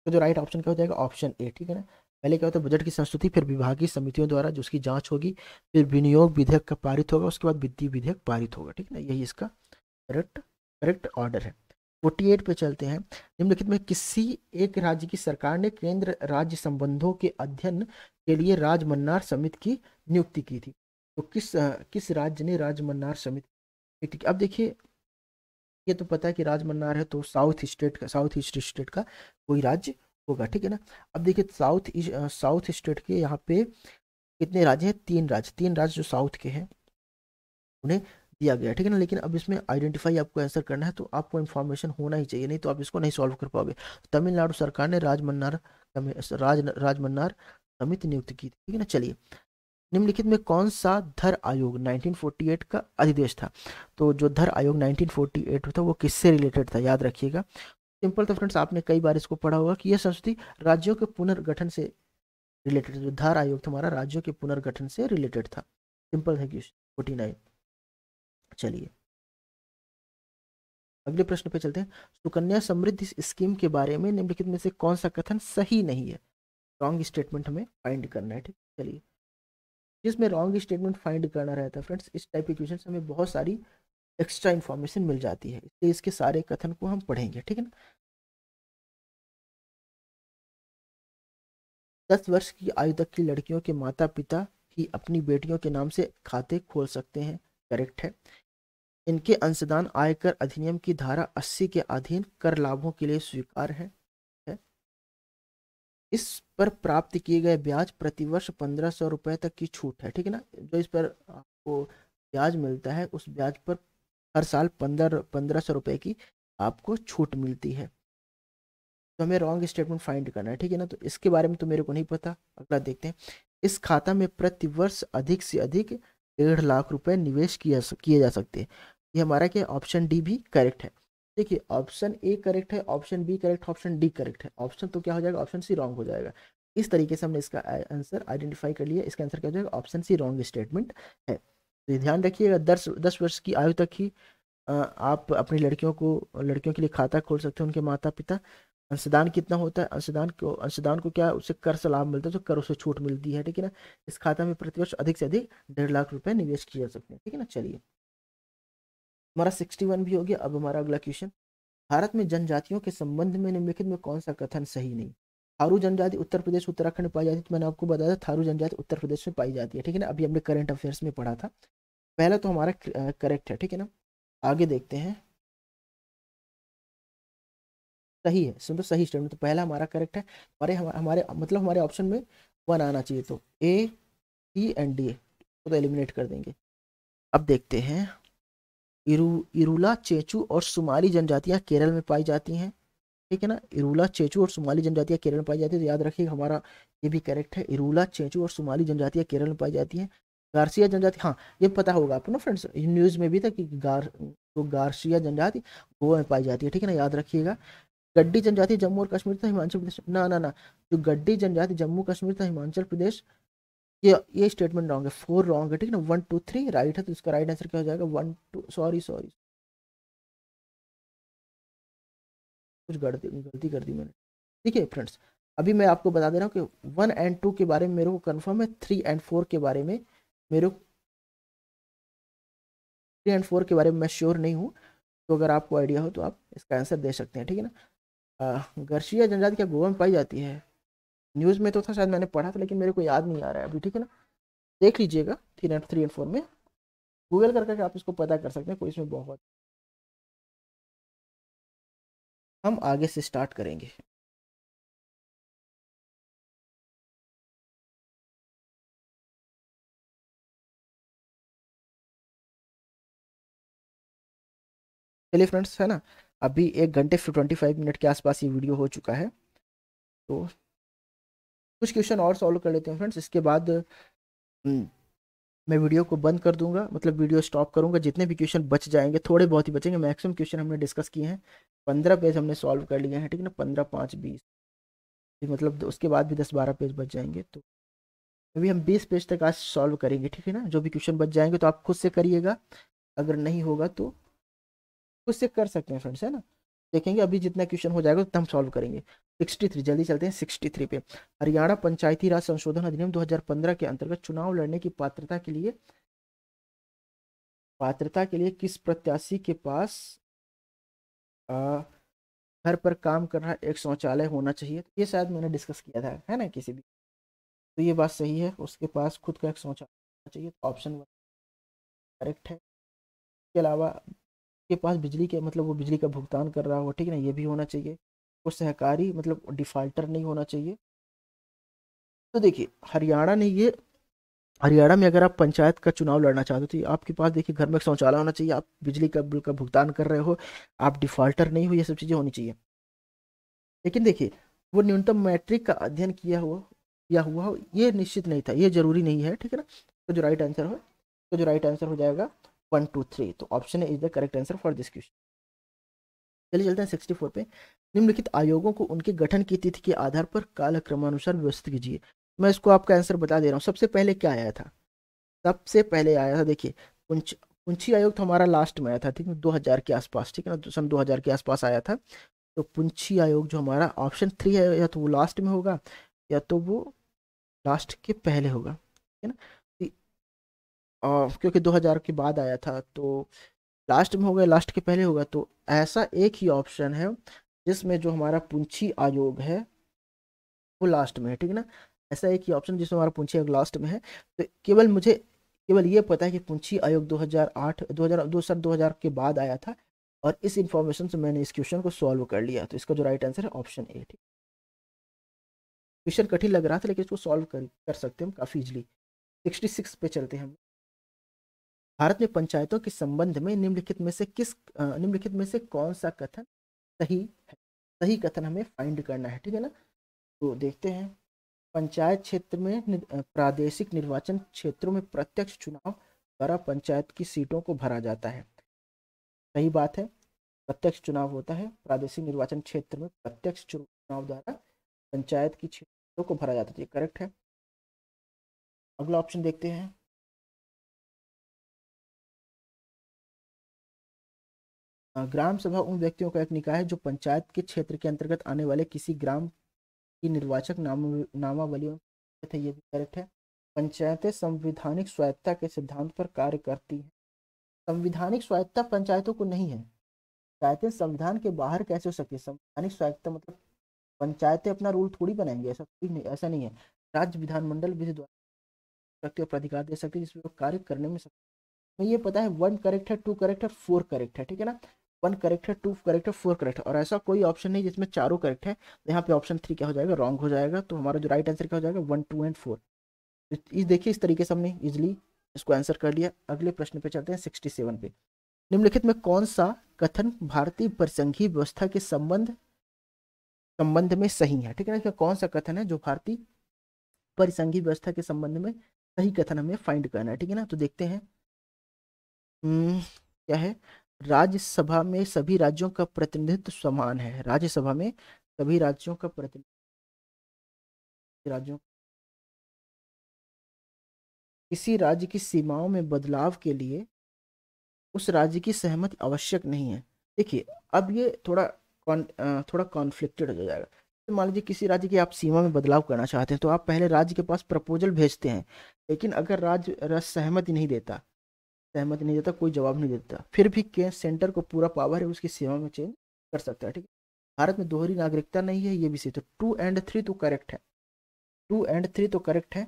तो जो राइट ऑप्शन क्या हो जाएगा ऑप्शन ए ठीक है ना पहले क्या होता है बजट की संस्तुति फिर विभागीय समितियों द्वारा जो उसकी जांच होगी फिर विनियोग विधेयक का पारित होगा उसके बाद वित्तीय विधेयक पारित होगा ठीक है ना यही इसका करेक्ट करेक्ट ऑर्डर है फोर्टी एट पे चलते हैं निम्नलिखित में किसी एक राज्य की सरकार ने केंद्र राज्य संबंधों के अध्ययन के लिए राजमन्नार समिति की नियुक्ति की थी तो किस किस राज्य ने राजमन्नार समिति अब देखिए ये तो पता है कि राजमन्नार है तो साउथ स्टेट का साउथ ईस्ट स्टेट का कोई राज्य होगा ठीक है ना अब देखिए साउथ साउथ स्टेट के यहाँ पे कितने राज्य हैं तीन राज्य तीन राज्य जो साउथ के हैं उन्हें दिया गया ठीक है ना लेकिन अब इसमें आइडेंटिफाई आपको आंसर करना है तो आपको इन्फॉर्मेशन होना ही चाहिए नहीं तो आप इसको नहीं सॉल्व कर पाओगे तमिलनाडु सरकार ने राजमन्नार राज राजमन्नार समिति नियुक्त की थी ठीक है ना चलिए निम्नलिखित में कौन सा धर आयोग 1948 का अधिदेश था तो जो धर आयोग 1948 था वो किससे रिलेटेड था याद रखिएगा सिंपल तो फ्रेंड्स आपने कई बार इसको पढ़ा होगा कि यह संस्कृति राज्यों के पुनर्गठन से रिलेटेड जो धर आयोग था हमारा राज्यों के पुनर्गठन से रिलेटेड था सिंपल है क्वेश्चन फोर्टी नाइन चलिए अगले प्रश्न पे चलते हैं सुकन्या समृद्धि स्कीम के बारे में निम्नलिखित में से कौन सा कथन सही नहीं है रॉन्ग स्टेटमेंट हमें फाइंड करना है ठीक चलिए जिसमें रॉन्ग स्टेटमेंट फाइंड करना रहता है फ्रेंड्स इस टाइप के क्वेश्चन से हमें बहुत सारी एक्स्ट्रा इन्फॉर्मेशन मिल जाती है इसलिए इसके सारे कथन को हम पढ़ेंगे ठीक है ना दस वर्ष की आयु तक की लड़कियों के माता पिता ही अपनी बेटियों के नाम से खाते खोल सकते हैं करेक्ट है इनके अंशदान आयकर अधिनियम की धारा 80 के अधीन कर लाभों के लिए स्वीकार है इस पर प्राप्त किए गए ब्याज प्रतिवर्ष पंद्रह सौ रुपये तक की छूट है ठीक है ना जो इस पर आपको ब्याज मिलता है उस ब्याज पर हर साल पंद्रह पंद्रह सौ रुपये की आपको छूट मिलती है तो हमें रॉन्ग स्टेटमेंट फाइंड करना है ठीक है ना तो इसके बारे में तो मेरे को नहीं पता अगला देखते हैं इस खाता में प्रतिवर्ष अधिक से अधिक डेढ़ लाख रुपए निवेश किया किए जा सकते हैं ये हमारा क्या ऑप्शन डी भी करेक्ट है देखिए ऑप्शन ए करेक्ट है option B correct option D correct है ऑप्शन तो क्या हो जाएगा ऑप्शन सी रॉन्ग हो जाएगा इस तरीके से हमने इसका आंसर आइडेंटिफाई कर लिया इसका आंसर क्या हो जाएगा ऑप्शन सी रॉन्ग स्टेटमेंट है तो ध्यान रखिएगा दस दस वर्ष की आयु तक ही आप अपनी लड़कियों को लड़कियों के लिए खाता खोल सकते हैं उनके माता पिता अंशदान कितना होता है अंशदान को अंशदान को क्या उसे कर से लाभ मिलता है तो कर उसे छूट मिलती है ठीक है ना इस खाता में प्रतिवर्ष अधिक से अधिक डेढ़ लाख रुपए निवेश किए जा सकते हैं ठीक है ना चलिए हमारा सिक्सटी वन भी हो गया अब हमारा अगला क्वेश्चन भारत में जनजातियों के संबंध में निम्नलिखित में कौन सा कथन सही नहीं थारू जनजाति उत्तर प्रदेश उत्तराखंड में पाई जाती है तो मैंने आपको बताया था थारू जनजाति उत्तर प्रदेश में पाई जाती है ठीक है ना अभी हमने करंट अफेयर्स में पढ़ा था पहला तो हमारा करेक्ट है ठीक है ना आगे देखते हैं सही है सुनो सही स्टेटमेंट तो पहला हमारा करेक्ट है हमारे हमारे मतलब हमारे ऑप्शन में वन आना चाहिए तो ए ई एंड डी ए तो एलिमिनेट तो कर देंगे अब देखते हैं इरू इरूला चेचू और सुमाली जनजातियाँ केरल में पाई जाती हैं ठीक है ना इरूला चेचू और सुमाली जनजातियाँ केरल में पाई जाती है तो याद रखिए हमारा ये भी करेक्ट है इरूला चेचू और सुमाली जनजातियाँ केरल में पाई जाती हैं गार्सिया जनजाति हाँ ये पता होगा आपको ना फ्रेंड्स न्यूज़ में भी था कि गार तो गार्सिया जनजाति गोवा में पाई जाती है ठीक है ना याद रखिएगा गड्डी जनजाति जम्मू और कश्मीर था हिमाचल प्रदेश ना ना ना जो गड्डी जनजाति जम्मू कश्मीर था हिमाचल प्रदेश ये ये स्टेटमेंट रॉन्ग है फोर रॉन्ग है ठीक है ना वन टू थ्री राइट है तो इसका राइट आंसर क्या हो जाएगा वन टू सॉरी सॉरी कुछ गलती गलती कर दी मैंने ठीक है फ्रेंड्स अभी मैं आपको बता दे रहा हूँ कि वन एंड टू के बारे में मेरे को कन्फर्म है थ्री एंड फोर के बारे में मेरे को थ्री एंड फोर के बारे में मैं श्योर नहीं हूँ तो अगर आपको आइडिया हो तो आप इसका आंसर दे सकते हैं ठीक है ना घर्षिया जनजाति क्या गोवा में पाई जाती है न्यूज़ में तो था शायद मैंने पढ़ा था लेकिन मेरे को याद नहीं आ रहा है अभी ठीक है ना देख लीजिएगा three and three and four में गूगल कर करके आप इसको पता कर सकते हैं कोई इसमें बहुत हम आगे से स्टार्ट करेंगे चलिए फ्रेंड्स है ना अभी एक घंटे ट्वेंटी फाइव मिनट के आसपास ये वीडियो हो चुका है तो कुछ क्वेश्चन और सॉल्व कर लेते हैं फ्रेंड्स इसके बाद हम्म, मैं वीडियो को बंद कर दूंगा मतलब वीडियो स्टॉप करूंगा जितने भी क्वेश्चन बच जाएंगे थोड़े बहुत ही बचेंगे मैक्सिमम क्वेश्चन हमने डिस्कस किए हैं पंद्रह पेज हमने सॉल्व कर लिए हैं ठीक है ना पंद्रह पाँच बीस मतलब उसके बाद भी दस बारह पेज बच जाएंगे तो अभी हम बीस पेज तक आज सॉल्व करेंगे ठीक है ना जो भी क्वेश्चन बच जाएंगे तो आप खुद से करिएगा अगर नहीं होगा तो खुद से कर सकते हैं फ्रेंड्स है ना देखेंगे अभी जितना क्वेश्चन हो जाएगा उतना हम सॉल्व करेंगे 63 जल्दी चलते हैं 63 पे हरियाणा पंचायती राज संशोधन अधिनियम 2015 के अंतर्गत चुनाव लड़ने की पात्रता के लिए पात्रता के लिए किस प्रत्याशी के पास आ, घर पर काम कर रहा एक शौचालय होना चाहिए तो ये शायद मैंने डिस्कस किया था है ना किसी भी तो ये बात सही है उसके पास खुद का एक शौचालय होना चाहिए ऑप्शन वन करेक्ट है इसके अलावा उसके पास बिजली के मतलब वो बिजली का भुगतान कर रहा हो ठीक है ना ये भी होना चाहिए वो सहकारी मतलब डिफाल्टर नहीं होना चाहिए तो देखिए हरियाणा ने ये हरियाणा में अगर आप पंचायत का चुनाव लड़ना चाहते हो तो आपके पास देखिए घर में शौचालय होना चाहिए आप बिजली का बिल का भुगतान कर रहे हो आप डिफाल्टर नहीं हो ये सब चीज़ें होनी चाहिए लेकिन देखिए वो न्यूनतम मैट्रिक का अध्ययन किया हुआ किया हुआ हो ये निश्चित नहीं था ये जरूरी नहीं है ठीक है ना तो जो राइट आंसर हो तो जो राइट आंसर हो जाएगा वन टू थ्री तो option is the correct answer for this question चलिए चलते हैं सिक्सटी फोर पे निम्नलिखित आयोगों को उनके गठन की तिथि के आधार पर काल क्रमानुसार व्यवस्थित कीजिए मैं इसको आपका आंसर बता दे रहा हूँ सबसे पहले क्या आया था सबसे पहले आया था देखिए पुंछ पुंछी आयोग तो हमारा लास्ट में आया था ठीक है दो हज़ार के आसपास ठीक है ना सन दो हज़ार के आसपास आया था तो पुंछी आयोग जो हमारा ऑप्शन थ्री है या तो वो लास्ट में होगा या तो वो लास्ट के पहले होगा ठीक है ना क्योंकि 2000 के बाद आया था तो लास्ट में होगा लास्ट के पहले होगा तो ऐसा एक ही ऑप्शन है जिसमें जो हमारा पुंछी आयोग है वो लास्ट में है ठीक है ना ऐसा एक ही ऑप्शन जिसमें हमारा पुंछी आयोग लास्ट में है तो केवल मुझे केवल ये पता है कि पुंछी आयोग 2008 2000 दो सर के बाद आया था और इस इन्फॉर्मेशन से मैंने इस क्वेश्चन को सॉल्व कर लिया तो इसका जो राइट आंसर है ऑप्शन ए ठीक क्वेश्चन कठिन लग रहा था लेकिन इसको सॉल्व कर कर सकते हैं हम काफ़ी इजिली सिक्सटी सिक्स पे चलते हैं हम भारत में पंचायतों के संबंध में निम्नलिखित में से किस निम्नलिखित में से कौन सा कथन सही है सही कथन हमें फाइंड करना है ठीक है ना तो देखते हैं पंचायत क्षेत्र में प्रादेशिक निर्वाचन क्षेत्रों में प्रत्यक्ष चुनाव द्वारा पंचायत की सीटों को भरा जाता है सही बात है प्रत्यक्ष चुनाव होता है प्रादेशिक निर्वाचन क्षेत्र में प्रत्यक्ष चुनाव द्वारा पंचायत की क्षेत्रों को भरा जाता है करेक्ट है अगला ऑप्शन देखते हैं ग्राम सभा उन व्यक्तियों का एक निकाय है जो पंचायत के क्षेत्र के अंतर्गत आने वाले किसी ग्राम की निर्वाचक नाम नामावलियों थे ये भी करेक्ट है पंचायतें संविधानिक स्वायत्ता के सिद्धांत पर कार्य करती हैं संविधानिक स्वायत्ता पंचायतों को नहीं है पंचायतें संविधान के बाहर कैसे हो सकती है संविधानिक स्वायत्ता मतलब पंचायतें अपना रूल थोड़ी बनाएंगे ऐसा नहीं ऐसा नहीं है राज्य विधानमंडल विधि द्वारा और प्राधिकार दे सकते हैं जिसमें कार्य करने में सकते ये पता है वन करेक्ट है टू करेक्ट है फोर करेक्ट है ठीक है ना वन करेक्ट है टू करेक्ट है फोर करेक्ट है और ऐसा कोई ऑप्शन नहीं जिसमें चारों करेक्ट है यहाँ पे ऑप्शन थ्री क्या हो जाएगा रॉन्ग हो जाएगा तो हमारा जो राइट आंसर क्या हो जाएगा वन टू एंड फोर इस देखिए इस तरीके से हमने इजिली इसको आंसर कर लिया अगले प्रश्न पे चलते हैं सिक्सटी सेवन पे निम्नलिखित में कौन सा कथन भारतीय प्रसंघीय व्यवस्था के संबंध संबंध में सही है ठीक है ना इसका कौन सा कथन है जो भारतीय परिसंघी व्यवस्था के संबंध में सही कथन हमें फाइंड करना है ठीक है ना तो देखते हैं हम्म, क्या है राज्यसभा में सभी राज्यों का प्रतिनिधित्व समान है राज्यसभा में सभी राज्यों का प्रतिनिधित्व राज्यों किसी राज्य की सीमाओं में बदलाव के लिए उस राज्य की सहमति आवश्यक नहीं है देखिए अब ये थोड़ा कौन, थोड़ा कॉन्फ्लिक्टेड हो जाएगा तो मान लीजिए किसी राज्य की आप सीमा में बदलाव करना चाहते हैं तो आप पहले राज्य के पास प्रपोजल भेजते हैं लेकिन अगर राज्य सहमति नहीं देता सहमत नहीं देता कोई जवाब नहीं देता फिर भी के सेंटर को पूरा पावर है उसकी सेवा में चेंज कर सकता है ठीक है भारत में दोहरी नागरिकता नहीं है ये भी सही तो टू एंड थ्री तो करेक्ट है टू एंड थ्री तो करेक्ट है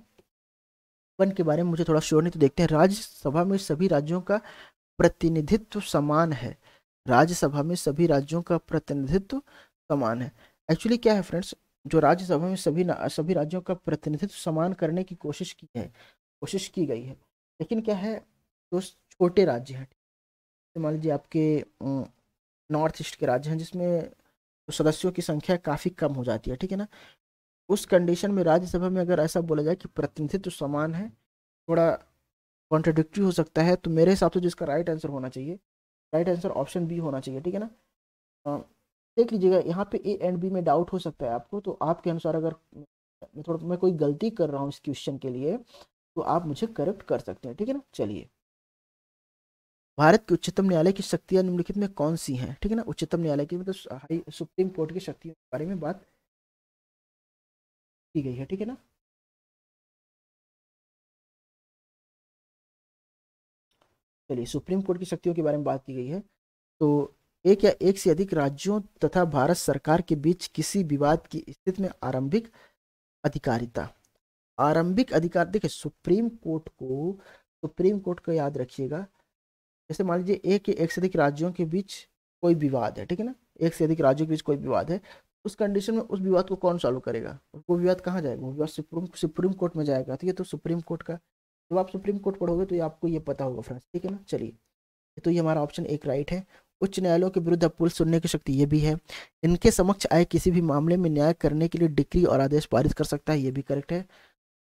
वन के बारे में मुझे थोड़ा श्योर नहीं तो देखते हैं राज्यसभा में सभी राज्यों का प्रतिनिधित्व समान है राज्यसभा में सभी राज्यों का प्रतिनिधित्व समान है एक्चुअली क्या है फ्रेंड्स जो राज्यसभा में सभी सभी राज्यों का प्रतिनिधित्व समान करने की कोशिश की है कोशिश की गई है लेकिन क्या है जो छोटे राज्य हैं तो मान लीजिए आपके नॉर्थ ईस्ट के राज्य हैं जिसमें सदस्यों की संख्या काफ़ी कम हो जाती है ठीक है ना उस कंडीशन में राज्यसभा में अगर ऐसा बोला जाए कि प्रतिनिधित्व समान है थोड़ा कॉन्ट्रोडिक्टी हो सकता है तो मेरे हिसाब से जिसका राइट आंसर होना चाहिए राइट आंसर ऑप्शन बी होना चाहिए ठीक है ना देख लीजिएगा यहाँ पे ए एंड बी में डाउट हो सकता है आपको तो आपके अनुसार अगर मैं थोड़ा मैं कोई गलती कर रहा हूँ इस क्वेश्चन के लिए तो आप मुझे करेक्ट कर सकते हैं ठीक है ना चलिए भारत के उच्चतम न्यायालय की शक्तियां निम्नलिखित में कौन सी हैं ठीक है ना उच्चतम न्यायालय की मतलब हाई सुप्रीम कोर्ट की शक्तियों के बारे में बात की गई है ठीक है ना चलिए सुप्रीम कोर्ट की शक्तियों के बारे में बात की गई है तो एक या एक से अधिक राज्यों तथा भारत सरकार के बीच किसी विवाद की स्थिति में आरंभिक अधिकारिता आरंभिक अधिकार देखिए सुप्रीम कोर्ट को सुप्रीम कोर्ट को याद रखिएगा जैसे मान लीजिए एक या एक से अधिक राज्यों के बीच कोई विवाद है ठीक है ना एक से अधिक राज्यों के बीच कोई विवाद है उस कंडीशन में उस विवाद को कौन सॉल्व करेगा वो विवाद कहाँ जाएगा वो विवाद सुप्रीम सुप्रीम कोर्ट में जाएगा ठीक है तो सुप्रीम कोर्ट का जब आप सुप्रीम कोर्ट पढ़ोगे तो ये आपको ये पता होगा फ्रेंड्स ठीक है ना चलिए तो ये हमारा ऑप्शन एक राइट है उच्च न्यायालयों के विरुद्ध अपील सुनने की शक्ति ये भी है इनके समक्ष आए किसी भी मामले में न्याय करने के लिए डिक्री और आदेश पारित कर सकता है ये भी करेक्ट है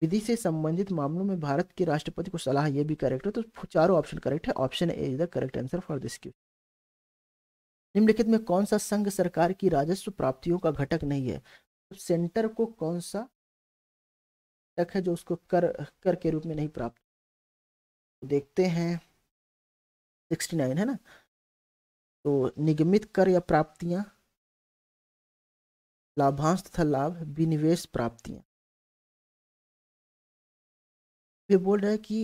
विधि से संबंधित मामलों में भारत के राष्ट्रपति को सलाह यह भी करेक्ट है तो चारों ऑप्शन करेक्ट है option A is the correct answer for this question निम्नलिखित में कौन सा संघ सरकार की राजस्व प्राप्तियों का घटक नहीं है तो सेंटर को कौन सा घटक है जो उसको कर कर के रूप में नहीं प्राप्त तो देखते हैं सिक्सटी नाइन है ना तो निगमित कर या प्राप्तियां लाभांश तथा लाभ विनिवेश प्राप्तियां वे बोल रहा है कि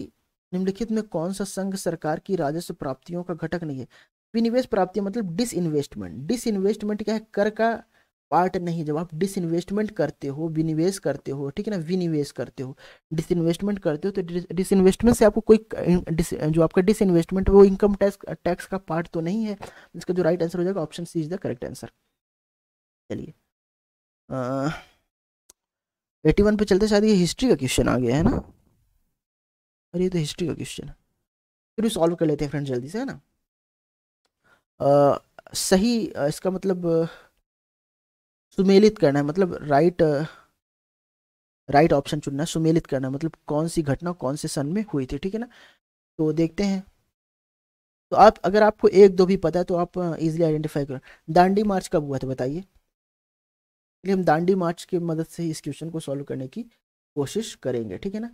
निम्नलिखित में कौन सा संघ सरकार की राजस्व प्राप्तियों का घटक नहीं है विनिवेश प्राप्ति मतलब डिस इन्वेस्टमेंट डिस इन्वेस्टमेंट क्या है कर का पार्ट नहीं जब आप डिस इन्वेस्टमेंट करते हो विनिवेश करते हो ठीक है ना विनिवेश करते हो डिस इन्वेस्टमेंट करते हो तो डिस इन्वेस्टमेंट से आपको कोई जो आपका डिस इन्वेस्टमेंट है वो इनकम टैक्स टैक्स का पार्ट तो नहीं है इसका जो राइट आंसर हो जाएगा option C is the correct answer चलिए एटी वन पे चलते शायद ये हिस्ट्री का क्वेश्चन आ गया है ना अरे ये तो हिस्ट्री का क्वेश्चन है फिर सॉल्व कर लेते हैं फ्रेंड जल्दी से है ना आ, सही इसका मतलब सुमेलित करना है मतलब राइट राइट ऑप्शन चुनना है सुमेलित करना है मतलब कौन सी घटना कौन से सन में हुई थी ठीक है ना तो देखते हैं तो आप अगर आपको एक दो भी पता है तो आप इजीली आइडेंटिफाई करो दांडी मार्च कब हुआ था बताइए हम दांडी मार्च की मदद से इस क्वेश्चन को सॉल्व करने की कोशिश करेंगे ठीक है ना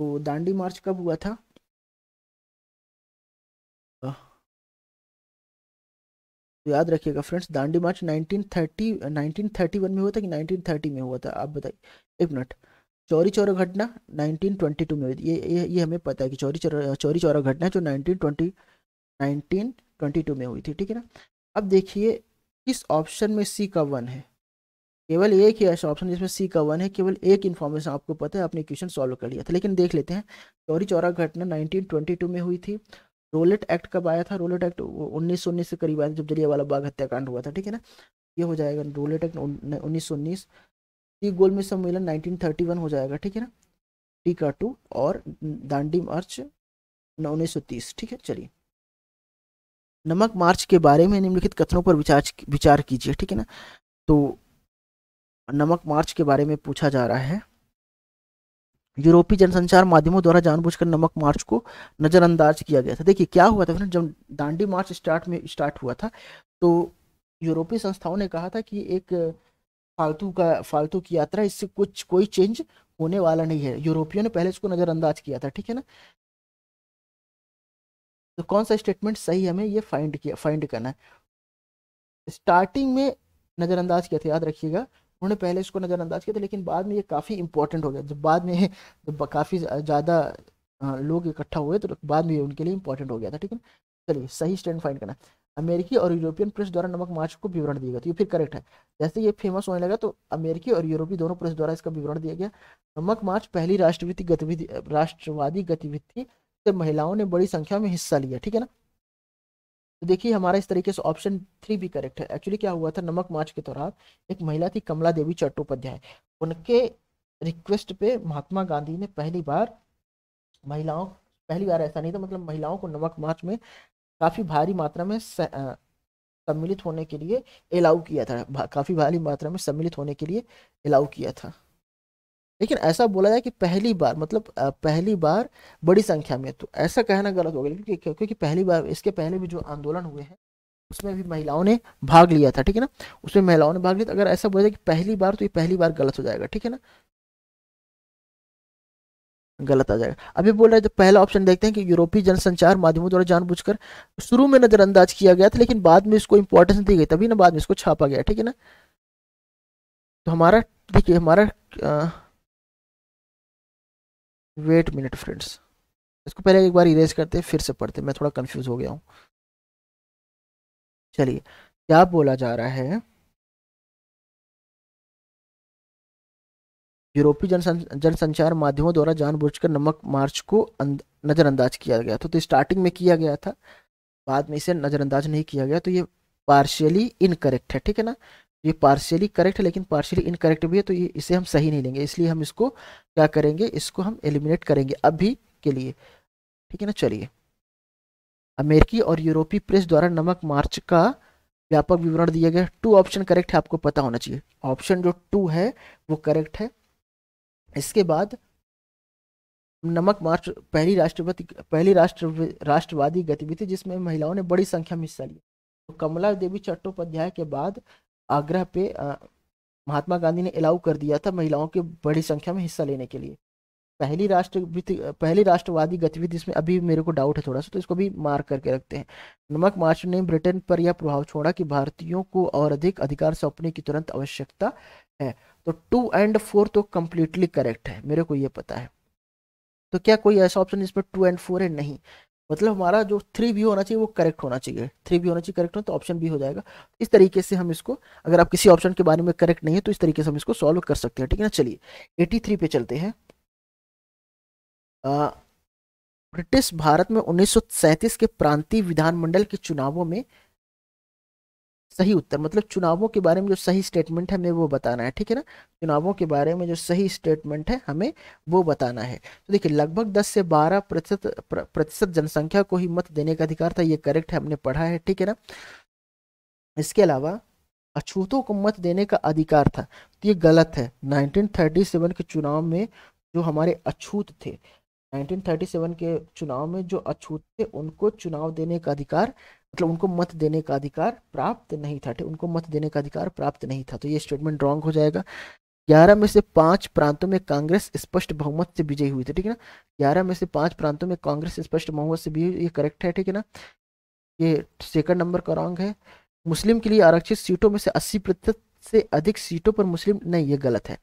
तो दांडी मार्च कब हुआ था तो याद रखिएगा फ्रेंड्स दांडी मार्च 1930 1931 में हुआ था कि 1930 में हुआ था आप बताइए एक मिनट चौरी चौरा घटना 1922 में ये ये ये हमें पता है कि चौरी चौरा चौरी चौरा घटना जो 1920 1922 में हुई थी ठीक है ना अब देखिए इस ऑप्शन में सी का वन है केवल एक ही ऐसा ऑप्शन जिसमें सी का वन है केवल एक इन्फॉर्मेशन आपको पता है आपने क्वेश्चन सॉल्व कर लिया था लेकिन देख लेते हैं चौरी चौरा घटना 1922 में हुई थी रोलेट एक्ट कब आया था रोलेट एक्ट उन्नीस सौ उन्नीस के करीब आया था जब जलिया वाला बाग हत्याकांड हुआ था ठीक है ना ये हो जाएगा रोलेट एक्ट उन्नीस उन्नीस टी गोल में सम्मेलन नाइनटीन हो जाएगा ठीक है ना टी का टू और दांडी मार्च उन्नीस ठीक है चलिए नमक मार्च के बारे में निम्नलिखित कथनों पर विचार विचार कीजिए ठीक है ना तो नमक मार्च के बारे में पूछा जा रहा है यूरोपीय जनसंचार माध्यमों द्वारा जानबूझकर नमक मार्च को नज़रअंदाज किया गया था देखिए क्या हुआ था फ्रेंड जब दांडी मार्च स्टार्ट में स्टार्ट हुआ था तो यूरोपीय संस्थाओं ने कहा था कि एक फालतू का फालतू की यात्रा इससे कुछ कोई चेंज होने वाला नहीं है यूरोपियों ने पहले इसको नज़रअंदाज किया था ठीक है ना तो कौन सा स्टेटमेंट सही हमें ये फाइंड किया फाइंड करना है स्टार्टिंग में नज़रअंदाज किया था याद रखिएगा उन्होंने पहले इसको नज़रअंदाज किया था लेकिन बाद में ये काफ़ी इंपॉर्टेंट हो गया जब बाद में जब काफ़ी ज़्यादा लोग इकट्ठा हुए तो बाद में उनके लिए इंपॉर्टेंट हो गया था ठीक है चलिए सही स्टैंड फाइंड करना अमेरिकी और यूरोपियन प्रेस द्वारा नमक मार्च को विवरण दिया गया तो ये फिर करेक्ट है जैसे ये फेमस होने लगा तो अमेरिकी और यूरोपीय दोनों प्रेस द्वारा इसका विवरण दिया गया नमक मार्च पहली राष्ट्रवादी गतिविधि राष्ट्रवादी गतिविधि से महिलाओं ने बड़ी संख्या में हिस्सा लिया ठीक है ना तो देखिए हमारा इस तरीके से ऑप्शन थ्री भी करेक्ट है एक्चुअली क्या हुआ था नमक मार्च के दौरान एक महिला थी कमला देवी चट्टोपाध्याय उनके रिक्वेस्ट पे महात्मा गांधी ने पहली बार महिलाओं पहली बार ऐसा नहीं था मतलब महिलाओं को नमक मार्च में काफ़ी भारी मात्रा में सम्मिलित होने के लिए अलाउ किया था काफ़ी भारी मात्रा में सम्मिलित होने के लिए अलाउ किया था लेकिन ऐसा बोला जाए कि पहली बार मतलब पहली बार बड़ी संख्या में तो ऐसा कहना गलत होगा क्योंकि क्योंकि पहली बार इसके पहले भी जो आंदोलन हुए हैं उसमें भी महिलाओं ने भाग लिया था ठीक है ना उसमें महिलाओं ने भाग लिया था अगर ऐसा बोला जाए कि पहली बार तो ये पहली बार गलत हो जाएगा ठीक है ना गलत आ जाएगा अभी बोल रहे हैं तो पहला ऑप्शन देखते हैं कि यूरोपीय जनसंचार माध्यमों द्वारा जानबूझकर शुरू में नजरअंदाज किया गया था लेकिन बाद में इसको इंपॉर्टेंस दी गई तभी ना बाद में इसको छापा गया ठीक है ना तो हमारा देखिए हमारा आ, वेट मिनट फ्रेंड्स इसको पहले एक बार इरेज करते हैं फिर से पढ़ते मैं थोड़ा कंफ्यूज हो गया हूँ चलिए क्या बोला जा रहा है यूरोपीय जनसंचार माध्यमों द्वारा जानबूझकर नमक मार्च को नज़रअंदाज किया गया तो, तो स्टार्टिंग में किया गया था बाद में इसे नज़रअंदाज नहीं किया गया तो ये पार्शियली इनकरेक्ट है ठीक है ना ये पार्शियली करेक्ट है लेकिन पार्शियली इनकरेक्ट भी है तो ये इसे हम सही नहीं लेंगे इसलिए हम इसको क्या करेंगे इसको हम एलिमिनेट करेंगे अभी के लिए ठीक है ना चलिए अमेरिकी और यूरोपीय प्रेस द्वारा नमक मार्च का व्यापक विवरण दिया गया टू ऑप्शन करेक्ट है आपको पता होना चाहिए ऑप्शन जो टू है वो करेक्ट है इसके बाद नमक मार्च पहली राष्ट्रपति पहली राष्ट्र राष्ट्रवादी गतिविधि जिसमें महिलाओं ने बड़ी संख्या में हिस्सा लिया तो कमला देवी चट्टोपाध्याय के बाद आग्रह पे महात्मा गांधी ने अलाउ कर दिया था महिलाओं के बड़ी संख्या में हिस्सा लेने के लिए पहली राष्ट्र पहली राष्ट्रवादी गतिविधि इसमें अभी मेरे को डाउट है थोड़ा सा तो इसको भी मार्क करके रखते हैं नमक मार्च ने ब्रिटेन पर यह प्रभाव छोड़ा कि भारतीयों को और अधिक अधिकार सौंपने की तुरंत आवश्यकता है तो टू एंड फोर तो कंप्लीटली करेक्ट है मेरे को ये पता है तो क्या कोई ऐसा ऑप्शन इसमें टू एंड फोर है नहीं मतलब हमारा जो थ्री भी होना चाहिए वो करेक्ट होना चाहिए थ्री भी होना चाहिए करेक्ट हो तो ऑप्शन बी हो जाएगा इस तरीके से हम इसको अगर आप किसी ऑप्शन के बारे में करेक्ट नहीं है तो इस तरीके से हम इसको सॉल्व कर सकते हैं ठीक है ना चलिए 83 पे चलते हैं ब्रिटिश भारत में उन्नीस के प्रांतीय विधानमंडल के चुनावों में सही उत्तर मतलब चुनावों के बारे में जो सही स्टेटमेंट है हमें वो बताना है ठीक है ना चुनावों के बारे में जो सही स्टेटमेंट है हमें वो बताना है तो देखिए लगभग 10 से 12 प्रतिशत प्रतिशत जनसंख्या को ही मत देने का अधिकार था ये करेक्ट है हमने पढ़ा है ठीक है ना इसके अलावा अछूतों को मत देने का अधिकार था तो ये गलत है नाइनटीन के चुनाव में जो हमारे अछूत थे 1937 के चुनाव में जो अछूत थे उनको चुनाव देने का अधिकार मतलब उनको मत देने का अधिकार प्राप्त नहीं था उनको मत देने का अधिकार प्राप्त नहीं था तो ये स्टेटमेंट रॉन्ग हो जाएगा ग्यारह में से पांच प्रांतों में कांग्रेस स्पष्ट बहुमत से विजयी हुई थी ठीक है ना ग्यारह में से पांच प्रांतों में कांग्रेस स्पष्ट बहुमत से विजयी ये करेक्ट है ठीक है ना ये सेकंड नंबर का रॉन्ग है मुस्लिम के लिए आरक्षित सीटों में से अस्सी प्रतिशत से अधिक सीटों पर मुस्लिम नहीं ये गलत है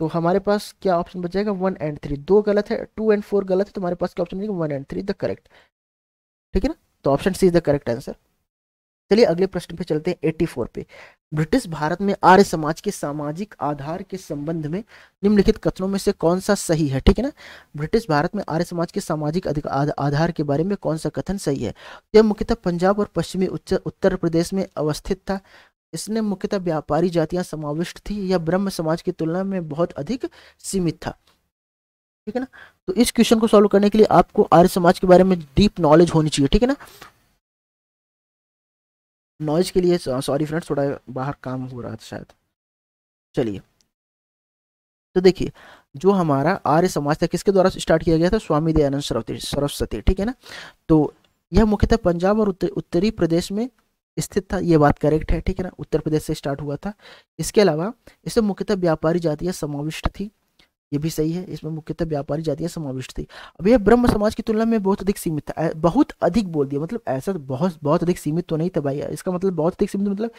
तो हमारे पास क्या ऑप्शन बचेगा वन एंड थ्री दो गलत है टू एंड फोर गलत है तो हमारे पास क्या ऑप्शन बचेगा one and three the correct ठीक है ना तो option C is the correct answer चलिए अगले प्रश्न पे चलते हैं 84 पे ब्रिटिश भारत में आर्य समाज के सामाजिक आधार के संबंध में निम्नलिखित कथनों में से कौन सा सही है ठीक है ना ब्रिटिश भारत में आर्य समाज के सामाजिक आधार के बारे में कौन सा कथन सही है तो यह मुख्यतः पंजाब और पश्चिमी उत्तर प्रदेश में अवस्थित था इसने मुख्यतः व्यापारी जातियां समाविष्ट थी या ब्रह्म समाज की तुलना में बहुत अधिक सीमित था ठीक है ना तो इस क्वेश्चन को सॉल्व करने के लिए आपको आर्य समाज के बारे में डीप नॉलेज होनी चाहिए ठीक है ना नॉलेज के लिए सॉरी फ्रेंड्स थोड़ा बाहर काम हो रहा था शायद चलिए तो देखिए जो हमारा आर्य समाज था किसके द्वारा स्टार्ट किया गया था स्वामी दयानंद सरस्वती सरस्वती ठीक है ना तो यह मुख्यतः पंजाब और उत्तरी प्रदेश में स्थित था ये बात करेक्ट है ठीक है ना उत्तर प्रदेश से स्टार्ट हुआ था इसके अलावा इसमें मुख्यतः व्यापारी जातियाँ समाविष्ट थी ये भी सही है इसमें मुख्यतः व्यापारी जातियाँ समाविष्ट थी अब यह ब्रह्म समाज की तुलना में बहुत अधिक सीमित था बहुत अधिक बोल दिया मतलब ऐसा तो बहुत बहुत अधिक सीमित तो नहीं था भाई इसका मतलब बहुत अधिक सीमित मतलब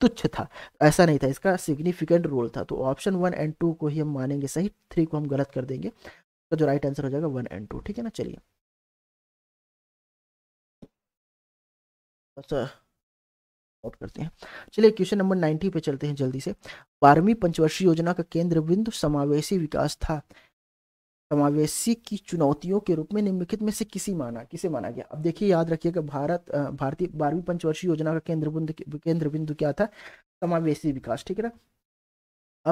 तुच्छ था ऐसा नहीं था इसका सिग्निफिकेंट रोल था तो ऑप्शन वन एंड टू को ही हम मानेंगे सही थ्री को हम गलत कर देंगे तो जो राइट आंसर हो जाएगा वन एंड टू ठीक है ना चलिए अच्छा आउट करते हैं चलिए क्वेश्चन नंबर नाइन्टी पे चलते हैं जल्दी से बारहवीं पंचवर्षीय योजना का केंद्र बिंदु समावेशी विकास था समावेशी की चुनौतियों के रूप में निम्नलिखित में से किसी माना किसे माना गया अब देखिए याद रखिएगा भारत भारतीय बारहवीं पंचवर्षीय योजना का केंद्र बिंदु केंद्र बिंदु क्या था समावेशी विकास ठीक है ना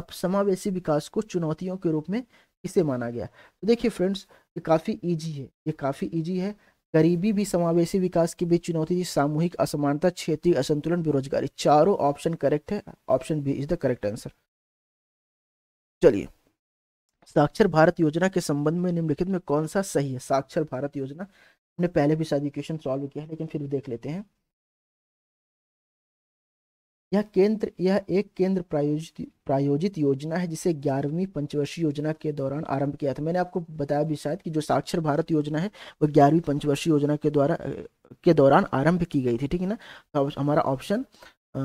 अब समावेशी विकास को चुनौतियों के रूप में किसे माना गया तो देखिए फ्रेंड्स ये काफ़ी इजी है ये काफ़ी इजी है गरीबी भी समावेशी विकास की भी चुनौती सामूहिक असमानता क्षेत्रीय असंतुलन बेरोजगारी चारों ऑप्शन करेक्ट है option B is the correct answer चलिए साक्षर भारत योजना के संबंध में निम्नलिखित में कौन सा सही है साक्षर भारत योजना हमने पहले भी शायद क्वेश्चन सॉल्व किया है लेकिन फिर भी देख लेते हैं यह केंद्र यह एक केंद्र प्रायोजित प्रायोजित योजना है जिसे ग्यारहवीं पंचवर्षीय योजना के दौरान आरंभ किया था मैंने आपको बताया भी शायद कि जो साक्षर भारत योजना है वो ग्यारहवीं पंचवर्षीय योजना के द्वारा के दौरान आरंभ की गई थी ठीक है ना तो हमारा ऑप्शन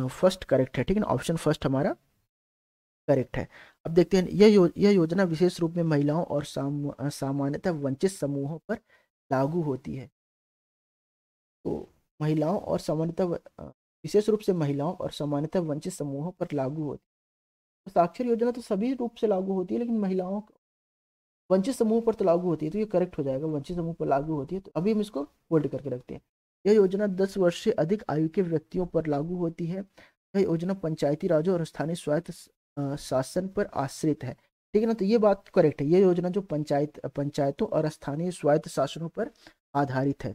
फर्स्ट करेक्ट है ठीक है ना ऑप्शन फर्स्ट हमारा करेक्ट है अब देखते हैं यह यो, यह योजना विशेष रूप में महिलाओं और साम, सामान्यतः वंचित समूहों पर लागू होती है तो महिलाओं और सामान्यतः विशेष रूप से महिलाओं और सामान्यतः वंचित समूहों पर लागू होती है तो साक्षर योजना तो सभी रूप से लागू होती है लेकिन महिलाओं वंचित समूह पर तो लागू होती है तो ये करेक्ट हो जाएगा वंचित समूह पर लागू होती है तो अभी हम इसको होल्ड करके रखते हैं यह योजना दस वर्ष से अधिक आयु के व्यक्तियों पर लागू होती है यह योजना पंचायती राजों और स्थानीय स्वायत्त शासन पर आश्रित है ठीक है ना तो ये बात करेक्ट है यह योजना जो पंचायत पंचायतों और स्थानीय स्वायत्त शासनों पर आधारित है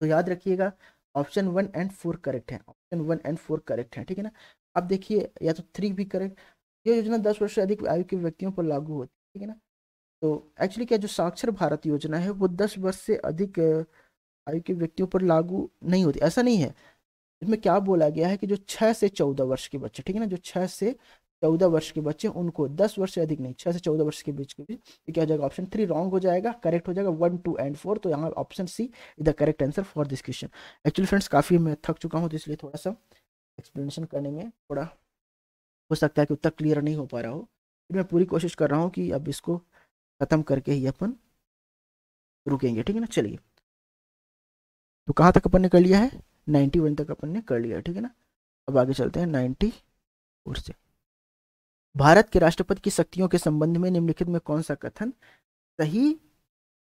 तो याद रखिएगा option one and four correct है option one and four correct है ठीक है ना अब देखिए या तो थ्री भी करेक्ट यह योजना दस वर्ष से अधिक आयु के व्यक्तियों पर लागू होती है ठीक है ना तो एक्चुअली क्या जो साक्षर भारत योजना है वो दस वर्ष से अधिक आयु के व्यक्तियों पर लागू नहीं होती ऐसा नहीं है इसमें क्या बोला गया है कि जो छः से चौदह वर्ष के बच्चे ठीक है ना जो छः से चौदह वर्ष के बच्चे उनको दस वर्ष से अधिक नहीं छह से चौदह वर्ष के बीच के बीच तो क्या हो जाएगा ऑप्शन थ्री रॉन्ग हो जाएगा करेक्ट हो जाएगा वन टू एंड फोर तो यहाँ option C is the correct answer for this question actually friends काफ़ी मैं थक चुका हूँ तो इसलिए थोड़ा सा एक्सप्लेनेशन करने में थोड़ा हो सकता है कि उतना क्लियर नहीं हो पा रहा हो फिर मैं पूरी कोशिश कर रहा हूँ कि अब इसको ख़त्म करके ही अपन रुकेंगे ठीक है ना चलिए तो कहाँ तक अपन ने कर लिया है नाइन्टी वन तक अपन ने कर लिया ठीक है ना अब आगे चलते हैं नाइन्टी फोर से भारत के राष्ट्रपति की शक्तियों के संबंध में निम्नलिखित में कौन सा कथन सही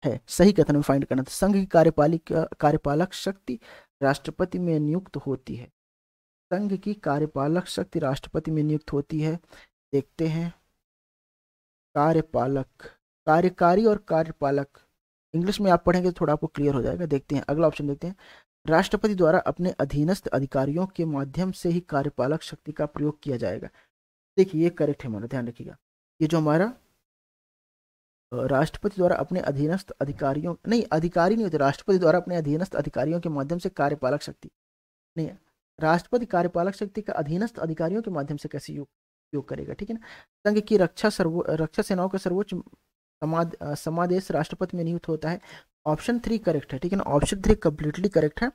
है सही कथन में फाइंड करना था संघ की कार्यपालिका कार्यपालक शक्ति राष्ट्रपति में नियुक्त होती है संघ की कार्यपालक शक्ति राष्ट्रपति में नियुक्त होती है देखते हैं कार्यपालक कार्यकारी और कार्यपालक इंग्लिश में आप पढ़ेंगे तो थोड़ा आपको क्लियर हो जाएगा देखते हैं अगला ऑप्शन देखते हैं राष्ट्रपति द्वारा अपने अधीनस्थ अधिकारियों के माध्यम से ही कार्यपालक शक्ति का प्रयोग किया जाएगा देखिए ये करेक्ट है हमारा ध्यान रखिएगा ये जो हमारा राष्ट्रपति द्वारा अपने अधीनस्थ अधिकारियों नहीं अधिकारी नहीं होते राष्ट्रपति द्वारा अपने अधीनस्थ अधिकारियों के माध्यम से कार्यपालक शक्ति नहीं राष्ट्रपति कार्यपालक शक्ति का अधीनस्थ अधिकारियों के माध्यम से कैसे योग करेगा ठीक है ना संघ की रक्षा सर्वो रक्षा सेनाओं का सर्वोच्च समाद समादेश राष्ट्रपति में नियुक्त होता है ऑप्शन थ्री करेक्ट है ठीक है ना ऑप्शन थ्री कम्प्लीटली करेक्ट है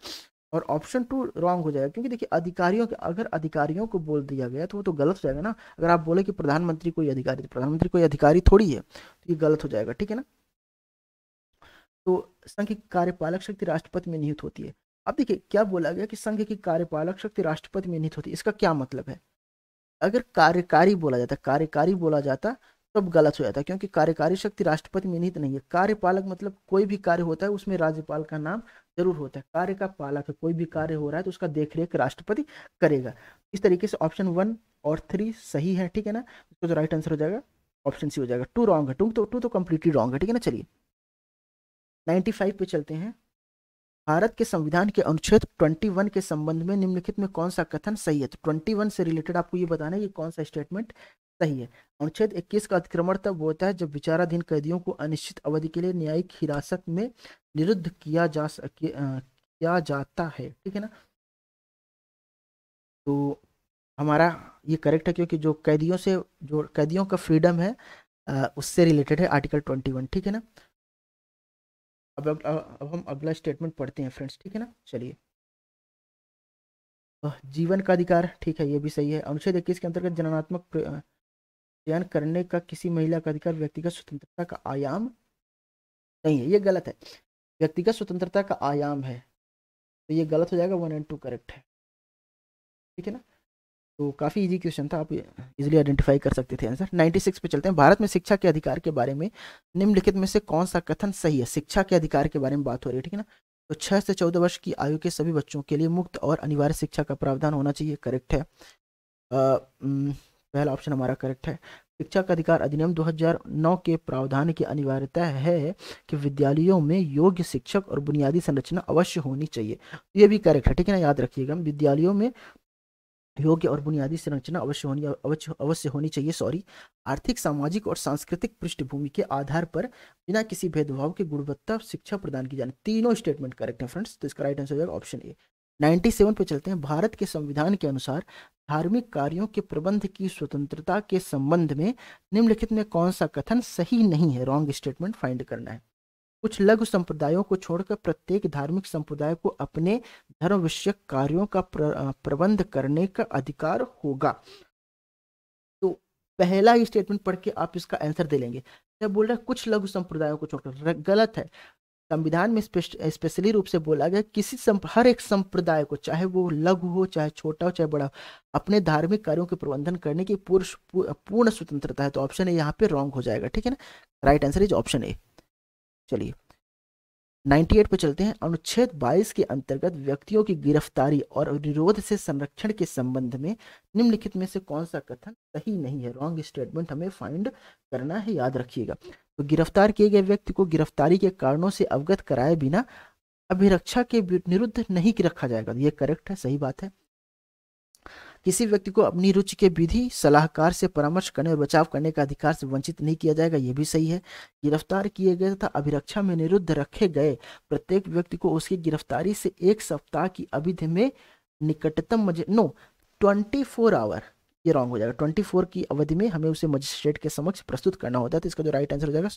और ऑप्शन टू रॉन्ग हो जाएगा क्योंकि देखिए अधिकारियों के अगर अधिकारियों को बोल दिया गया तो वो तो गलत हो जाएगा ना अगर आप बोले कि प्रधानमंत्री कोई अधिकारी तो प्रधानमंत्री कोई अधिकारी थोड़ी है तो ये गलत हो जाएगा ठीक है ना तो संघ की कार्यपालक शक्ति राष्ट्रपति में निहित होती है अब देखिए क्या बोला गया कि संघ की कार्यपालक शक्ति राष्ट्रपति में निहित होती है इसका क्या मतलब है अगर कार्यकारी बोला जाता कार्यकारी बोला जाता तब गलत हो जाता है क्योंकि कार्यकारी शक्ति राष्ट्रपति में निहित नहीं है कार्यपालक मतलब कोई भी कार्य होता है उसमें राज्यपाल का नाम जरूर होता है कार्य का पालक है कोई भी कार्य हो रहा है तो उसका देखरेख राष्ट्रपति करेगा इस तरीके से ऑप्शन वन और थ्री सही है ठीक है ना उसको जो राइट आंसर हो जाएगा ऑप्शन सी हो जाएगा टू रॉन्ग है टू तो टू तो कम्प्लीटली रॉन्ग है ठीक है ना चलिए नाइन्टी फाइव पे चलते हैं भारत के संविधान के अनुच्छेद 21 के संबंध में निम्नलिखित में कौन सा कथन सही है तो 21 से रिलेटेड आपको ये बताना है कि कौन सा स्टेटमेंट सही है अनुच्छेद 21 का अतिक्रमण तब होता है जब विचाराधीन कैदियों को अनिश्चित अवधि के लिए न्यायिक हिरासत में निरुद्ध किया जा सके किया जाता है ठीक है ना तो हमारा ये करेक्ट है क्योंकि जो कैदियों से जो कैदियों का फ्रीडम है उससे रिलेटेड है आर्टिकल 21 ठीक है ना अब अब, अब हम अगला स्टेटमेंट पढ़ते हैं फ्रेंड्स ठीक है ना चलिए जीवन का अधिकार ठीक है ये भी सही है अनुच्छेद इक्कीस के अंतर्गत जननात्मक चयन करने का किसी महिला का अधिकार व्यक्तिगत स्वतंत्रता का आयाम नहीं है ये गलत है व्यक्तिगत स्वतंत्रता का आयाम है तो ये गलत हो जाएगा वन एंड टू करेक्ट है ठीक है ना तो काफ़ी इजी क्वेश्चन था आप इजीली आइडेंटिफाई कर सकते थे आंसर 96 पे चलते हैं भारत में शिक्षा के अधिकार के बारे में निम्नलिखित में से कौन सा कथन सही है शिक्षा के अधिकार के बारे में बात हो रही है ठीक है ना तो छः से चौदह वर्ष की आयु के सभी बच्चों के लिए मुक्त और अनिवार्य शिक्षा का प्रावधान होना चाहिए करेक्ट है आ, पहला ऑप्शन हमारा करेक्ट है शिक्षा का अधिकार अधिनियम 2009 के प्रावधान की अनिवार्यता है कि विद्यालयों में योग्य शिक्षक और बुनियादी संरचना अवश्य होनी चाहिए ये भी करेक्ट है ठीक है ना याद रखिएगा विद्यालयों में योग्य और बुनियादी संरचना अवश्य होनी अवश्य अवश्य होनी चाहिए सॉरी आर्थिक सामाजिक और सांस्कृतिक पृष्ठभूमि के आधार पर बिना किसी भेदभाव के गुणवत्ता शिक्षा प्रदान की जाने तीनों स्टेटमेंट करेक्ट है फ्रेंड्स तो इसका राइट आंसर हो जाएगा ऑप्शन ए 97 पे चलते हैं भारत के संविधान के अनुसार धार्मिक कार्यों के प्रबंध की स्वतंत्रता के संबंध में निम्नलिखित में कौन सा कथन सही नहीं है रॉन्ग स्टेटमेंट फाइंड करना है कुछ लघु संप्रदायों को छोड़कर प्रत्येक धार्मिक संप्रदाय को अपने धर्म विषय कार्यों का प्र, प्रबंध करने का अधिकार होगा तो पहला ही स्टेटमेंट पढ़ के आप इसका आंसर दे लेंगे जब बोल रहा है कुछ लघु संप्रदायों को छोड़कर गलत है संविधान में स्पेशली रूप से बोला गया किसी हर एक संप्रदाय को चाहे वो लघु हो चाहे छोटा हो चाहे बड़ा हो अपने धार्मिक कार्यों के प्रबंधन करने की पूर्ण स्वतंत्रता है तो ऑप्शन ए यहाँ पे रॉन्ग हो जाएगा ठीक है ना right answer is option A चलिए 98 पर चलते हैं अनुच्छेद 22 के अंतर्गत व्यक्तियों की गिरफ्तारी और निरोध से संरक्षण के संबंध में निम्नलिखित में से कौन सा कथन सही नहीं है रॉन्ग स्टेटमेंट हमें फाइंड करना है याद रखिएगा तो गिरफ्तार किए गए व्यक्ति को गिरफ्तारी के कारणों से अवगत कराए बिना अभिरक्षा के निरुद्ध नहीं रखा जाएगा ये करेक्ट है सही बात है किसी व्यक्ति को अपनी रुचि के विधि सलाहकार से परामर्श करने और बचाव करने का अधिकार से वंचित नहीं किया जाएगा यह भी सही है गिरफ्तार किए गए तथा अभिरक्षा में निरुद्ध रखे गए प्रत्येक व्यक्ति को उसकी गिरफ्तारी से एक सप्ताह की अविधि में निकटतम नो ट्वेंटी फोर आवर ये रॉन्ग हो जाएगा ट्वेंटी फोर की अवधि में हमें उसे मजिस्ट्रेट के समक्ष प्रस्तुत करना होता है तो इसका जो राइट आंसर हो जाएगा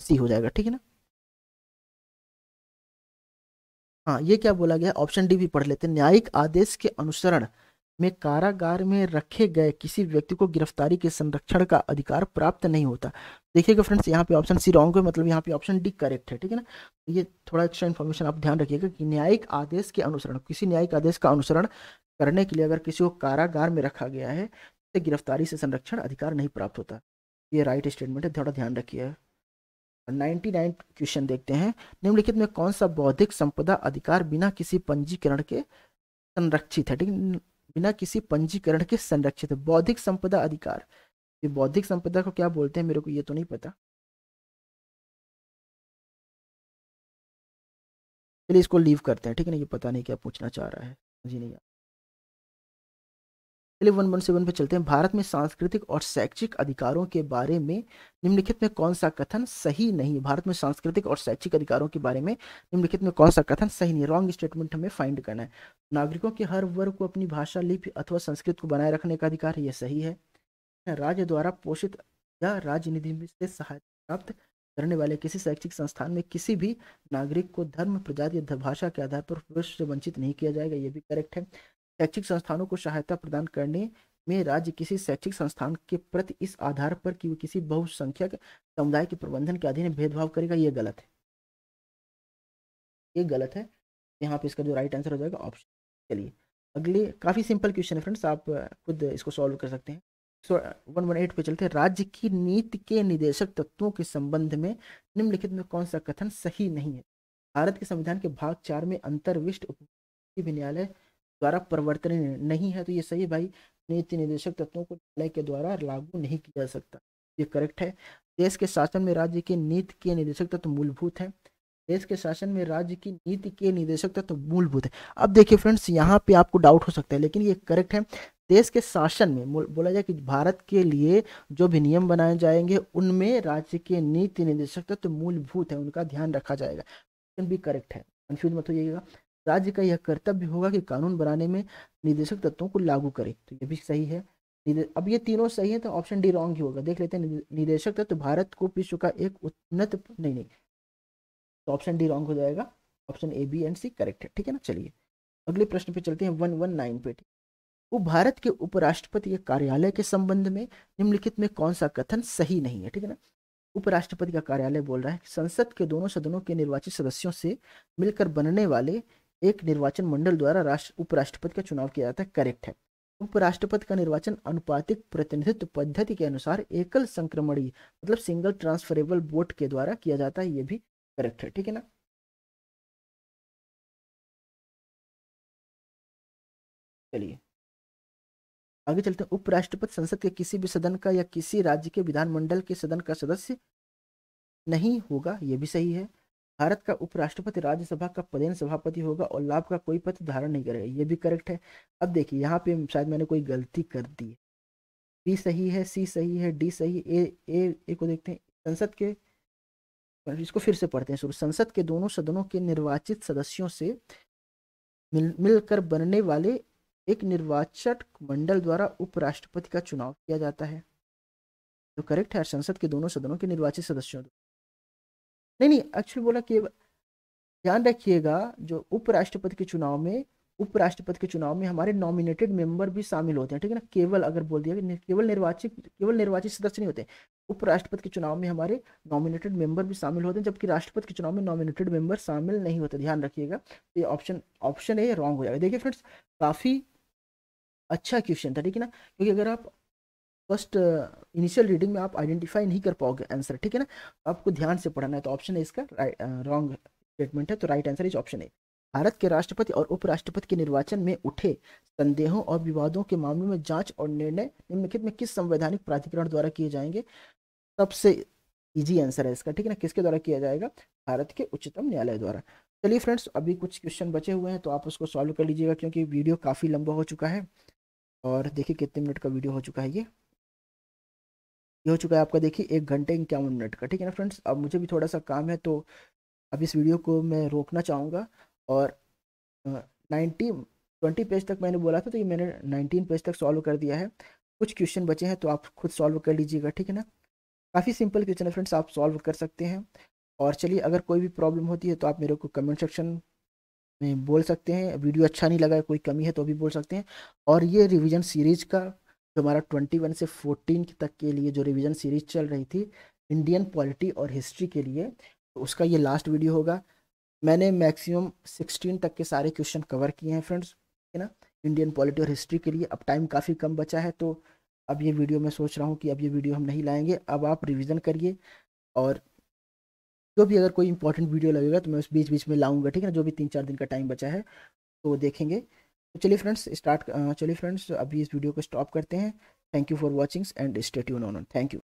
सी हो जाएगा ठीक है ना हाँ ये क्या बोला गया ऑप्शन डी भी पढ़ लेते हैं न्यायिक आदेश के अनुसरण में कारागार में रखे गए किसी व्यक्ति को गिरफ्तारी के संरक्षण का अधिकार प्राप्त नहीं होता देखिएगा फ्रेंड्स यहाँ पे ऑप्शन सी रॉन्ग है मतलब यहाँ पे ऑप्शन डी करेक्ट है ठीक है ना ये थोड़ा एक्स्ट्रा इन्फॉर्मेशन आप ध्यान रखिएगा कि न्यायिक आदेश के अनुसरण किसी न्यायिक आदेश का अनुसरण करने के लिए अगर किसी को कारागार में रखा गया है तो गिरफ्तारी से संरक्षण अधिकार नहीं प्राप्त होता ये राइट स्टेटमेंट है थोड़ा ध्यान रखिए नाइन्टी नाइन क्वेश्चन देखते हैं निम्नलिखित में कौन सा बौद्धिक संपदा अधिकार बिना किसी पंजीकरण के संरक्षित है ठीक बिना किसी पंजीकरण के संरक्षित है बौद्धिक संपदा अधिकार ये बौद्धिक संपदा को क्या बोलते हैं मेरे को ये तो नहीं पता चलिए इसको लीव करते हैं ठीक है ना ये पता नहीं क्या पूछना चाह रहा है जी नहीं चलिए वन वन सेवन पर चलते हैं भारत में सांस्कृतिक और शैक्षिक अधिकारों के बारे में निम्नलिखित में कौन सा कथन सही नहीं है भारत में सांस्कृतिक और शैक्षिक अधिकारों के बारे में निम्नलिखित में कौन सा कथन सही नहीं रॉन्ग स्टेटमेंट हमें फाइंड करना है नागरिकों के हर वर्ग को अपनी भाषा लिपि अथवा संस्कृत को बनाए रखने का अधिकार है यह सही है राज्य द्वारा पोषित या राज्य निधि से सहायता प्राप्त करने वाले किसी शैक्षिक संस्थान में किसी भी नागरिक को धर्म प्रजाति या भाषा के आधार पर प्रवेश से वंचित नहीं किया जाएगा यह भी करेक्ट है शैक्षिक संस्थानों को सहायता प्रदान करने में राज्य किसी शैक्षिक संस्थान के प्रति इस आधार पर कि वो किसी बहुसंख्यक समुदाय के प्रबंधन के अधीन भेदभाव करेगा ये गलत है ये गलत है यहाँ पे इसका जो राइट आंसर हो जाएगा ऑप्शन चलिए अगले काफ़ी सिंपल क्वेश्चन है फ्रेंड्स आप खुद इसको सॉल्व कर सकते हैं सो वन वन एट पे चलते हैं राज्य की नीति के निदेशक तत्वों के संबंध में निम्नलिखित में कौन सा कथन सही नहीं है भारत के संविधान के भाग चार में अंतर्विष्ट उप न्यायालय द्वारा परिवर्तन नहीं है तो ये सही भाई नीति निर्देशक तत्वों को न्यायालय के द्वारा लागू नहीं किया जा सकता ये करेक्ट है देश के शासन में राज्य के नीति के निर्देशक तत्व मूलभूत है देश के शासन में राज्य की नीति के निर्देशक तत्व मूलभूत है अब देखिए फ्रेंड्स यहाँ पे आपको डाउट हो सकता है लेकिन ये करेक्ट है देश के शासन में बोला जाए कि भारत के लिए जो भी नियम बनाए जाएंगे उनमें राज्य के नीति निर्देशक तत्व मूलभूत है उनका ध्यान रखा जाएगा भी करेक्ट है कन्फ्यूज मत होइएगा राज्य का यह कर्तव्य होगा कि कानून बनाने में निदेशक तत्वों को लागू करे तो ये भी सही है अब ये तीनों सही है तो ऑप्शन डी रॉन्ग ही होगा देख लेते हैं निदेशक तत्व तो भारत को विश्व का एक उन्नत नहीं नहीं तो ऑप्शन डी रॉन्ग हो जाएगा option A B and C correct है ठीक है ना चलिए अगले प्रश्न पे चलते हैं वन वन नाइन पे वो भारत के उपराष्ट्रपति के कार्यालय के संबंध में निम्नलिखित में कौन सा कथन सही नहीं है ठीक है ना उपराष्ट्रपति का कार्यालय बोल रहा है संसद के दोनों सदनों के निर्वाचित सदस्यों से मिलकर बनने वाले एक निर्वाचन मंडल द्वारा राष्ट्र उपराष्ट्रपति का चुनाव किया जाता है करेक्ट है उपराष्ट्रपति का निर्वाचन अनुपातिक प्रतिनिधित्व पद्धति के अनुसार एकल संक्रमणीय मतलब सिंगल ट्रांसफरेबल वोट के द्वारा किया जाता है ये भी करेक्ट है ठीक है ना चलिए आगे चलते हैं उपराष्ट्रपति संसद के किसी भी सदन का या किसी राज्य के विधानमंडल के सदन का सदस्य नहीं होगा ये भी सही है भारत का उपराष्ट्रपति राज्यसभा का पदेन सभापति होगा और लाभ का कोई पद धारण नहीं करेगा ये भी करेक्ट है अब देखिए यहाँ पे शायद मैंने कोई गलती कर दी है बी सही है सी सही है डी सही ए ए ए को देखते हैं संसद के इसको फिर से पढ़ते हैं शुरू संसद के दोनों सदनों के निर्वाचित सदस्यों से मिल मिलकर बनने वाले एक निर्वाचक मंडल द्वारा उपराष्ट्रपति का चुनाव किया जाता है तो करेक्ट है संसद के दोनों सदनों के निर्वाचित सदस्यों नहीं नहीं एक्चुअली बोला कि ध्यान रखिएगा जो उपराष्ट्रपति के चुनाव में उपराष्ट्रपति के चुनाव में हमारे नॉमिनेटेड मेंबर भी शामिल होते हैं ठीक है ना केवल अगर बोल दिया कि केवल निर्वाचित केवल निर्वाचित सदस्य नहीं होते उपराष्ट्रपति के चुनाव में हमारे नॉमिनेटेड मेंबर भी शामिल होते हैं जबकि राष्ट्रपति के चुनाव में नॉमिनेटेड मेंबर शामिल नहीं होते ध्यान रखिएगा तो ये ऑप्शन ऑप्शन है रॉन्ग हो जाएगा देखिए फ्रेंड्स काफ़ी अच्छा क्वेश्चन था ठीक है ना क्योंकि अगर आप फर्स्ट इनिशियल uh, रीडिंग में आप आइडेंटिफाई नहीं कर पाओगे आंसर ठीक है ना आपको ध्यान से पढ़ना है तो ऑप्शन है इसका रॉन्ग स्टेटमेंट uh, है तो राइट आंसर इज ऑप्शन है भारत के राष्ट्रपति और उपराष्ट्रपति के निर्वाचन में उठे संदेहों और विवादों के मामलों में जांच और निर्णय निम्नलिखित में किस संवैधानिक प्राधिकरण द्वारा किए जाएंगे सबसे इजी आंसर है इसका ठीक है ना किसके द्वारा किया जाएगा भारत के उच्चतम न्यायालय द्वारा चलिए फ्रेंड्स अभी कुछ क्वेश्चन बचे हुए हैं तो आप उसको सॉल्व कर लीजिएगा क्योंकि वीडियो काफ़ी लंबा हो चुका है और देखिए कितने मिनट का वीडियो हो चुका है ये ये हो चुका है आपका देखिए एक घंटे इक्यावन मिनट का ठीक है ना फ्रेंड्स अब मुझे भी थोड़ा सा काम है तो अब इस वीडियो को मैं रोकना चाहूँगा और नाइन्टी ट्वेंटी पेज तक मैंने बोला था तो ये मैंने नाइनटीन पेज तक सॉल्व कर दिया है कुछ क्वेश्चन बचे हैं तो आप खुद सॉल्व कर लीजिएगा ठीक है ना काफ़ी सिंपल क्वेश्चन है फ्रेंड्स आप सॉल्व कर सकते हैं और चलिए अगर कोई भी प्रॉब्लम होती है तो आप मेरे को कमेंट सेक्शन में बोल सकते हैं वीडियो अच्छा नहीं लगा कोई कमी है तो भी बोल सकते हैं और ये रिवीजन सीरीज का जो हमारा 21 से 14 तक के लिए जो रिवीजन सीरीज चल रही थी इंडियन पॉलिटी और हिस्ट्री के लिए तो उसका ये लास्ट वीडियो होगा मैंने मैक्सिमम 16 तक के सारे क्वेश्चन कवर किए हैं फ्रेंड्स है ना इंडियन पॉलिटी और हिस्ट्री के लिए अब टाइम काफ़ी कम बचा है तो अब ये वीडियो मैं सोच रहा हूँ कि अब ये वीडियो हम नहीं लाएंगे अब आप रिविज़न करिए और जो भी अगर कोई इंपॉर्टेंट वीडियो लगेगा तो मैं उस बीच बीच में लाऊंगा ठीक है ना जो भी तीन चार दिन का टाइम बचा है तो देखेंगे तो चलिए फ्रेंड्स स्टार्ट चलिए फ्रेंड्स अभी इस वीडियो को स्टॉप करते हैं thank you for watchings and stay no no thank you